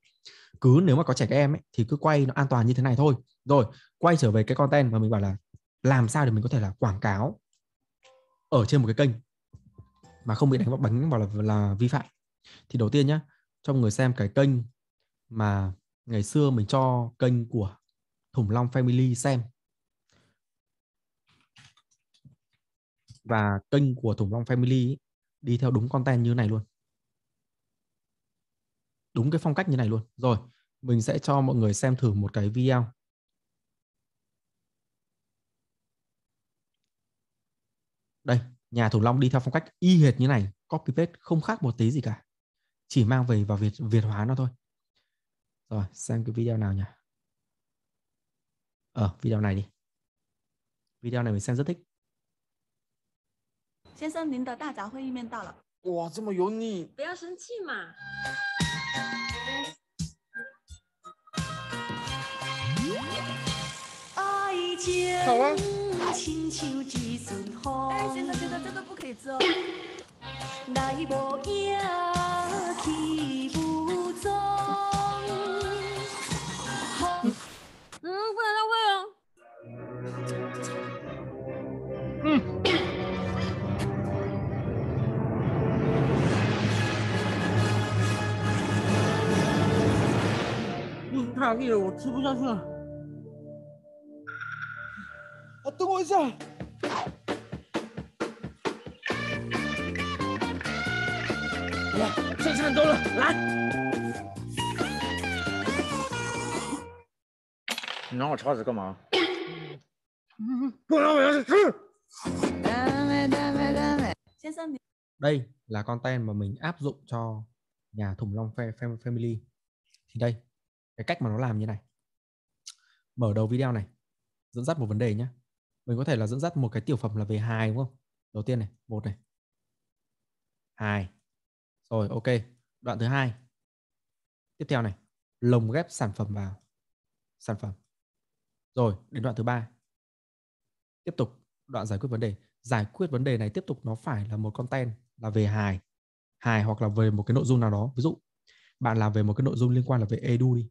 cứ nếu mà có trẻ các em ấy, thì cứ quay nó an toàn như thế này thôi rồi quay trở về cái content mà mình bảo là làm sao để mình có thể là quảng cáo ở trên một cái kênh mà không bị đánh vào bánh vào là là vi phạm thì đầu tiên nhá cho người xem cái kênh mà ngày xưa mình cho kênh của Thủng Long Family xem và kênh của Thủng Long Family đi theo đúng content như này luôn đúng cái phong cách như này luôn rồi mình sẽ cho mọi người xem thử một cái video đây nhà Thủng Long đi theo phong cách y hệt như này copy paste không khác một tí gì cả chỉ mang về và việt việt hóa nó thôi rồi sang cái video nào nhỉ? ờ video này đi, video này mình xem rất thích。先生，您的大杂烩意面到了。哇，这么油腻！不要生气嘛。好啊。怕累了，我吃不下去了。啊，等我一下。来，剩下多了，来。你拿我叉子干嘛？不然我要去吃。先生，đây là con tem mà mình áp dụng cho nhà thủng long family thì đây cái cách mà nó làm như này mở đầu video này dẫn dắt một vấn đề nhé mình có thể là dẫn dắt một cái tiểu phẩm là về hài đúng không đầu tiên này một này hài rồi ok đoạn thứ hai tiếp theo này lồng ghép sản phẩm vào sản phẩm rồi đến đoạn thứ ba tiếp tục đoạn giải quyết vấn đề giải quyết vấn đề này tiếp tục nó phải là một content là về hài hài hoặc là về một cái nội dung nào đó ví dụ bạn làm về một cái nội dung liên quan là về edu đi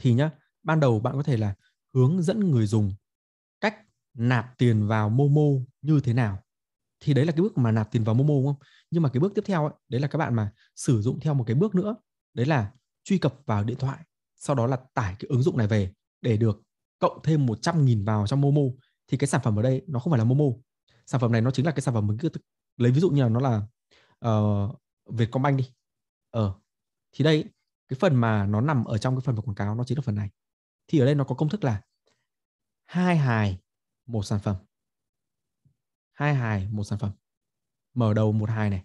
thì nhá ban đầu bạn có thể là hướng dẫn người dùng cách nạp tiền vào momo như thế nào thì đấy là cái bước mà nạp tiền vào momo đúng không nhưng mà cái bước tiếp theo ấy, đấy là các bạn mà sử dụng theo một cái bước nữa đấy là truy cập vào điện thoại sau đó là tải cái ứng dụng này về để được cộng thêm 100.000 vào trong momo thì cái sản phẩm ở đây nó không phải là momo sản phẩm này nó chính là cái sản phẩm mình cứ lấy ví dụ như là nó là uh, Vietcombank đi ờ thì đây cái phần mà nó nằm ở trong cái phần quảng cáo nó chính là phần này thì ở đây nó có công thức là hai hài một sản phẩm hai hài một sản phẩm mở đầu một hài này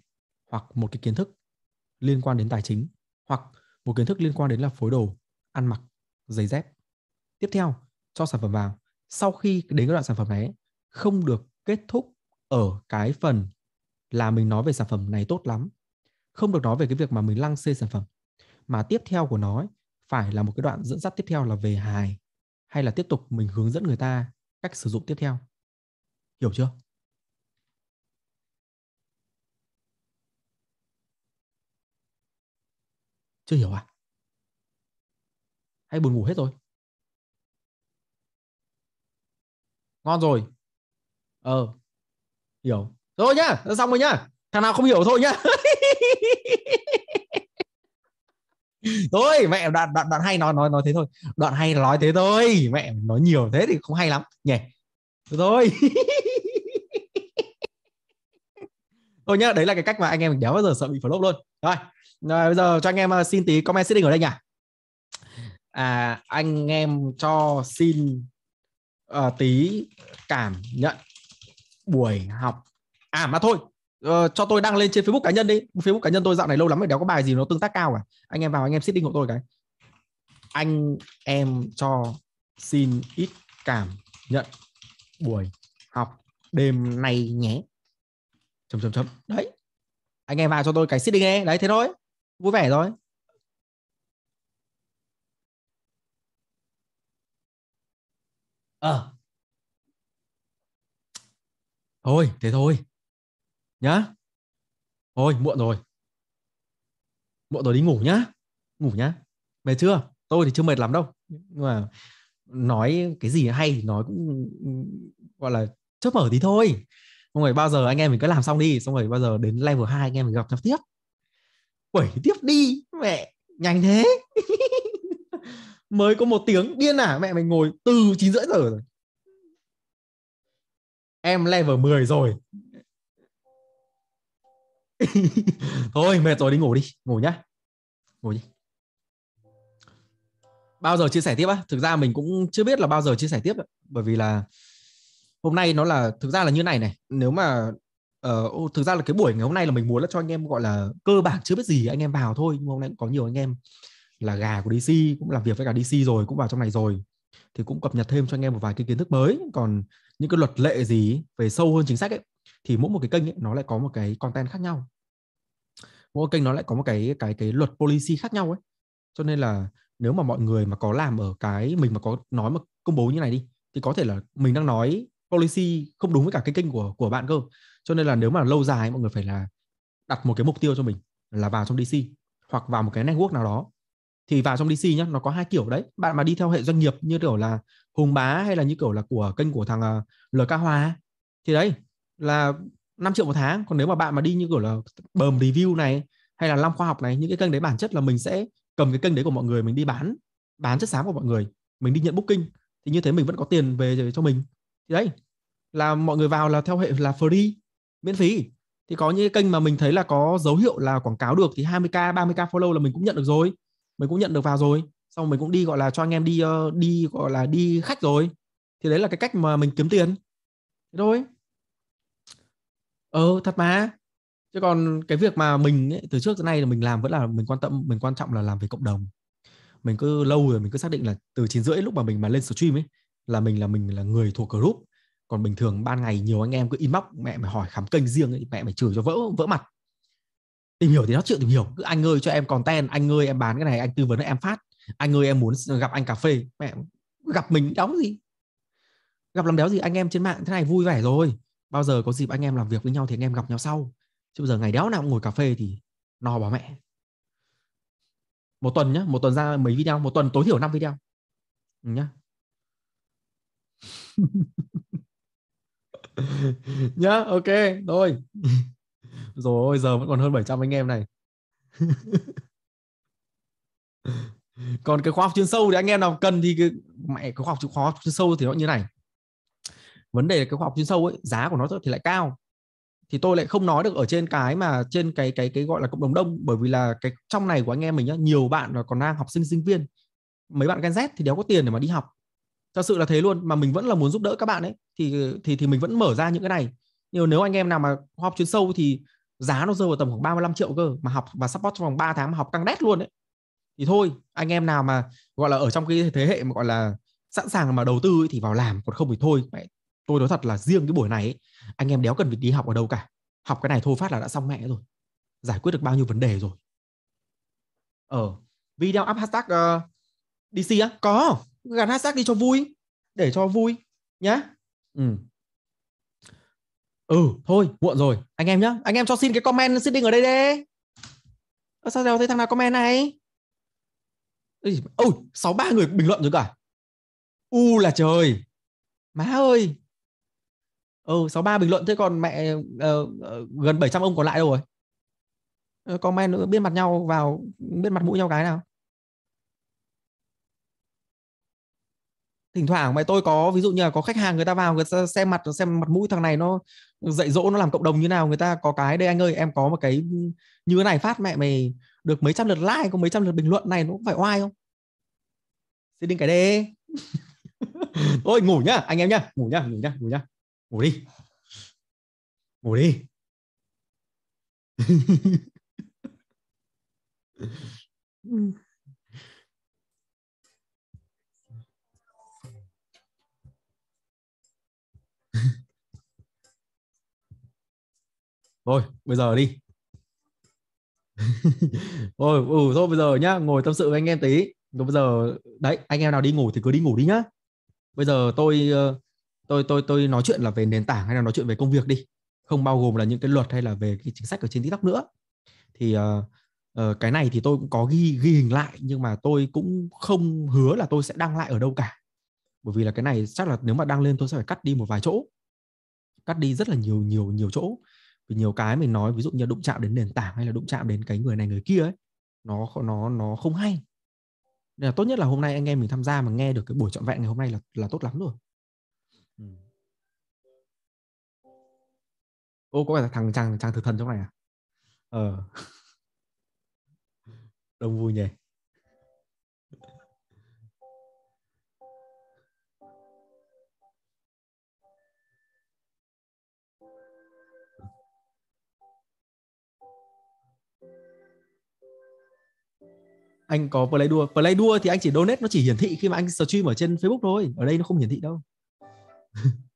hoặc một cái kiến thức liên quan đến tài chính hoặc một kiến thức liên quan đến là phối đồ ăn mặc giày dép tiếp theo cho sản phẩm vào sau khi đến cái đoạn sản phẩm này không được kết thúc ở cái phần là mình nói về sản phẩm này tốt lắm không được nói về cái việc mà mình lăng xê sản phẩm mà tiếp theo của nó ấy, phải là một cái đoạn dẫn dắt tiếp theo là về hài hay là tiếp tục mình hướng dẫn người ta cách sử dụng tiếp theo hiểu chưa chưa hiểu à hay buồn ngủ hết rồi ngon rồi ờ hiểu rồi nhá xong rồi nhá thằng nào không hiểu thôi nhá thôi mẹ đoạn đoạn đoạn hay nói nói nói thế thôi đoạn hay nói thế thôi mẹ nói nhiều thế thì không hay lắm nhỉ rồi thôi nhá đấy là cái cách mà anh em đéo bao giờ sợ bị lốp luôn rồi. rồi bây giờ cho anh em ờ, xin tí comment sitting ở đây nhỉ à anh em cho xin uh, tí cảm nhận buổi học à mà thôi Ờ, cho tôi đăng lên trên Facebook cá nhân đi. Facebook cá nhân tôi dạo này lâu lắm rồi đéo có bài gì nó tương tác cao cả. À? Anh em vào anh em sitting hộ tôi cái. Anh em cho xin ít cảm nhận buổi học đêm nay nhé. Chấm chấm chấm. Đấy. Anh em vào cho tôi cái đi nghe. Đấy thế thôi. Vui vẻ rồi. Ờ. À. Thôi, thế thôi nhá thôi muộn rồi muộn rồi đi ngủ nhá ngủ nhá mệt chưa tôi thì chưa mệt lắm đâu nhưng mà nói cái gì hay thì nói cũng gọi là chớp mở tí thôi xong rồi bao giờ anh em mình cứ làm xong đi xong rồi bao giờ đến level 2 anh em mình gặp nhau tiếp quẩy tiếp đi mẹ nhanh thế mới có một tiếng điên à mẹ mình ngồi từ chín rưỡi giờ rồi em level 10 rồi thôi mệt rồi đi ngủ đi ngủ nhá ngủ đi bao giờ chia sẻ tiếp á thực ra mình cũng chưa biết là bao giờ chia sẻ tiếp bởi vì là hôm nay nó là thực ra là như này này nếu mà uh, thực ra là cái buổi ngày hôm nay là mình muốn là cho anh em gọi là cơ bản chưa biết gì anh em vào thôi nhưng hôm nay cũng có nhiều anh em là gà của DC cũng làm việc với cả DC rồi cũng vào trong này rồi thì cũng cập nhật thêm cho anh em một vài cái kiến thức mới còn những cái luật lệ gì về sâu hơn chính sách ấy thì mỗi một cái kênh ấy, nó lại có một cái content khác nhau mỗi kênh nó lại có một cái cái cái luật policy khác nhau ấy cho nên là nếu mà mọi người mà có làm ở cái mình mà có nói mà công bố như này đi thì có thể là mình đang nói policy không đúng với cả cái kênh của của bạn cơ cho nên là nếu mà lâu dài mọi người phải là đặt một cái mục tiêu cho mình là vào trong DC hoặc vào một cái network nào đó thì vào trong DC nhá nó có hai kiểu đấy bạn mà đi theo hệ doanh nghiệp như kiểu là Hùng Bá hay là như kiểu là của kênh của thằng ờ, LK Hòa thì đấy là 5 triệu một tháng còn nếu mà bạn mà đi như kiểu là bờm review này hay là Long khoa học này những cái kênh đấy bản chất là mình sẽ cầm cái kênh đấy của mọi người mình đi bán bán chất xám của mọi người mình đi nhận booking thì như thế mình vẫn có tiền về cho mình thì đấy là mọi người vào là theo hệ là free miễn phí thì có những cái kênh mà mình thấy là có dấu hiệu là quảng cáo được thì 20k 30k follow là mình cũng nhận được rồi mình cũng nhận được vào rồi xong mình cũng đi gọi là cho anh em đi ờ, đi gọi là đi khách rồi thì đấy là cái cách mà mình kiếm tiền thế thôi ờ thật mà chứ còn cái việc mà mình ấy, từ trước tới nay là mình làm vẫn là mình quan tâm mình quan trọng là làm về cộng đồng mình cứ lâu rồi mình cứ xác định là từ chín rưỡi lúc mà mình mà lên stream ấy là mình là mình là người thuộc group còn bình thường ban ngày nhiều anh em cứ inbox mẹ mày hỏi khám kênh riêng ấy, mẹ mày chửi cho vỡ vỡ mặt tìm hiểu thì nó chịu tìm hiểu cứ anh ơi cho em content anh ơi em bán cái này anh tư vấn em phát anh ơi em muốn gặp anh cà phê mẹ gặp mình đóng gì gặp làm đéo gì anh em trên mạng thế này vui vẻ rồi bao giờ có dịp anh em làm việc với nhau thì anh em gặp nhau sau chứ bây giờ ngày đéo nào cũng ngồi cà phê thì no bà mẹ một tuần nhá một tuần ra mấy video một tuần tối thiểu 5 video ừ nhá nhá ok rồi rồi ôi giờ vẫn còn hơn 700 anh em này còn cái khoa học chuyên sâu thì anh em nào cần thì cái, mẹ cái khoa học khoa học chuyên sâu thì nó như này vấn đề là cái khoa học chuyên sâu ấy giá của nó thì lại cao thì tôi lại không nói được ở trên cái mà trên cái cái cái gọi là cộng đồng đông bởi vì là cái trong này của anh em mình nhá nhiều bạn còn đang học sinh sinh viên mấy bạn Gen Z thì đéo có tiền để mà đi học thật sự là thế luôn mà mình vẫn là muốn giúp đỡ các bạn ấy thì thì thì mình vẫn mở ra những cái này nhưng nếu anh em nào mà học chuyên sâu thì giá nó rơi vào tầm khoảng 35 triệu cơ mà học và support trong vòng 3 tháng mà học căng đét luôn đấy thì thôi anh em nào mà gọi là ở trong cái thế hệ mà gọi là sẵn sàng mà đầu tư ấy, thì vào làm còn không thì thôi mẹ tôi nói thật là riêng cái buổi này ấy, anh em đéo cần phải đi học ở đâu cả học cái này thôi phát là đã xong mẹ rồi giải quyết được bao nhiêu vấn đề rồi ở ờ, video up hashtag uh, ờ, DC á có gắn hashtag đi cho vui để cho vui nhá ừ ừ thôi muộn rồi anh em nhá anh em cho xin cái comment sitting ở đây đi à, sao đâu thấy thằng nào comment này ôi sáu ba người bình luận rồi cả u là trời má ơi ừ sáu ba bình luận thế còn mẹ uh, uh, gần 700 ông còn lại đâu rồi uh, comment nữa biết mặt nhau vào biết mặt mũi nhau cái nào thỉnh thoảng mà tôi có ví dụ như là có khách hàng người ta vào người ta xem mặt xem mặt mũi thằng này nó dạy dỗ nó làm cộng đồng như nào người ta có cái đây anh ơi em có một cái như thế này phát mẹ mày được mấy trăm lượt like có mấy trăm lượt bình luận này nó cũng phải oai không xin đinh cái đê thôi ngủ nhá anh em nhá ngủ nhá ngủ nhá ngủ nhá ngủ đi ngủ đi mm thôi bây giờ đi thôi ừ thôi bây giờ nhá ngồi tâm sự với anh em tí rồi bây giờ đấy anh em nào đi ngủ thì cứ đi ngủ đi nhá bây giờ tôi ờ, tôi tôi tôi nói chuyện là về nền tảng hay là nói chuyện về công việc đi không bao gồm là những cái luật hay là về cái chính sách ở trên tiktok nữa thì uh, uh, cái này thì tôi cũng có ghi ghi hình lại nhưng mà tôi cũng không hứa là tôi sẽ đăng lại ở đâu cả bởi vì là cái này chắc là nếu mà đăng lên tôi sẽ phải cắt đi một vài chỗ cắt đi rất là nhiều nhiều nhiều chỗ vì nhiều cái mình nói ví dụ như đụng chạm đến nền tảng hay là đụng chạm đến cái người này người kia ấy nó nó nó không hay nên là tốt nhất là hôm nay anh em mình tham gia mà nghe được cái buổi trọn vẹn ngày hôm nay là là tốt lắm rồi ừ. ô có phải là thằng chàng chàng thực thần trong này à ờ đông vui nhỉ anh có play đua play đua thì anh chỉ donate nó chỉ hiển thị khi mà anh stream ở trên facebook thôi ở đây nó không hiển thị đâu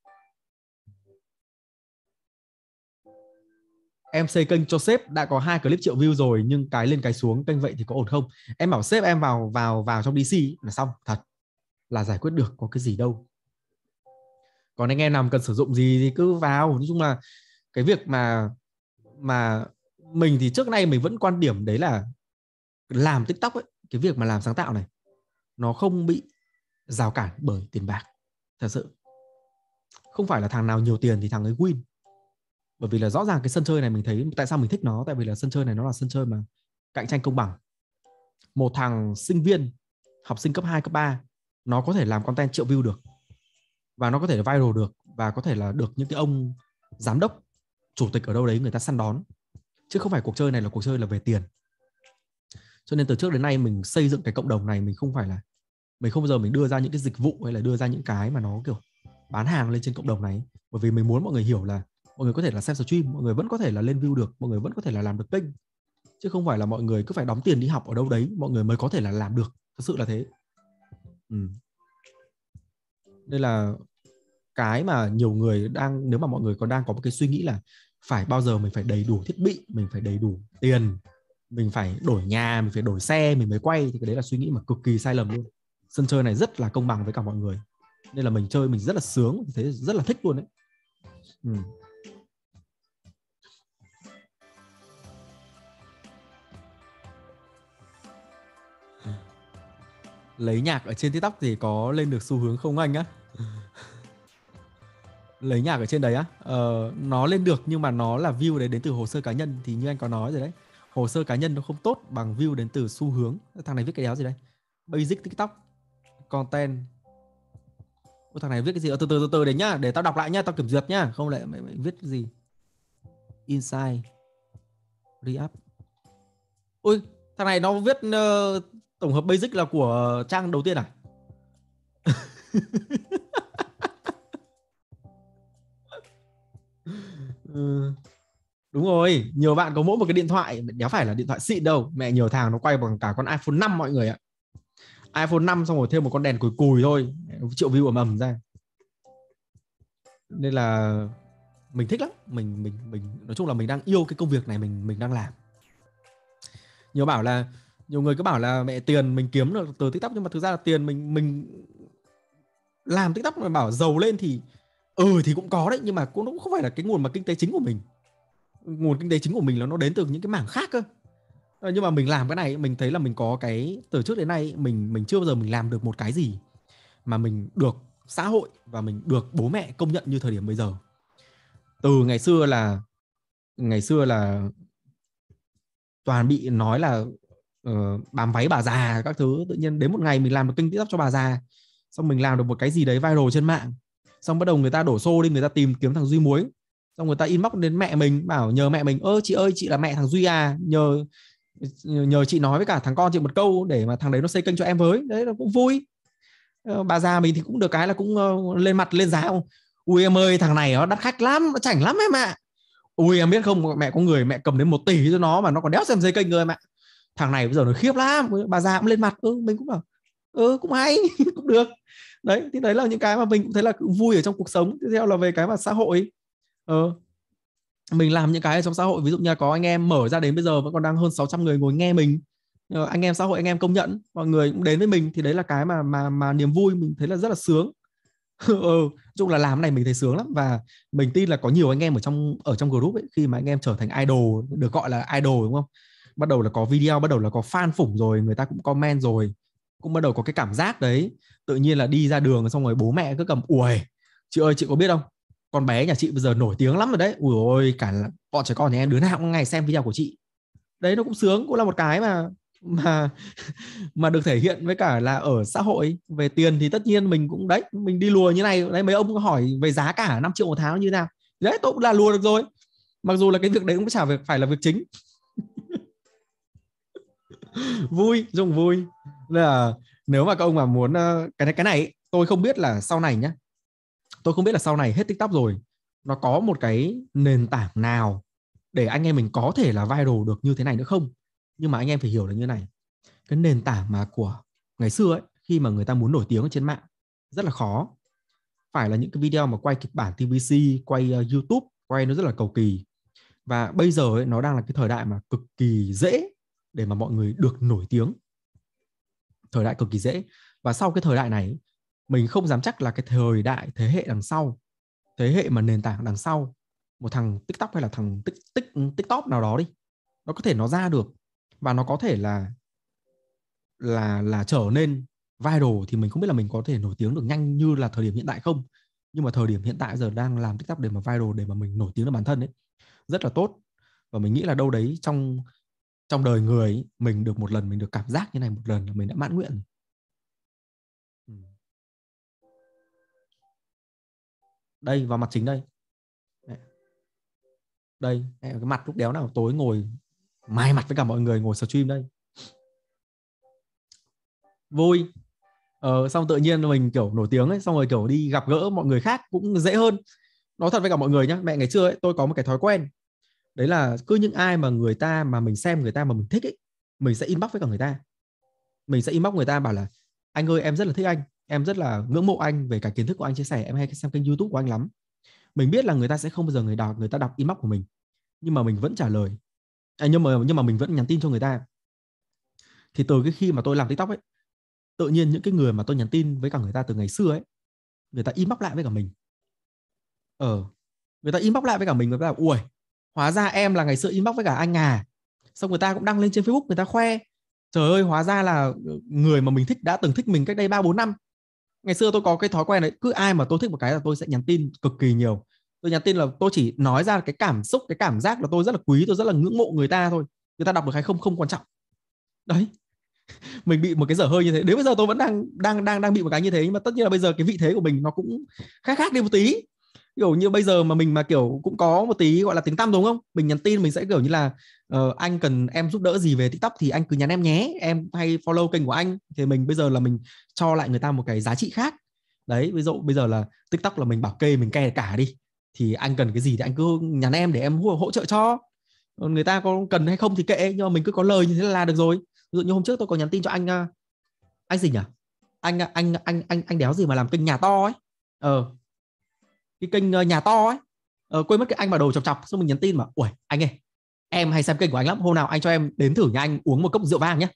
em xây kênh cho sếp đã có hai clip triệu view rồi nhưng cái lên cái xuống kênh vậy thì có ổn không em bảo sếp em vào vào vào trong dc là xong thật là giải quyết được có cái gì đâu còn anh em nào cần sử dụng gì thì cứ vào nói chung là cái việc mà mà mình thì trước nay mình vẫn quan điểm đấy là làm tiktok ấy cái việc mà làm sáng tạo này nó không bị rào cản bởi tiền bạc thật sự không phải là thằng nào nhiều tiền thì thằng ấy win bởi vì là rõ ràng cái sân chơi này mình thấy tại sao mình thích nó tại vì là sân chơi này nó là sân chơi mà cạnh tranh công bằng một thằng sinh viên học sinh cấp 2, cấp 3 nó có thể làm content triệu view được và nó có thể viral được và có thể là được những cái ông giám đốc chủ tịch ở đâu đấy người ta săn đón chứ không phải cuộc chơi này là cuộc chơi là về tiền cho nên từ trước đến nay mình xây dựng cái cộng đồng này mình không phải là mình không bao giờ mình đưa ra những cái dịch vụ hay là đưa ra những cái mà nó kiểu bán hàng lên trên cộng đồng này bởi vì mình muốn mọi người hiểu là mọi người có thể là xem stream mọi người vẫn có thể là lên view được mọi người vẫn có thể là làm được kênh chứ không phải là mọi người cứ phải đóng tiền đi học ở đâu đấy mọi người mới có thể là làm được thật sự là thế ừ. nên là cái mà nhiều người đang nếu mà mọi người còn đang có một cái suy nghĩ là phải bao giờ mình phải đầy đủ thiết bị mình phải đầy đủ tiền mình phải đổi nhà mình phải đổi xe mình mới quay thì cái đấy là suy nghĩ mà cực kỳ sai lầm luôn sân chơi này rất là công bằng với cả mọi người nên là mình chơi mình rất là sướng thế rất là thích luôn đấy ừ. ừ. lấy nhạc ở trên tiktok thì có lên được xu hướng không anh á lấy nhạc ở trên đấy á ờ, nó lên được nhưng mà nó là view đấy đến từ hồ sơ cá nhân thì như anh có nói rồi đấy hồ sơ cá nhân nó không tốt bằng view đến từ xu hướng thằng này viết cái đéo gì đây basic tiktok content Ôi, thằng này viết cái gì ờ, từ từ từ từ đến nhá để tao đọc lại nhá tao kiểm duyệt nhá không lại mày, mày viết cái gì inside re ui thằng này nó viết uh, tổng hợp basic là của trang đầu tiên à ừ đúng rồi nhiều bạn có mỗi một cái điện thoại đéo phải là điện thoại xịn đâu mẹ nhiều thằng nó quay bằng cả con iPhone 5 mọi người ạ iPhone 5 xong rồi thêm một con đèn cùi cùi thôi triệu view ầm ầm ra nên là mình thích lắm mình mình mình nói chung là mình đang yêu cái công việc này mình mình đang làm nhiều bảo là nhiều người cứ bảo là mẹ tiền mình kiếm được từ tiktok nhưng mà thực ra là tiền mình mình làm tiktok mà bảo giàu lên thì ừ thì cũng có đấy nhưng mà cũng không phải là cái nguồn mà kinh tế chính của mình nguồn kinh tế chính của mình là nó đến từ những cái mảng khác cơ ờ, nhưng mà mình làm cái này mình thấy là mình có cái từ trước đến nay mình mình chưa bao giờ mình làm được một cái gì mà mình được xã hội và mình được bố mẹ công nhận như thời điểm bây giờ từ ngày xưa là ngày xưa là toàn bị nói là uh, bám váy bà già các thứ tự nhiên đến một ngày mình làm được kênh tiktok cho bà già xong mình làm được một cái gì đấy viral trên mạng xong bắt đầu người ta đổ xô đi người ta tìm kiếm thằng duy muối xong người ta inbox đến mẹ mình bảo nhờ mẹ mình ơ chị ơi chị là mẹ thằng duy à nhờ nhờ chị nói với cả thằng con chị một câu để mà thằng đấy nó xây kênh cho em với đấy nó cũng vui ờ, bà già mình thì cũng được cái là cũng ờ, lên mặt lên giá không ui em ơi thằng này nó đắt khách lắm nó chảnh lắm em ạ ui em biết không mẹ có người mẹ cầm đến một tỷ cho nó mà nó còn đéo xem dây kênh người em ạ thằng này bây giờ nó khiếp lắm bà già cũng lên mặt ừ mình cũng bảo ừ cũng hay cũng được đấy thì đấy là những cái mà mình cũng thấy là vui ở trong cuộc sống tiếp theo là về cái mà xã hội ờ, mình làm những cái trong xã hội ví dụ như là có anh em mở ra đến bây giờ vẫn còn đang hơn 600 người ngồi nghe mình ờ, anh em xã hội anh em công nhận mọi người cũng đến với mình thì đấy là cái mà mà mà niềm vui mình thấy là rất là sướng ừ, chung ờ, là làm này mình thấy sướng lắm và mình tin là có nhiều anh em ở trong ở trong group ấy khi mà anh em trở thành idol được gọi là idol đúng không bắt đầu là có video bắt đầu là có fan phủng rồi người ta cũng comment rồi cũng bắt đầu có cái cảm giác đấy tự nhiên là đi ra đường xong rồi bố mẹ cứ cầm ủi chị ơi chị có biết không con bé nhà chị bây giờ nổi tiếng lắm rồi đấy ui ôi cả bọn trẻ con nhà em đứa nào cũng ngày xem video của chị đấy nó cũng sướng cũng là một cái mà mà mà được thể hiện với cả là ở xã hội về tiền thì tất nhiên mình cũng đấy mình đi lùa như này đấy mấy ông hỏi về giá cả 5 triệu một tháng như nào đấy tôi cũng là lùa được rồi mặc dù là cái việc đấy cũng chả phải là việc chính vui dùng vui là nếu mà các ông mà muốn ờ, cái này cái này tôi không biết là sau này nhá tôi không biết là sau này hết tiktok rồi nó có một cái nền tảng nào để anh em mình có thể là viral được như thế này nữa không nhưng mà anh em phải hiểu là như này cái nền tảng mà của ngày xưa ấy khi mà người ta muốn nổi tiếng ở trên mạng rất là khó phải là những cái video mà quay kịch bản TVC, quay uh, YouTube, quay nó rất là cầu kỳ. Và bây giờ ấy, nó đang là cái thời đại mà cực kỳ dễ để mà mọi người được nổi tiếng. Thời đại cực kỳ dễ. Và sau cái thời đại này mình không dám chắc là cái thời đại thế hệ đằng sau thế hệ mà nền tảng đằng sau một thằng tiktok hay là thằng tích tích tiktok nào đó đi nó có thể nó ra được và nó có thể là là là trở nên viral thì mình không biết là mình có thể nổi tiếng được nhanh như là thời điểm hiện tại không nhưng mà thời điểm hiện tại giờ đang làm tiktok để mà viral để mà mình nổi tiếng được bản thân ấy rất là tốt và mình nghĩ là đâu đấy trong trong đời người ấy, mình được một lần mình được cảm giác như này một lần là mình đã mãn nguyện đây vào mặt chính đây đây cái mặt lúc đéo nào tối ngồi mai mặt với cả mọi người ngồi stream đây vui ờ, xong tự nhiên mình kiểu nổi tiếng ấy xong rồi kiểu đi gặp gỡ mọi người khác cũng dễ hơn nói thật với cả mọi người nhé mẹ ngày xưa ấy tôi có một cái thói quen đấy là cứ những ai mà người ta mà mình xem người ta mà mình thích ấy mình sẽ inbox với cả người ta mình sẽ inbox người ta bảo là anh ơi em rất là thích anh em rất là ngưỡng mộ anh về cả kiến thức của anh chia sẻ em hay xem kênh youtube của anh lắm mình biết là người ta sẽ không bao giờ người đọc người ta đọc inbox của mình nhưng mà mình vẫn trả lời à, nhưng mà nhưng mà mình vẫn nhắn tin cho người ta thì từ cái khi mà tôi làm tiktok ấy tự nhiên những cái người mà tôi nhắn tin với cả người ta từ ngày xưa ấy người ta inbox lại với cả mình ờ người ta inbox lại với cả mình và bảo ui hóa ra em là ngày xưa inbox với cả anh à xong người ta cũng đăng lên trên facebook người ta khoe trời ơi hóa ra là người mà mình thích đã từng thích mình cách đây ba bốn năm ngày xưa tôi có cái thói quen đấy cứ ai mà tôi thích một cái là tôi sẽ nhắn tin cực kỳ nhiều tôi nhắn tin là tôi chỉ nói ra cái cảm xúc cái cảm giác là tôi rất là quý tôi rất là ngưỡng mộ người ta thôi người ta đọc được hay không không quan trọng đấy mình bị một cái dở hơi như thế đến bây giờ tôi vẫn đang đang đang đang bị một cái như thế nhưng mà tất nhiên là bây giờ cái vị thế của mình nó cũng khác khác đi một tí kiểu như bây giờ mà mình mà kiểu cũng có một tí gọi là tiếng tăm đúng không mình nhắn tin mình sẽ kiểu như là uh, anh cần em giúp đỡ gì về tiktok thì anh cứ nhắn em nhé em hay follow kênh của anh thì mình bây giờ là mình cho lại người ta một cái giá trị khác đấy ví dụ bây giờ là tiktok là mình bảo kê mình kê cả đi thì anh cần cái gì thì anh cứ nhắn em để em hỗ, hỗ trợ cho ờ, người ta có cần hay không thì kệ nhưng mà mình cứ có lời như thế là được rồi ví dụ như hôm trước tôi có nhắn tin cho anh ờ, anh gì nhỉ anh anh anh anh anh đéo gì mà làm kênh nhà to ấy ờ cái kênh ờ, nhà to ấy ờ, quên mất cái anh mà đồ chọc chọc xong mình nhắn tin mà ui anh ơi em hay xem kênh của anh lắm hôm nào anh cho em đến thử nhà anh uống một cốc rượu vang nhé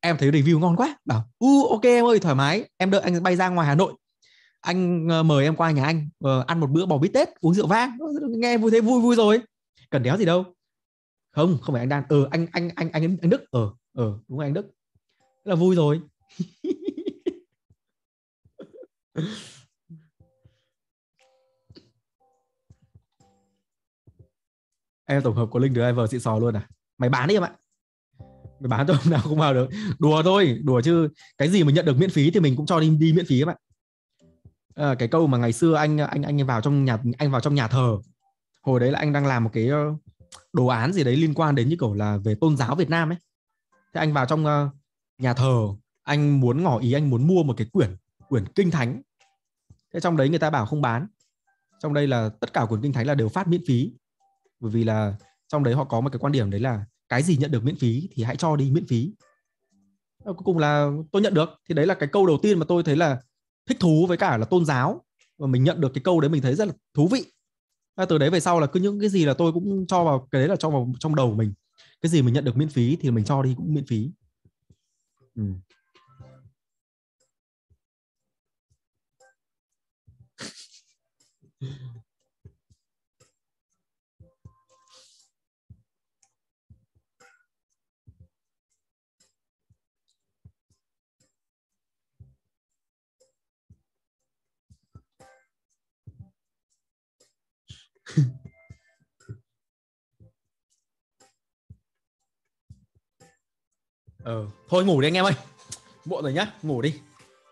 em thấy review ngon quá bảo u ok em ơi thoải mái em đợi anh bay ra ngoài hà nội anh ờ, mời em qua nhà anh ờ, ăn một bữa bò bít tết uống rượu vang nghe vui thế vui vui rồi cần đéo gì đâu không không phải anh đan ờ ừ, anh anh anh anh anh đức ờ ừ, ờ ừ, đúng anh đức là vui rồi em tổng hợp có link driver xịn sò luôn à mày bán đi em ạ mày bán tôi hôm nào không vào được đùa thôi đùa chứ cái gì mà nhận được miễn phí thì mình cũng cho đi đi miễn phí em ạ à, cái câu mà ngày xưa anh anh anh vào trong nhà anh vào trong nhà thờ hồi đấy là anh đang làm một cái ờ, đồ án gì đấy liên quan đến như kiểu là về tôn giáo Việt Nam ấy thế anh vào trong ờ, nhà thờ anh muốn ngỏ ý anh muốn mua một cái quyển quyển kinh thánh thế trong đấy người ta bảo không bán trong đây là tất cả quyển kinh thánh là đều phát miễn phí bởi vì là trong đấy họ có một cái quan điểm đấy là cái gì nhận được miễn phí thì hãy cho đi miễn phí ờ, cuối cùng là tôi nhận được thì đấy là cái câu đầu tiên mà tôi thấy là thích thú với cả là tôn giáo và mình nhận được cái câu đấy mình thấy rất là thú vị à, từ đấy về sau là cứ những cái gì là tôi cũng cho vào cái đấy là cho vào trong đầu mình cái gì mình nhận được miễn phí thì mình cho đi cũng miễn phí ừ. ờ thôi ngủ đi anh em ơi muộn rồi nhá ngủ đi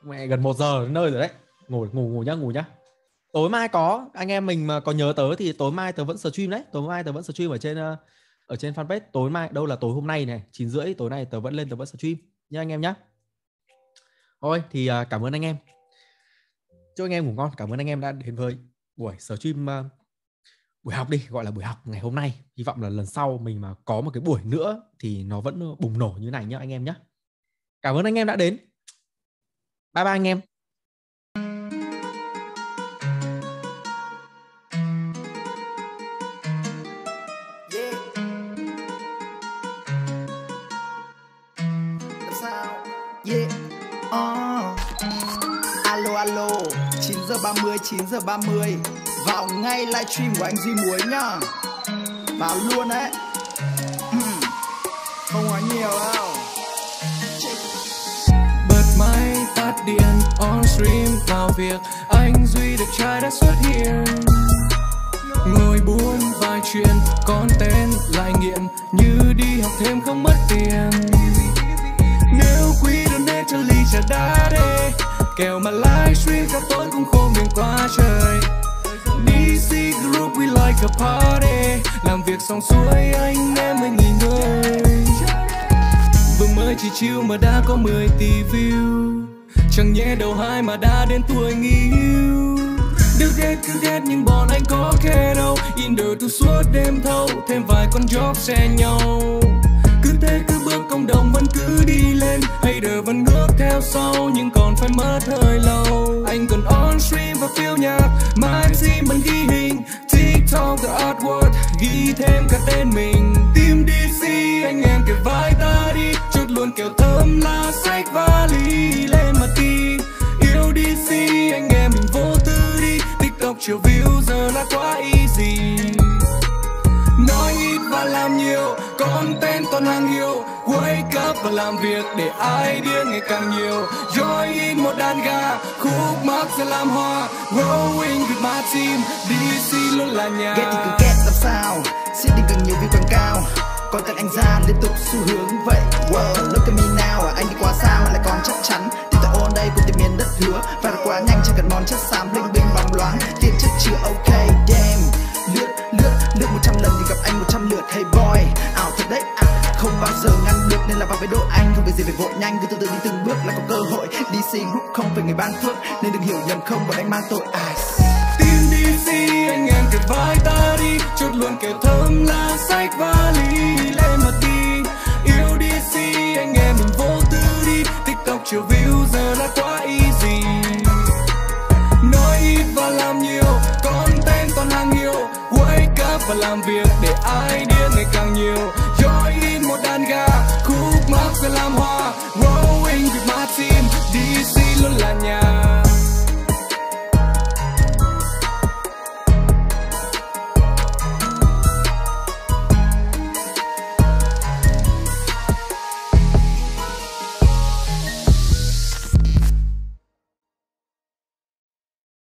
mẹ gần một giờ nơi rồi đấy ngủ ngủ ngủ nhá ngủ nhá tối mai có anh em mình mà có nhớ tớ thì tối mai tớ vẫn stream đấy tối mai tớ vẫn stream ở trên ờ, ở trên fanpage tối mai đâu là tối hôm nay này chín rưỡi tối nay tớ vẫn lên tớ vẫn stream nhá anh em nhá thôi thì ờ, cảm ơn anh em chúc anh em ngủ ngon cảm ơn anh em đã đến với buổi stream ờ, buổi học đi gọi là buổi học ngày hôm nay hy vọng là lần sau mình mà có một cái buổi nữa thì nó vẫn bùng nổ như này nhá anh em nhé cảm ơn anh em đã đến bye bye anh em oh. alo alo 9 giờ 30 9 giờ 30 vào ngay livestream của anh duy Muối nhá Vào luôn đấy Không nói nhiều đâu Bật máy tắt điện on stream vào việc Anh Duy được trai đã xuất hiện Ngồi buôn vài chuyện content lại nghiện Như đi học thêm không mất tiền Nếu quý đơn đê chân ly trà đá đê Kèo mà livestream cho tôi cũng không miệng quá trời DC Group we like a party Làm việc xong xuôi anh em mình nghỉ ngơi Vừa mới chỉ chiêu mà đã có 10 tỷ view Chẳng nhẽ đầu hai mà đã đến tuổi nghỉ hưu Được ghét cứ ghét nhưng bọn anh có khe đâu In đời tôi suốt đêm thâu Thêm vài con job xe nhau thế cứ bước cộng đồng vẫn cứ đi lên Hater vẫn bước theo sau nhưng còn phải mất thời lâu Anh còn on stream và phiêu nhạc Mà MC vẫn ghi hình TikTok the artwork Ghi thêm cả tên mình Team DC anh em kể vai ta đi Chút luôn kiểu thơm là sách vali lên mà đi Yêu DC anh em mình vô tư đi TikTok chiều view giờ là quá easy Nói ít và làm nhiều con tên toàn hàng yêu Wake up và làm việc để ai điên ngày càng nhiều Join một đàn gà, khúc mắc sẽ làm hoa Growing with my team, DC luôn là nhà Ghét thì cứ ghét làm sao, sẽ đi càng nhiều vi càng cao Còn tên anh ra liên tục xu hướng vậy Wow, look at me now, à, anh đi quá xa mà lại còn chắc chắn Thì tại ôn đây cũng tìm miền đất hứa Và đã quá nhanh chẳng cần món chất xám linh binh bóng loáng Tiền chất chưa ok, damn Lướt, lướt, lướt một trăm lần thì gặp anh một trăm lượt, hey boy đấy à Không bao giờ ngăn được nên là vào với đội anh Không việc gì phải vội nhanh cứ từ từ đi từng bước là có cơ hội DC Group không phải người ban phước Nên đừng hiểu nhầm không bọn anh mang tội à Tim DC anh em kề vai ta đi Chút luôn kẻ thơm là sách vali